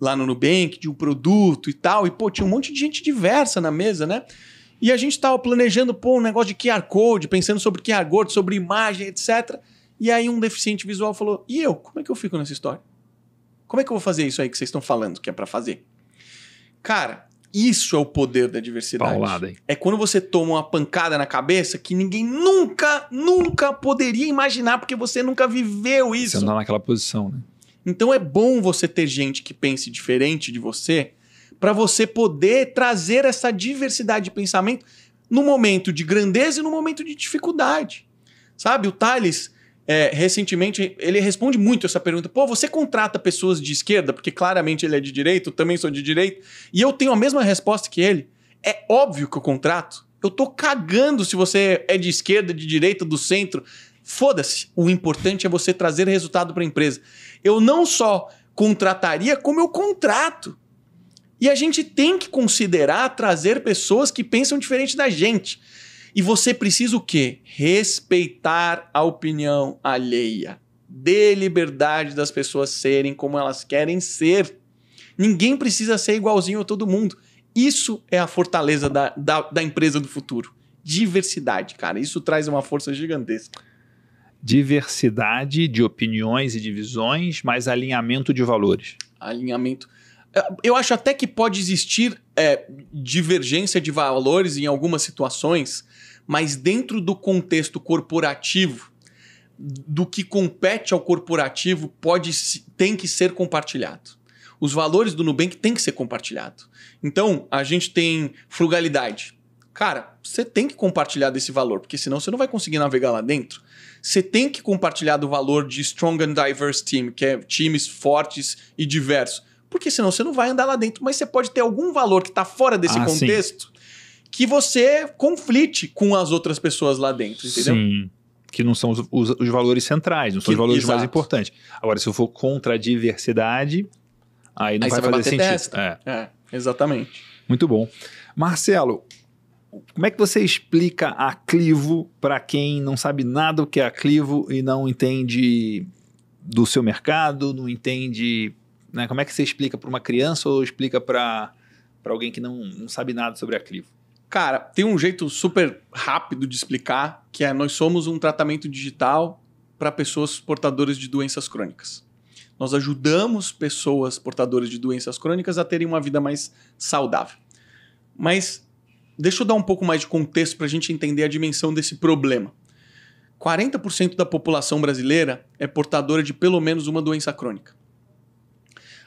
lá no Nubank de um produto e tal, e pô, tinha um monte de gente diversa na mesa, né? E a gente estava planejando pôr um negócio de QR Code, pensando sobre QR Code, sobre imagem, etc. E aí um deficiente visual falou: "E eu, como é que eu fico nessa história? Como é que eu vou fazer isso aí que vocês estão falando que é para fazer?" Cara, isso é o poder da diversidade. Paulada, hein? É quando você toma uma pancada na cabeça que ninguém nunca, nunca poderia imaginar porque você nunca viveu isso. Você está naquela posição, né? Então é bom você ter gente que pense diferente de você para você poder trazer essa diversidade de pensamento no momento de grandeza e no momento de dificuldade. Sabe, o Thales, é, recentemente, ele responde muito essa pergunta. Pô, você contrata pessoas de esquerda, porque claramente ele é de direita, eu também sou de direita, e eu tenho a mesma resposta que ele. É óbvio que eu contrato. Eu tô cagando se você é de esquerda, de direita, do centro. Foda-se. O importante é você trazer resultado para a empresa. Eu não só contrataria, como eu contrato. E a gente tem que considerar trazer pessoas que pensam diferente da gente. E você precisa o quê? Respeitar a opinião alheia. Dê liberdade das pessoas serem como elas querem ser. Ninguém precisa ser igualzinho a todo mundo. Isso é a fortaleza da, da, da empresa do futuro. Diversidade, cara. Isso traz uma força gigantesca diversidade de opiniões e divisões, mas alinhamento de valores. Alinhamento. Eu acho até que pode existir é, divergência de valores em algumas situações, mas dentro do contexto corporativo, do que compete ao corporativo pode tem que ser compartilhado. Os valores do Nubank têm que ser compartilhado. Então, a gente tem frugalidade. Cara, você tem que compartilhar desse valor, porque senão você não vai conseguir navegar lá dentro. Você tem que compartilhar do valor de strong and diverse team, que é times fortes e diversos porque senão você não vai andar lá dentro, mas você pode ter algum valor que está fora desse ah, contexto sim. que você conflite com as outras pessoas lá dentro, entendeu? Sim. Que não são os, os, os valores centrais, não são que, os valores exato. mais importantes. Agora, se eu for contra a diversidade, aí não aí vai fazer vai sentido. Testa. É. é, exatamente. Muito bom. Marcelo, como é que você explica a Clivo para quem não sabe nada o que é a Clivo e não entende do seu mercado, não entende né? Como é que você explica para uma criança ou explica para alguém que não, não sabe nada sobre a Cara, tem um jeito super rápido de explicar, que é nós somos um tratamento digital para pessoas portadoras de doenças crônicas. Nós ajudamos pessoas portadoras de doenças crônicas a terem uma vida mais saudável. Mas deixa eu dar um pouco mais de contexto para a gente entender a dimensão desse problema. 40% da população brasileira é portadora de pelo menos uma doença crônica.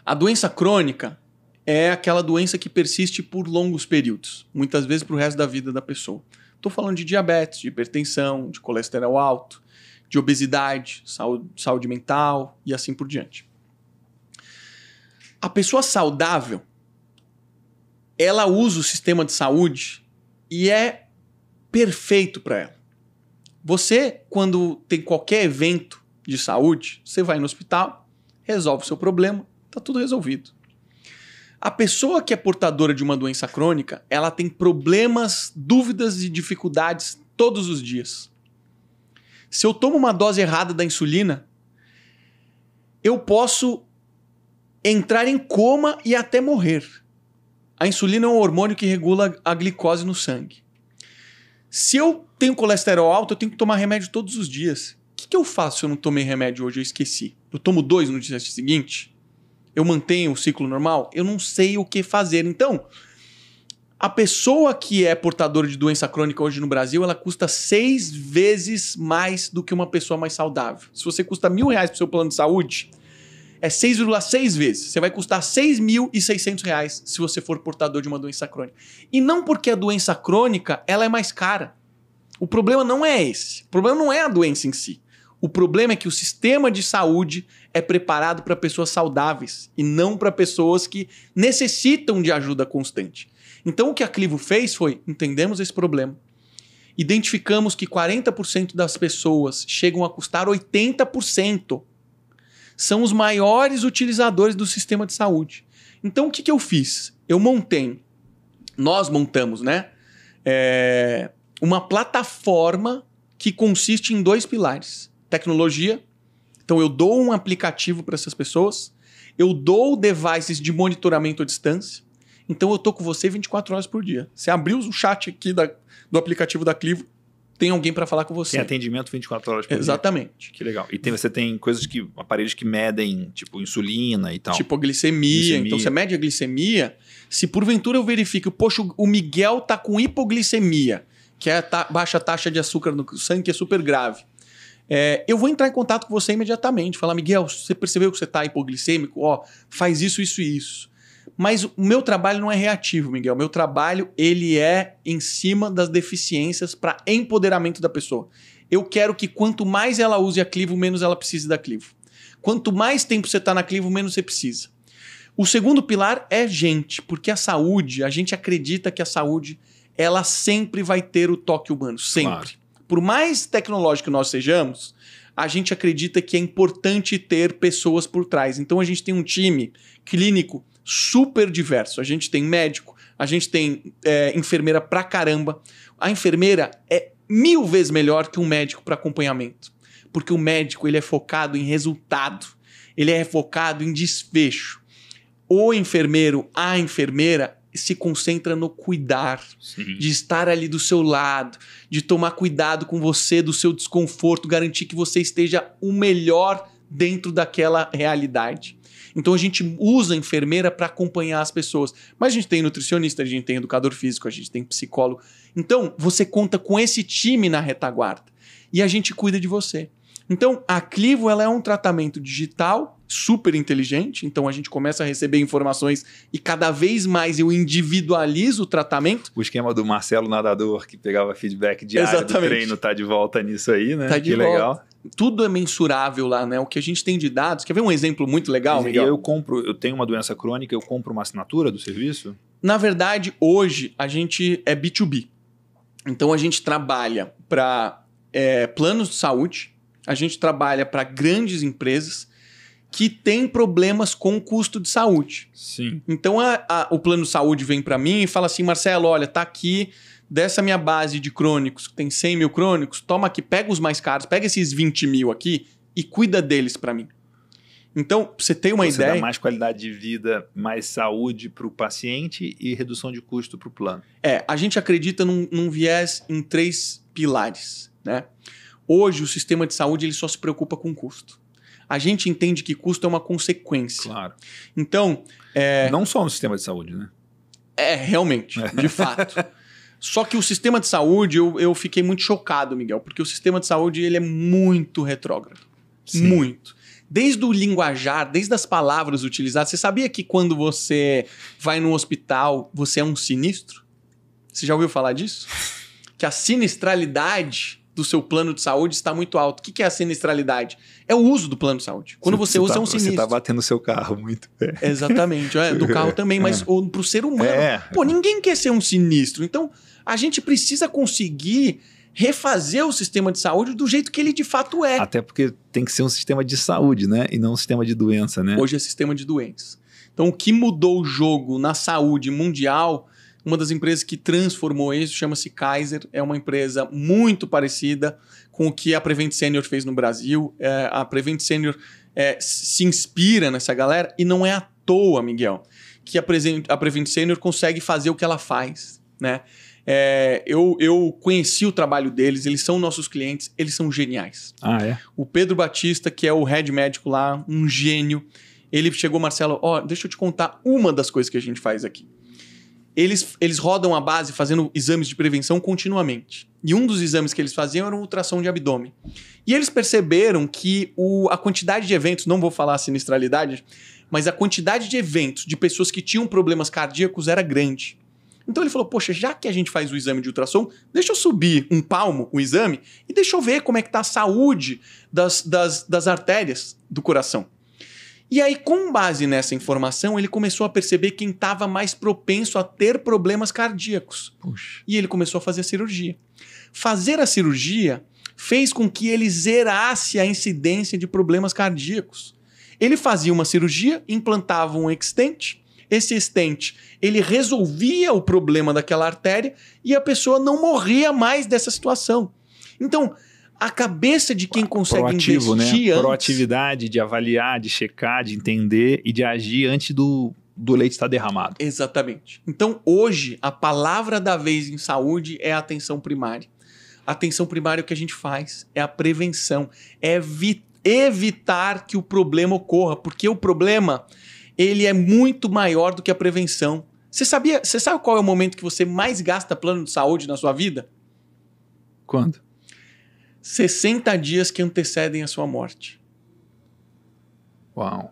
A doença crônica é aquela doença que persiste por longos períodos, muitas vezes para o resto da vida da pessoa. Estou falando de diabetes, de hipertensão, de colesterol alto, de obesidade, saúde, saúde mental e assim por diante. A pessoa saudável, ela usa o sistema de saúde e é perfeito para ela. Você, quando tem qualquer evento de saúde, você vai no hospital, resolve o seu problema, Tá tudo resolvido. A pessoa que é portadora de uma doença crônica, ela tem problemas, dúvidas e dificuldades todos os dias. Se eu tomo uma dose errada da insulina, eu posso entrar em coma e até morrer. A insulina é um hormônio que regula a glicose no sangue. Se eu tenho colesterol alto, eu tenho que tomar remédio todos os dias. O que, que eu faço se eu não tomei remédio hoje? Eu esqueci. Eu tomo dois no dia seguinte? eu mantenho o ciclo normal? Eu não sei o que fazer. Então, a pessoa que é portadora de doença crônica hoje no Brasil, ela custa seis vezes mais do que uma pessoa mais saudável. Se você custa mil reais pro seu plano de saúde, é 6,6 vezes. Você vai custar 6.600 reais se você for portador de uma doença crônica. E não porque a doença crônica ela é mais cara. O problema não é esse. O problema não é a doença em si. O problema é que o sistema de saúde é preparado para pessoas saudáveis e não para pessoas que necessitam de ajuda constante. Então, o que a Clivo fez foi: entendemos esse problema, identificamos que 40% das pessoas chegam a custar 80%. São os maiores utilizadores do sistema de saúde. Então, o que, que eu fiz? Eu montei, nós montamos, né? É, uma plataforma que consiste em dois pilares tecnologia. Então eu dou um aplicativo para essas pessoas, eu dou devices de monitoramento à distância. Então eu tô com você 24 horas por dia. Você abriu o chat aqui da, do aplicativo da Clivo, tem alguém para falar com você. Tem atendimento 24 horas por Exatamente. dia. Exatamente. Que legal. E tem, você tem coisas que aparelhos que medem, tipo insulina e tal. Tipo a glicemia. glicemia. Então você mede a glicemia. Se porventura eu verifico, poxa, o Miguel tá com hipoglicemia, que é a ta baixa taxa de açúcar no sangue, que é super grave. É, eu vou entrar em contato com você imediatamente, falar, Miguel, você percebeu que você está hipoglicêmico? Ó, faz isso, isso e isso. Mas o meu trabalho não é reativo, Miguel. O meu trabalho ele é em cima das deficiências para empoderamento da pessoa. Eu quero que quanto mais ela use a Clivo, menos ela precise da Clivo. Quanto mais tempo você está na Clivo, menos você precisa. O segundo pilar é gente, porque a saúde, a gente acredita que a saúde, ela sempre vai ter o toque humano, sempre. Claro por mais tecnológico que nós sejamos, a gente acredita que é importante ter pessoas por trás. Então a gente tem um time clínico super diverso. A gente tem médico, a gente tem é, enfermeira pra caramba. A enfermeira é mil vezes melhor que um médico para acompanhamento, porque o médico ele é focado em resultado, ele é focado em desfecho. O enfermeiro, a enfermeira se concentra no cuidar, Sim. de estar ali do seu lado, de tomar cuidado com você, do seu desconforto, garantir que você esteja o melhor dentro daquela realidade. Então a gente usa a enfermeira para acompanhar as pessoas. Mas a gente tem nutricionista, a gente tem educador físico, a gente tem psicólogo. Então você conta com esse time na retaguarda e a gente cuida de você. Então a Clivo ela é um tratamento digital super inteligente, então a gente começa a receber informações e cada vez mais eu individualizo o tratamento. O esquema do Marcelo Nadador, que pegava feedback diário Exatamente. do treino, tá de volta nisso aí, né? Tá de que volta. legal. Tudo é mensurável lá, né? O que a gente tem de dados. Quer ver um exemplo muito legal, Miguel? Eu compro, eu tenho uma doença crônica, eu compro uma assinatura do serviço? Na verdade, hoje a gente é B2B. Então a gente trabalha para é, eh, planos de saúde, a gente trabalha para grandes empresas, que tem problemas com o custo de saúde. Sim. Então a, a, o plano de saúde vem para mim e fala assim, Marcelo, olha, tá aqui dessa minha base de crônicos, que tem 100 mil crônicos, toma aqui, pega os mais caros, pega esses 20 mil aqui e cuida deles para mim. Então, você tem uma você ideia. Dá mais qualidade de vida, mais saúde para o paciente e redução de custo para o plano. É, a gente acredita num, num, viés em três pilares. Né? Hoje, o sistema de saúde ele só se preocupa com custo a gente entende que custo é uma consequência. Claro. Então. É... Não só no sistema de saúde, né? É, realmente, de fato. Só que o sistema de saúde, eu, eu fiquei muito chocado, Miguel, porque o sistema de saúde ele é muito retrógrado. Sim. Muito. Desde o linguajar, desde as palavras utilizadas. Você sabia que quando você vai no hospital, você é um sinistro? Você já ouviu falar disso? Que a sinistralidade do seu plano de saúde está muito alto. O que é a sinistralidade? É o uso do plano de saúde. Quando você, você tá usa, tá, é um tá sinistro. Você está batendo o seu carro muito. É. Exatamente. É, do carro é. também, mas para é. o ser humano. É. Pô, ninguém quer ser um sinistro. Então, a gente precisa conseguir refazer o sistema de saúde do jeito que ele de fato é. Até porque tem que ser um sistema de saúde, né? E não um sistema de doença, né? Hoje é sistema de doenças. Então, o que mudou o jogo na saúde mundial uma das empresas que transformou isso chama-se Kaiser, é uma empresa muito parecida com o que a Prevent Senior fez no Brasil. É, a Prevent Senior é, se inspira nessa galera e não é à toa, Miguel, que a, a Prevent Senior consegue fazer o que ela faz, né? É, eu, eu conheci o trabalho deles, eles são nossos clientes, eles são geniais. Ah, é? O Pedro Batista, que é o head médico lá, um gênio, ele chegou, Marcelo, ó, oh, deixa eu te contar uma das coisas que a gente faz aqui eles, eles rodam a base fazendo exames de prevenção continuamente. E um dos exames que eles faziam era um ultrassom de abdômen. E eles perceberam que o, a quantidade de eventos, não vou falar a sinistralidade, mas a quantidade de eventos de pessoas que tinham problemas cardíacos era grande. Então ele falou: Poxa, já que a gente faz o exame de ultrassom, deixa eu subir um palmo o exame e deixa eu ver como é que tá a saúde das, das, das artérias do coração. E aí, com base nessa informação, ele começou a perceber quem estava mais propenso a ter problemas cardíacos. Puxa. E ele começou a fazer a cirurgia. Fazer a cirurgia fez com que ele zerasse a incidência de problemas cardíacos. Ele fazia uma cirurgia, implantava um extente, esse estente ele resolvia o problema daquela artéria e a pessoa não morria mais dessa situação. Então, a cabeça de quem consegue Proativo, né? investir né? antes. Proatividade de avaliar, de checar, de entender e de agir antes do, do leite estar tá derramado. Exatamente. Então, hoje, a palavra da vez em saúde é a atenção primária. A atenção primária é o que a gente faz, é a prevenção, é evitar que o problema ocorra, porque o problema ele é muito maior do que a prevenção. Você sabia, você sabe qual é o momento que você mais gasta plano de saúde na sua vida? Quando? 60 dias que antecedem a sua morte. Uau.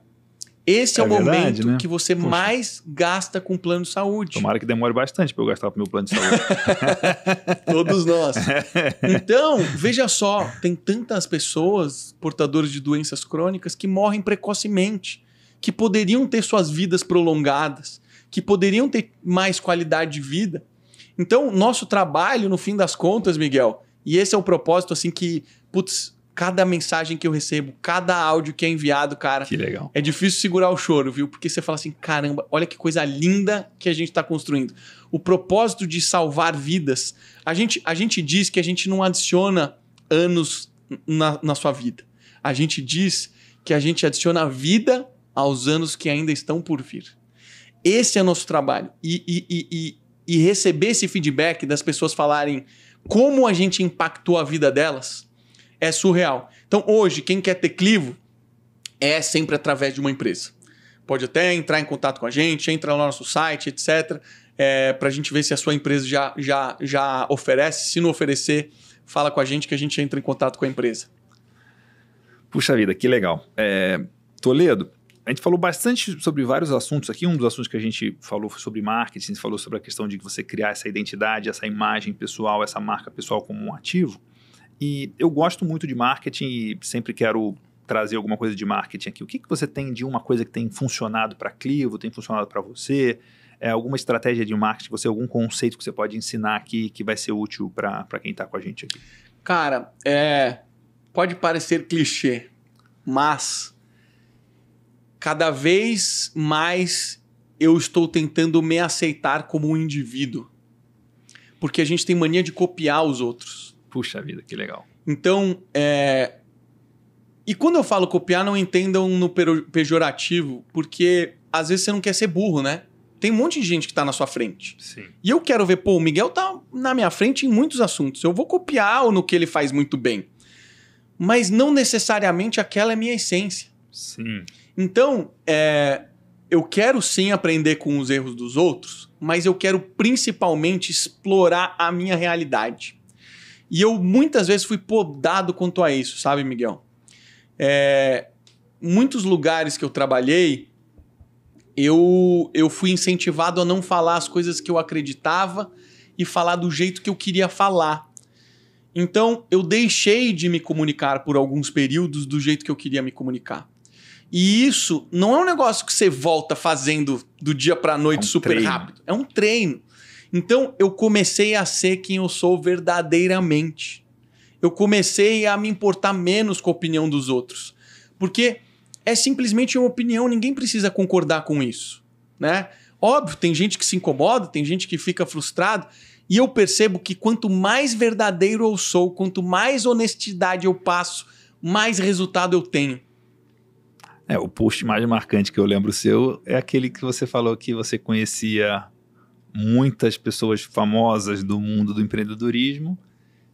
Esse é, é o verdade, momento né? que você mais gasta com plano de saúde. Tomara que demore bastante para eu gastar o meu plano de saúde. Todos nós. Então, veja só, tem tantas pessoas portadoras de doenças crônicas que morrem precocemente, que poderiam ter suas vidas prolongadas, que poderiam ter mais qualidade de vida. Então, nosso trabalho, no fim das contas, Miguel, e esse é o propósito, assim, que, putz, cada mensagem que eu recebo, cada áudio que é enviado, cara. Que legal. É difícil segurar o choro, viu? Porque você fala assim: caramba, olha que coisa linda que a gente está construindo. O propósito de salvar vidas. A gente, a gente diz que a gente não adiciona anos na, na sua vida. A gente diz que a gente adiciona vida aos anos que ainda estão por vir. Esse é nosso trabalho. E, e, e, e, e receber esse feedback das pessoas falarem como a gente impactou a vida delas é surreal. Então, hoje, quem quer ter clivo é sempre através de uma empresa. Pode até entrar em contato com a gente, entra no nosso site, etc., é, para a gente ver se a sua empresa já, já, já oferece. Se não oferecer, fala com a gente que a gente entra em contato com a empresa. Puxa vida, que legal. É, Toledo, a gente falou bastante sobre vários assuntos aqui. Um dos assuntos que a gente falou foi sobre marketing, falou sobre a questão de você criar essa identidade, essa imagem pessoal, essa marca pessoal como um ativo. E eu gosto muito de marketing e sempre quero trazer alguma coisa de marketing aqui. O que, que você tem de uma coisa que tem funcionado para Clivo, tem funcionado para você? É, alguma estratégia de marketing, você algum conceito que você pode ensinar aqui que vai ser útil para quem está com a gente aqui? Cara, é, pode parecer clichê, mas cada vez mais eu estou tentando me aceitar como um indivíduo. Porque a gente tem mania de copiar os outros. Puxa vida, que legal. Então, é... E quando eu falo copiar, não entendam no pejorativo, porque às vezes você não quer ser burro, né? Tem um monte de gente que tá na sua frente. Sim. E eu quero ver, pô, o Miguel tá na minha frente em muitos assuntos. Eu vou copiar no que ele faz muito bem. Mas não necessariamente aquela é minha essência. Sim. Então, é, eu quero sim aprender com os erros dos outros, mas eu quero principalmente explorar a minha realidade. E eu muitas vezes fui podado quanto a isso, sabe, Miguel? É, muitos lugares que eu trabalhei, eu, eu fui incentivado a não falar as coisas que eu acreditava e falar do jeito que eu queria falar. Então, eu deixei de me comunicar por alguns períodos do jeito que eu queria me comunicar. E isso não é um negócio que você volta fazendo do dia para noite é um super treino. rápido. É um treino. Então eu comecei a ser quem eu sou verdadeiramente. Eu comecei a me importar menos com a opinião dos outros. Porque é simplesmente uma opinião, ninguém precisa concordar com isso, né? Óbvio, tem gente que se incomoda, tem gente que fica frustrado, e eu percebo que quanto mais verdadeiro eu sou, quanto mais honestidade eu passo, mais resultado eu tenho. É, o post mais marcante que eu lembro seu é aquele que você falou que você conhecia muitas pessoas famosas do mundo do empreendedorismo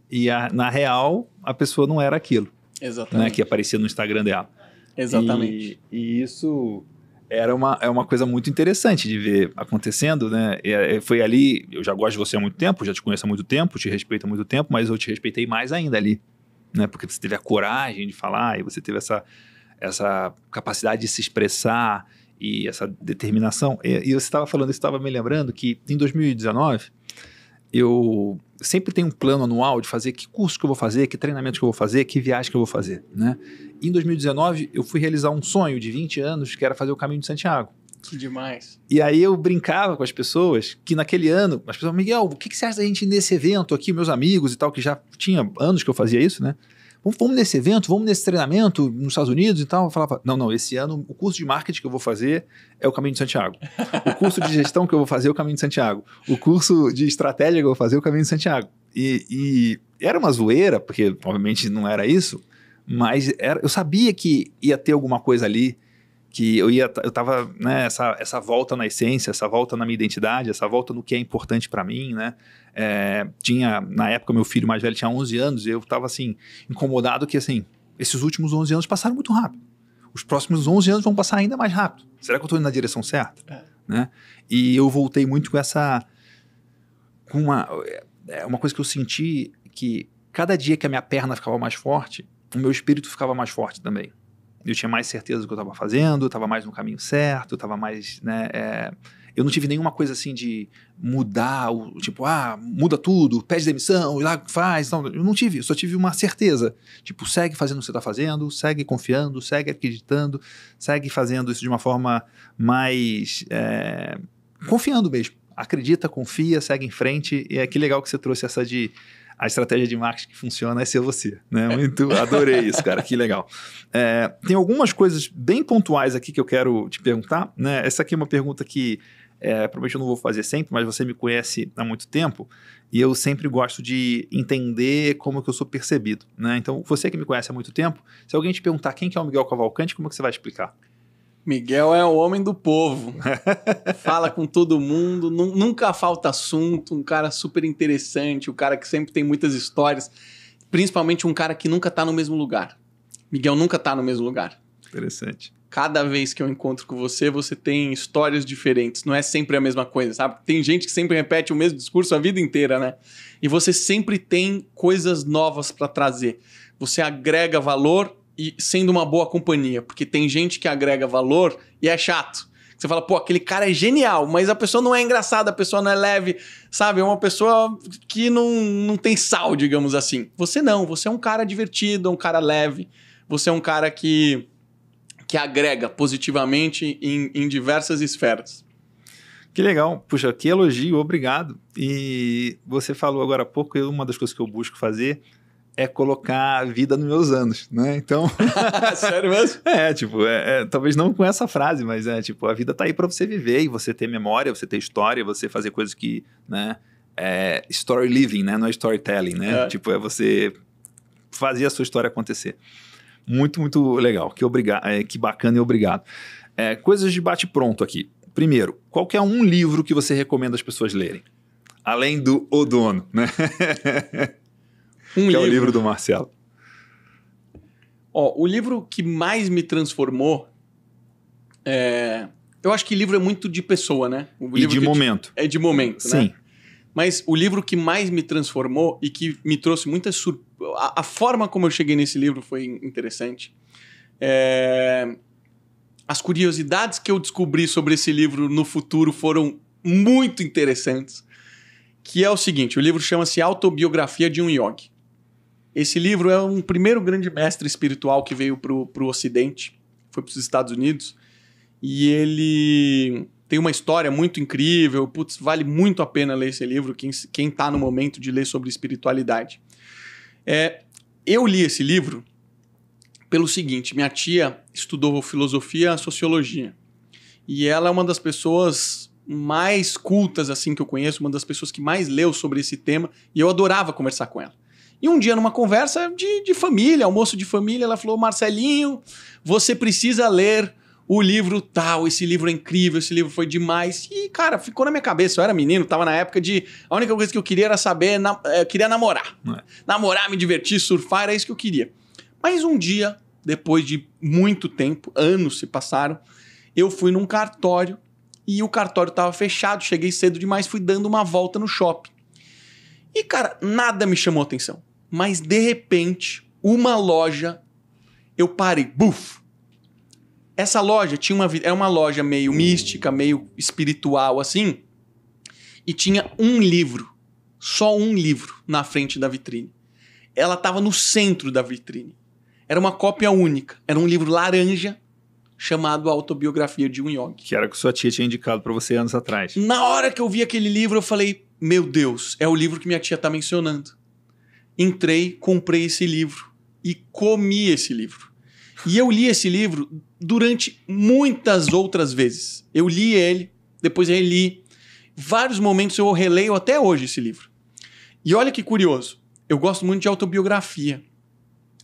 e a, na real a pessoa não era aquilo. Né, Exatamente. Né, que aparecia no Instagram dela. Exatamente. E, e, isso era uma, é uma coisa muito interessante de ver acontecendo, né? E, é, foi ali, eu já gosto de você há muito tempo, já te conheço há muito tempo, te respeito há muito tempo, mas eu te respeitei mais ainda ali, né? Porque você teve a coragem de falar e você teve essa essa capacidade de se expressar e essa determinação. E, e você estava falando, estava me lembrando que em 2019 eu sempre tenho um plano anual de fazer que curso que eu vou fazer, que treinamento que eu vou fazer, que viagem que eu vou fazer, né? Em 2019 eu fui realizar um sonho de 20 anos que era fazer o Caminho de Santiago. Que demais. E aí eu brincava com as pessoas que naquele ano, as pessoas, Miguel, o que, que você acha da gente nesse evento aqui, meus amigos e tal, que já tinha anos que eu fazia isso, né? vamos, nesse evento, vamos nesse treinamento nos Estados Unidos e tal. Eu falava, não, não, esse ano o curso de marketing que eu vou fazer é o Caminho de Santiago. O curso de gestão que eu vou fazer é o Caminho de Santiago. O curso de estratégia que eu vou fazer é o Caminho de Santiago. E, e era uma zoeira, porque obviamente não era isso, mas era, eu sabia que ia ter alguma coisa ali que eu ia eu tava né essa, essa volta na essência essa volta na minha identidade essa volta no que é importante para mim né é, tinha na época meu filho mais velho tinha 11 anos e eu tava assim incomodado que assim esses últimos 11 anos passaram muito rápido os próximos 11 anos vão passar ainda mais rápido será que eu estou indo na direção certa é. né e eu voltei muito com essa com uma é, é uma coisa que eu senti que cada dia que a minha perna ficava mais forte o meu espírito ficava mais forte também eu tinha mais certeza do que eu estava fazendo, estava mais no caminho certo, estava mais, né? É, eu não tive nenhuma coisa assim de mudar, o, tipo, ah, muda tudo, pede demissão, e lá faz. Não, eu não tive, eu só tive uma certeza. Tipo, segue fazendo o que você está fazendo, segue confiando, segue acreditando, segue fazendo isso de uma forma mais. É, confiando mesmo. Acredita, confia, segue em frente. E é que legal que você trouxe essa de a estratégia de marketing que funciona é ser você. Né? Muito adorei isso, cara, que legal. É, tem algumas coisas bem pontuais aqui que eu quero te perguntar. Né? Essa aqui é uma pergunta que é, provavelmente eu não vou fazer sempre, mas você me conhece há muito tempo e eu sempre gosto de entender como que eu sou percebido, né? Então, você que me conhece há muito tempo, se alguém te perguntar quem que é o Miguel Cavalcante, como é que você vai explicar? Miguel é o homem do povo. Fala com todo mundo, nunca falta assunto, um cara super interessante, um cara que sempre tem muitas histórias, principalmente um cara que nunca tá no mesmo lugar. Miguel nunca tá no mesmo lugar. Interessante. Cada vez que eu encontro com você, você tem histórias diferentes, não é sempre a mesma coisa, sabe? Tem gente que sempre repete o mesmo discurso a vida inteira, né? E você sempre tem coisas novas para trazer. Você agrega valor e sendo uma boa companhia, porque tem gente que agrega valor e é chato. Você fala, pô, aquele cara é genial, mas a pessoa não é engraçada, a pessoa não é leve, sabe? É uma pessoa que não, não tem sal, digamos assim. Você não, você é um cara divertido, um cara leve, você é um cara que, que agrega positivamente em, em diversas esferas. Que legal, puxa, que elogio, obrigado. E você falou agora há pouco, uma das coisas que eu busco fazer é colocar a vida nos meus anos, né? Então. Sério mesmo? É, tipo, é, é, talvez não com essa frase, mas é tipo, a vida tá aí para você viver e você ter memória, você ter história, você fazer coisas que, né? É story living, né? Não é storytelling, né? É. Tipo, é você fazer a sua história acontecer. Muito, muito legal. Que, obriga é, que bacana e obrigado. É, coisas de bate-pronto aqui. Primeiro, qual é um livro que você recomenda as pessoas lerem? Além do O Dono, né? Um que livro. é o livro do Marcelo. Ó, o livro que mais me transformou é... Eu acho que livro é muito de pessoa, né? O e de momento. É de momento, né? Sim. Né? Mas o livro que mais me transformou e que me trouxe muita surpresa... A, a forma como eu cheguei nesse livro foi interessante. É... As curiosidades que eu descobri sobre esse livro no futuro foram muito interessantes. Que é o seguinte, o livro chama-se Autobiografia de um Yogi. Esse livro é um primeiro grande mestre espiritual que veio para o Ocidente, foi para os Estados Unidos, e ele tem uma história muito incrível. Putz, vale muito a pena ler esse livro, quem, quem tá no momento de ler sobre espiritualidade. É, eu li esse livro pelo seguinte: minha tia estudou filosofia e sociologia. E ela é uma das pessoas mais cultas assim que eu conheço, uma das pessoas que mais leu sobre esse tema, e eu adorava conversar com ela. E um dia, numa conversa de, de família, almoço de família, ela falou: Marcelinho, você precisa ler o livro tal, esse livro é incrível, esse livro foi demais. E, cara, ficou na minha cabeça. Eu era menino, tava na época de. A única coisa que eu queria era saber, na, eu eh, queria namorar. É. Namorar, me divertir, surfar, era isso que eu queria. Mas um dia, depois de muito tempo, anos se passaram, eu fui num cartório e o cartório tava fechado. Cheguei cedo demais, fui dando uma volta no shopping. E, cara, nada me chamou atenção. Mas de repente, uma loja, eu parei, buf. Essa loja tinha uma Era é uma loja meio mística, meio espiritual assim, e tinha um livro, só um livro na frente da vitrine. Ela estava no centro da vitrine. Era uma cópia única, era um livro laranja chamado Autobiografia de um Yogi. Que era o que sua tia tinha indicado para você anos atrás. Na hora que eu vi aquele livro, eu falei: Meu Deus, é o livro que minha tia tá mencionando entrei, comprei esse livro e comi esse livro. E eu li esse livro durante muitas outras vezes. Eu li ele, depois reli. Vários momentos eu releio até hoje esse livro. E olha que curioso. Eu gosto muito de autobiografia.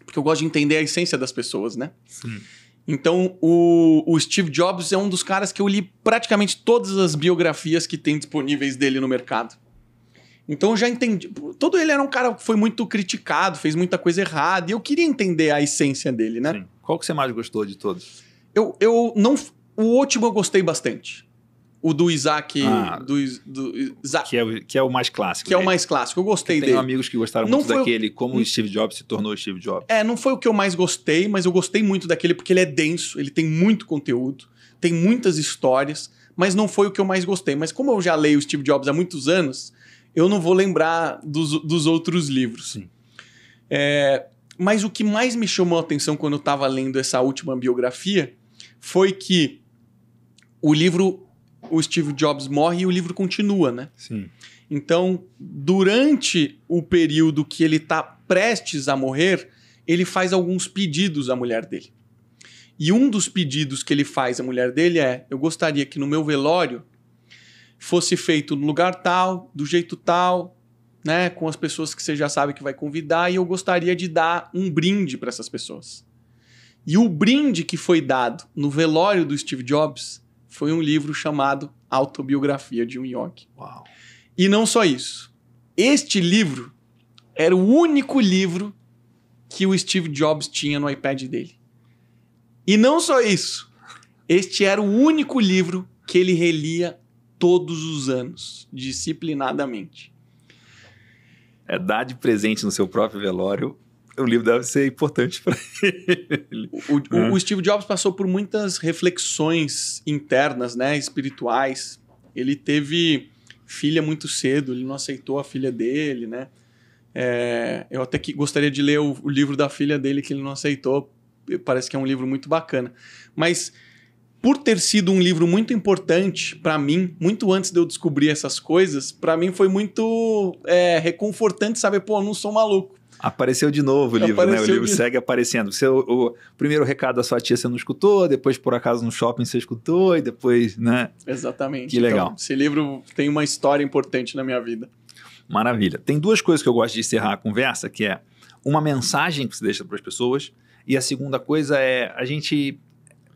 Porque eu gosto de entender a essência das pessoas, né? Sim. Então, o, o, Steve Jobs é um dos caras que eu li praticamente todas as biografias que tem disponíveis dele no mercado. Então eu já entendi. Todo ele era um cara que foi muito criticado, fez muita coisa errada, e eu queria entender a essência dele, né? Sim. Qual que você mais gostou de todos? Eu, eu não. O último eu gostei bastante. O do Isaac. Ah, do, do Isaac que, é, que é o mais clássico. Que é o mais clássico. Eu gostei eu tenho dele. Tem amigos que gostaram não muito daquele, o... como o hum. Steve Jobs se tornou Steve Jobs. É, não foi o que eu mais gostei, mas eu gostei muito daquele porque ele é denso, ele tem muito conteúdo, tem muitas histórias, mas não foi o que eu mais gostei. Mas como eu já leio o Steve Jobs há muitos anos, eu não vou lembrar dos, dos outros livros. Sim. É, mas o que mais me chamou a atenção quando eu estava lendo essa última biografia foi que o livro, o Steve Jobs morre e o livro continua, né? Sim. Então, durante o período que ele está prestes a morrer, ele faz alguns pedidos à mulher dele. E um dos pedidos que ele faz à mulher dele é: Eu gostaria que no meu velório fosse feito no lugar tal, do jeito tal, né, com as pessoas que você já sabe que vai convidar e eu gostaria de dar um brinde para essas pessoas. E o brinde que foi dado no velório do Steve Jobs foi um livro chamado Autobiografia de um York. E não só isso. Este livro era o único livro que o Steve Jobs tinha no iPad dele. E não só isso. Este era o único livro que ele relia todos os anos, disciplinadamente. É dar de presente no seu próprio velório. O livro deve ser importante para ele. O, hum. o, Steve Jobs passou por muitas reflexões internas, né, espirituais. Ele teve filha muito cedo, ele não aceitou a filha dele, né? É, eu até que gostaria de ler o, o livro da filha dele que ele não aceitou. Parece que é um livro muito bacana. Mas por ter sido um livro muito importante para mim, muito antes de eu descobrir essas coisas, para mim foi muito é, reconfortante saber, pô, eu não sou maluco. Apareceu de novo o livro, Apareceu né? O livro de... segue aparecendo. Você, o, o, primeiro recado da sua tia você não escutou, depois, por acaso, no shopping você escutou, e depois, né? Exatamente. Que legal. Então, esse livro tem uma história importante na minha vida. Maravilha. Tem duas coisas que eu gosto de encerrar a conversa, que é uma mensagem que você deixa para as pessoas, e a segunda coisa é a gente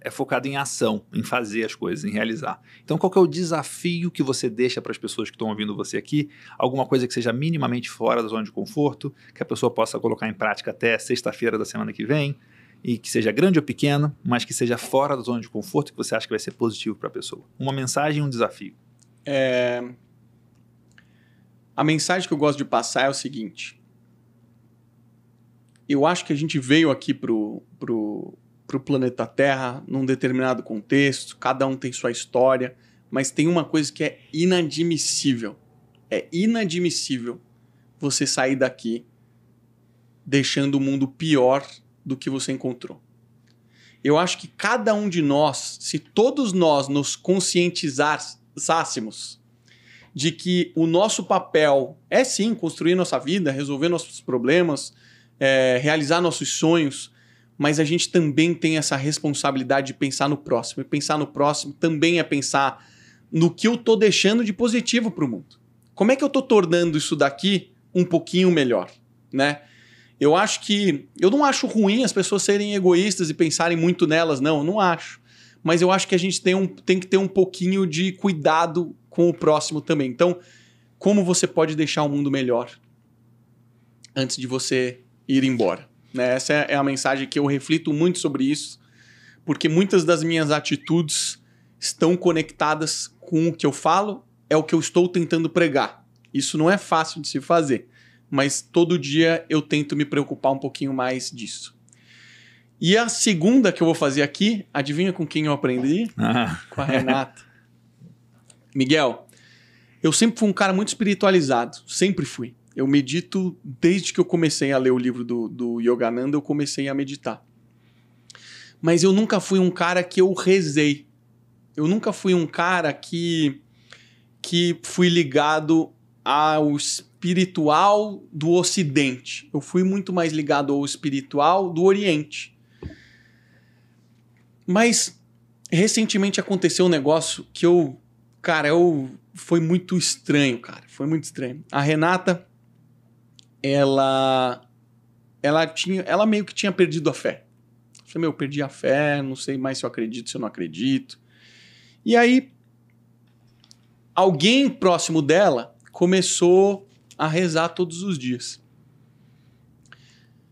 é focado em ação, em fazer as coisas, em realizar. Então, qual é o desafio que você deixa para as pessoas que estão ouvindo você aqui? Alguma coisa que seja minimamente fora da zona de conforto, que a pessoa possa colocar em prática até sexta-feira da semana que vem, e que seja grande ou pequena, mas que seja fora da zona de conforto que você acha que vai ser positivo para a pessoa. Uma mensagem e um desafio. É... A mensagem que eu gosto de passar é o seguinte. Eu acho que a gente veio aqui pro, pro, para o planeta Terra num determinado contexto, cada um tem sua história, mas tem uma coisa que é inadmissível. É inadmissível você sair daqui deixando o mundo pior do que você encontrou. Eu acho que cada um de nós, se todos nós nos conscientizássemos de que o nosso papel é sim construir nossa vida, resolver nossos problemas, é, realizar nossos sonhos, mas a gente também tem essa responsabilidade de pensar no próximo. E pensar no próximo também é pensar no que eu tô deixando de positivo para o mundo. Como é que eu tô tornando isso daqui um pouquinho melhor, né? Eu acho que eu não acho ruim as pessoas serem egoístas e pensarem muito nelas, não, eu não acho. Mas eu acho que a gente tem, um, tem que ter um pouquinho de cuidado com o próximo também. Então, como você pode deixar o mundo melhor antes de você ir embora? Né? Essa é, é a mensagem que eu reflito muito sobre isso, porque muitas das minhas atitudes estão conectadas com o que eu falo, é o que eu estou tentando pregar. Isso não é fácil de se fazer, mas todo dia eu tento me preocupar um pouquinho mais disso. E a segunda que eu vou fazer aqui, adivinha com quem eu aprendi? Ah. Com a Renata. Miguel, eu sempre fui um cara muito espiritualizado, sempre fui. Eu medito desde que eu comecei a ler o livro do, do Yogananda, eu comecei a meditar. Mas eu nunca fui um cara que eu rezei. Eu nunca fui um cara que, que fui ligado ao espiritual do Ocidente. Eu fui muito mais ligado ao espiritual do Oriente. Mas recentemente aconteceu um negócio que eu, cara, eu foi muito estranho, cara, foi muito estranho. A Renata, ela ela tinha ela meio que tinha perdido a fé. Eu falei, meu, eu perdi a fé, não sei mais se eu acredito, se eu não acredito. E aí alguém próximo dela começou a rezar todos os dias.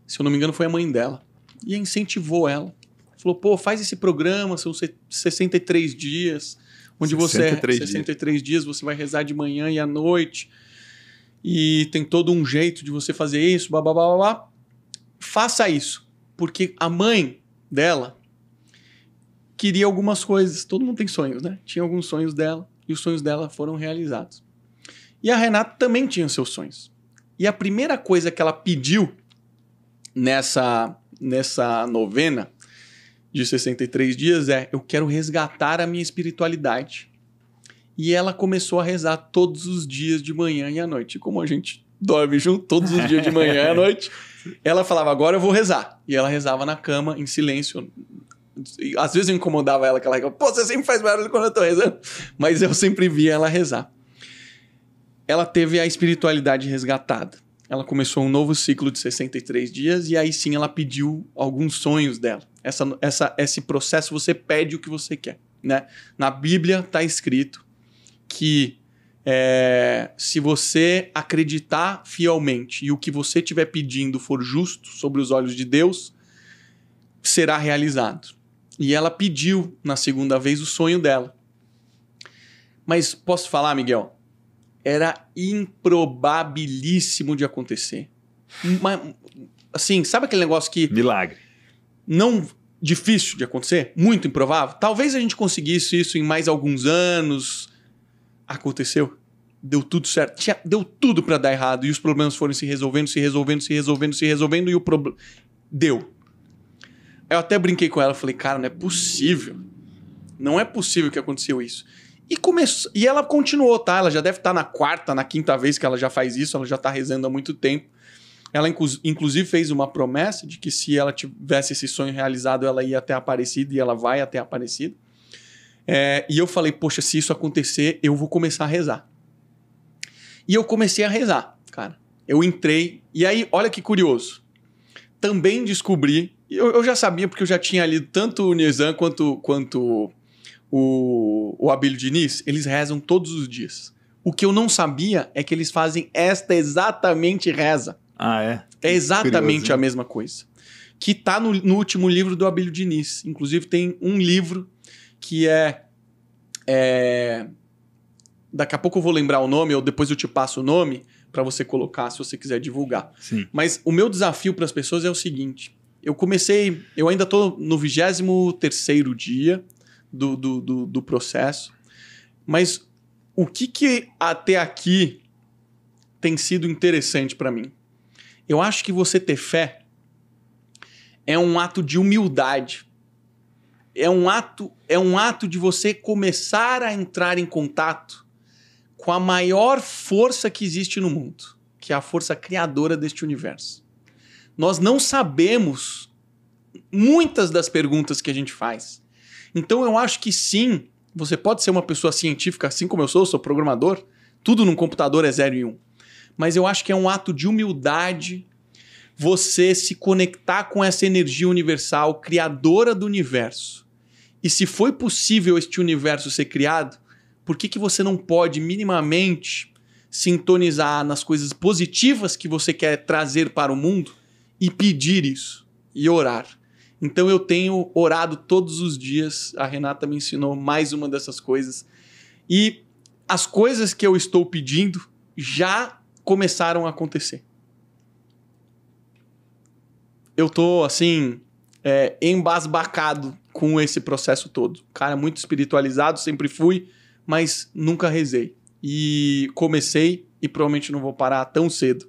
Se eu não me engano, foi a mãe dela. E incentivou ela. Falou, pô, faz esse programa, são 63 dias, onde 63 você. 63 é, dias. 63 dias, você vai rezar de manhã e à noite e tem todo um jeito de você fazer isso, blá blá blá blá. Faça isso, porque a mãe dela queria algumas coisas. Todo mundo tem sonhos, né? Tinha alguns sonhos dela e os sonhos dela foram realizados. E a Renata também tinha seus sonhos. E a primeira coisa que ela pediu nessa nessa novena de 63 dias é: eu quero resgatar a minha espiritualidade. E ela começou a rezar todos os dias de manhã e à noite. como a gente dorme junto todos os dias de manhã e à noite, ela falava: Agora eu vou rezar. E ela rezava na cama, em silêncio. Às vezes eu incomodava ela, que ela ia: Pô, você sempre faz barulho quando eu tô rezando. Mas eu sempre via ela rezar. Ela teve a espiritualidade resgatada. Ela começou um novo ciclo de 63 dias e aí sim ela pediu alguns sonhos dela. Essa, essa, esse processo você pede o que você quer. Né? Na Bíblia está escrito que é, se você acreditar fielmente e o que você estiver pedindo for justo sobre os olhos de Deus, será realizado. E ela pediu na segunda vez o sonho dela. Mas posso falar, Miguel? Era improbabilíssimo de acontecer. assim, sabe aquele negócio que. Milagre. Não difícil de acontecer? Muito improvável? Talvez a gente conseguisse isso em mais alguns anos, aconteceu. Deu tudo certo. Tinha, deu tudo para dar errado. E os problemas foram se resolvendo, se resolvendo, se resolvendo, se resolvendo. E o problema. Deu. Eu até brinquei com ela. Falei, cara, não é possível. Não é possível que aconteceu isso. E começou. E ela continuou, tá? Ela já deve estar tá na quarta, na quinta vez que ela já faz isso. Ela já tá rezando há muito tempo. Ela, inclusive, fez uma promessa de que se ela tivesse esse sonho realizado, ela ia até Aparecido. E ela vai até Aparecido. É, e eu falei, poxa, se isso acontecer, eu vou começar a rezar. E eu comecei a rezar, cara. Eu entrei, e aí, olha que curioso. Também descobri, eu, eu já sabia, porque eu já tinha lido tanto o Nizam quanto, quanto o, o Abílio Diniz, eles rezam todos os dias. O que eu não sabia é que eles fazem esta exatamente reza. Ah, é? É exatamente Curioso, a mesma coisa. Que tá no, no último livro do Abílio Diniz. Inclusive, tem um livro que é, é, Daqui a pouco eu vou lembrar o nome, ou depois eu te passo o nome para você colocar se você quiser divulgar. Sim. Mas o meu desafio para as pessoas é o seguinte: eu comecei, eu ainda estou no 23 dia do, do, do, do processo, mas o que, que até aqui tem sido interessante para mim? Eu acho que você ter fé é um ato de humildade é um ato, é um ato de você começar a entrar em contato com a maior força que existe no mundo, que é a força criadora deste universo. Nós não sabemos muitas das perguntas que a gente faz. Então eu acho que sim, você pode ser uma pessoa científica, assim como eu sou, sou programador, tudo num computador é 0 e 1. Um. Mas eu acho que é um ato de humildade você se conectar com essa energia universal criadora do universo e se foi possível este universo ser criado, por que, que você não pode minimamente sintonizar nas coisas positivas que você quer trazer para o mundo e pedir isso e orar? Então eu tenho orado todos os dias, a Renata me ensinou mais uma dessas coisas. E as coisas que eu estou pedindo já começaram a acontecer. Eu tô assim, é, embasbacado com esse processo todo. Cara, é muito espiritualizado, sempre fui, mas nunca rezei. E comecei e provavelmente não vou parar tão cedo,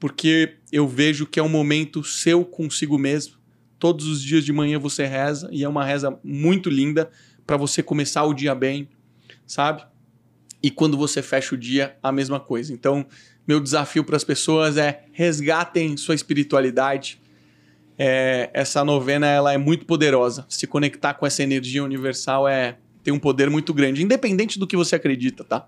porque eu vejo que é um momento seu consigo mesmo. Todos os dias de manhã você reza e é uma reza muito linda para você começar o dia bem, sabe? E quando você fecha o dia, a mesma coisa. Então, meu desafio para as pessoas é resgatem sua espiritualidade, é, essa novena ela é muito poderosa. Se conectar com essa energia universal é tem um poder muito grande, independente do que você acredita, tá?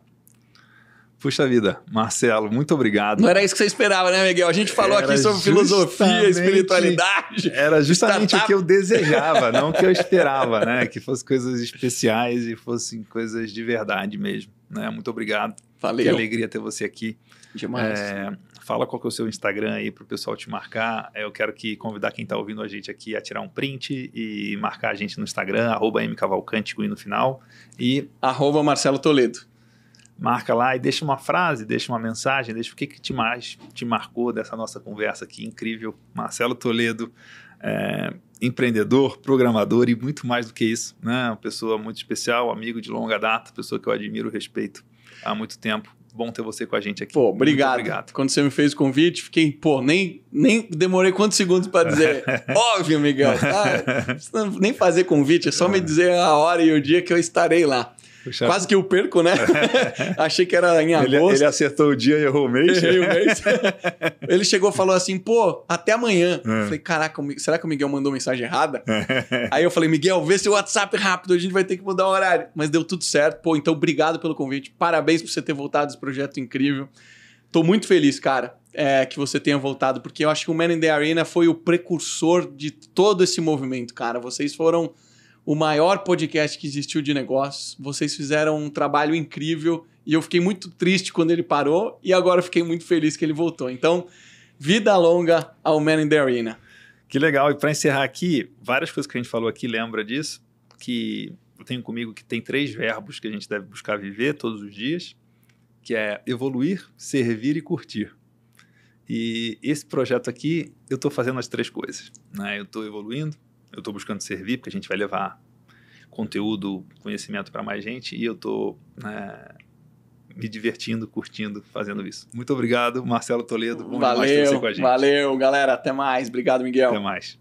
Puxa vida, Marcelo, muito obrigado. Não era isso que você esperava, né, Miguel? A gente falou era aqui sobre filosofia, espiritualidade. Era justamente startup. o que eu desejava, não o que eu esperava, né? Que fossem coisas especiais e fossem coisas de verdade mesmo. Né? Muito obrigado. Valeu. Que alegria ter você aqui. Demais. É, Fala qual que é o seu Instagram aí para o pessoal te marcar. É, eu quero que convidar quem está ouvindo a gente aqui a tirar um print e marcar a gente no Instagram, arroba mcavalcante, no final. E... Arroba Marcelo Toledo. Marca lá e deixa uma frase, deixa uma mensagem, deixa o que, que te mais te marcou dessa nossa conversa aqui incrível. Marcelo Toledo, é, empreendedor, programador e muito mais do que isso. Né? Uma pessoa muito especial, amigo de longa data, pessoa que eu admiro e respeito há muito tempo bom ter você com a gente aqui. Pô, obrigado. obrigado. Quando você me fez o convite, fiquei, pô, nem, nem demorei quantos segundos para dizer, óbvio, Miguel, ah, nem fazer convite, é só me dizer a hora e o dia que eu estarei lá. Puxa. Quase que eu perco, né? Achei que era em agosto. Ele, ele acertou o dia e errou o mês. Errei o mês. ele chegou e falou assim, pô, até amanhã. Hum. Falei, caraca, será que o Miguel mandou mensagem errada? É. Aí eu falei, Miguel, vê seu WhatsApp rápido, a gente vai ter que mudar o horário. Mas deu tudo certo. Pô, então obrigado pelo convite. Parabéns por você ter voltado esse projeto incrível. Tô muito feliz, cara, é, que você tenha voltado, porque eu acho que o Man in the Arena foi o precursor de todo esse movimento, cara. Vocês foram o maior podcast que existiu de negócios. Vocês fizeram um trabalho incrível e eu fiquei muito triste quando ele parou e agora fiquei muito feliz que ele voltou. Então, vida longa ao Man in the Arena. Que legal. E para encerrar aqui, várias coisas que a gente falou aqui, lembra disso? Que eu tenho comigo que tem três verbos que a gente deve buscar viver todos os dias, que é evoluir, servir e curtir. E esse projeto aqui, eu estou fazendo as três coisas. Né? Eu estou evoluindo, eu estou buscando servir, porque a gente vai levar conteúdo, conhecimento para mais gente e eu estou né, me divertindo, curtindo, fazendo isso. Muito obrigado, Marcelo Toledo. Bom valeu, você com a gente. valeu, galera. Até mais. Obrigado, Miguel. Até mais.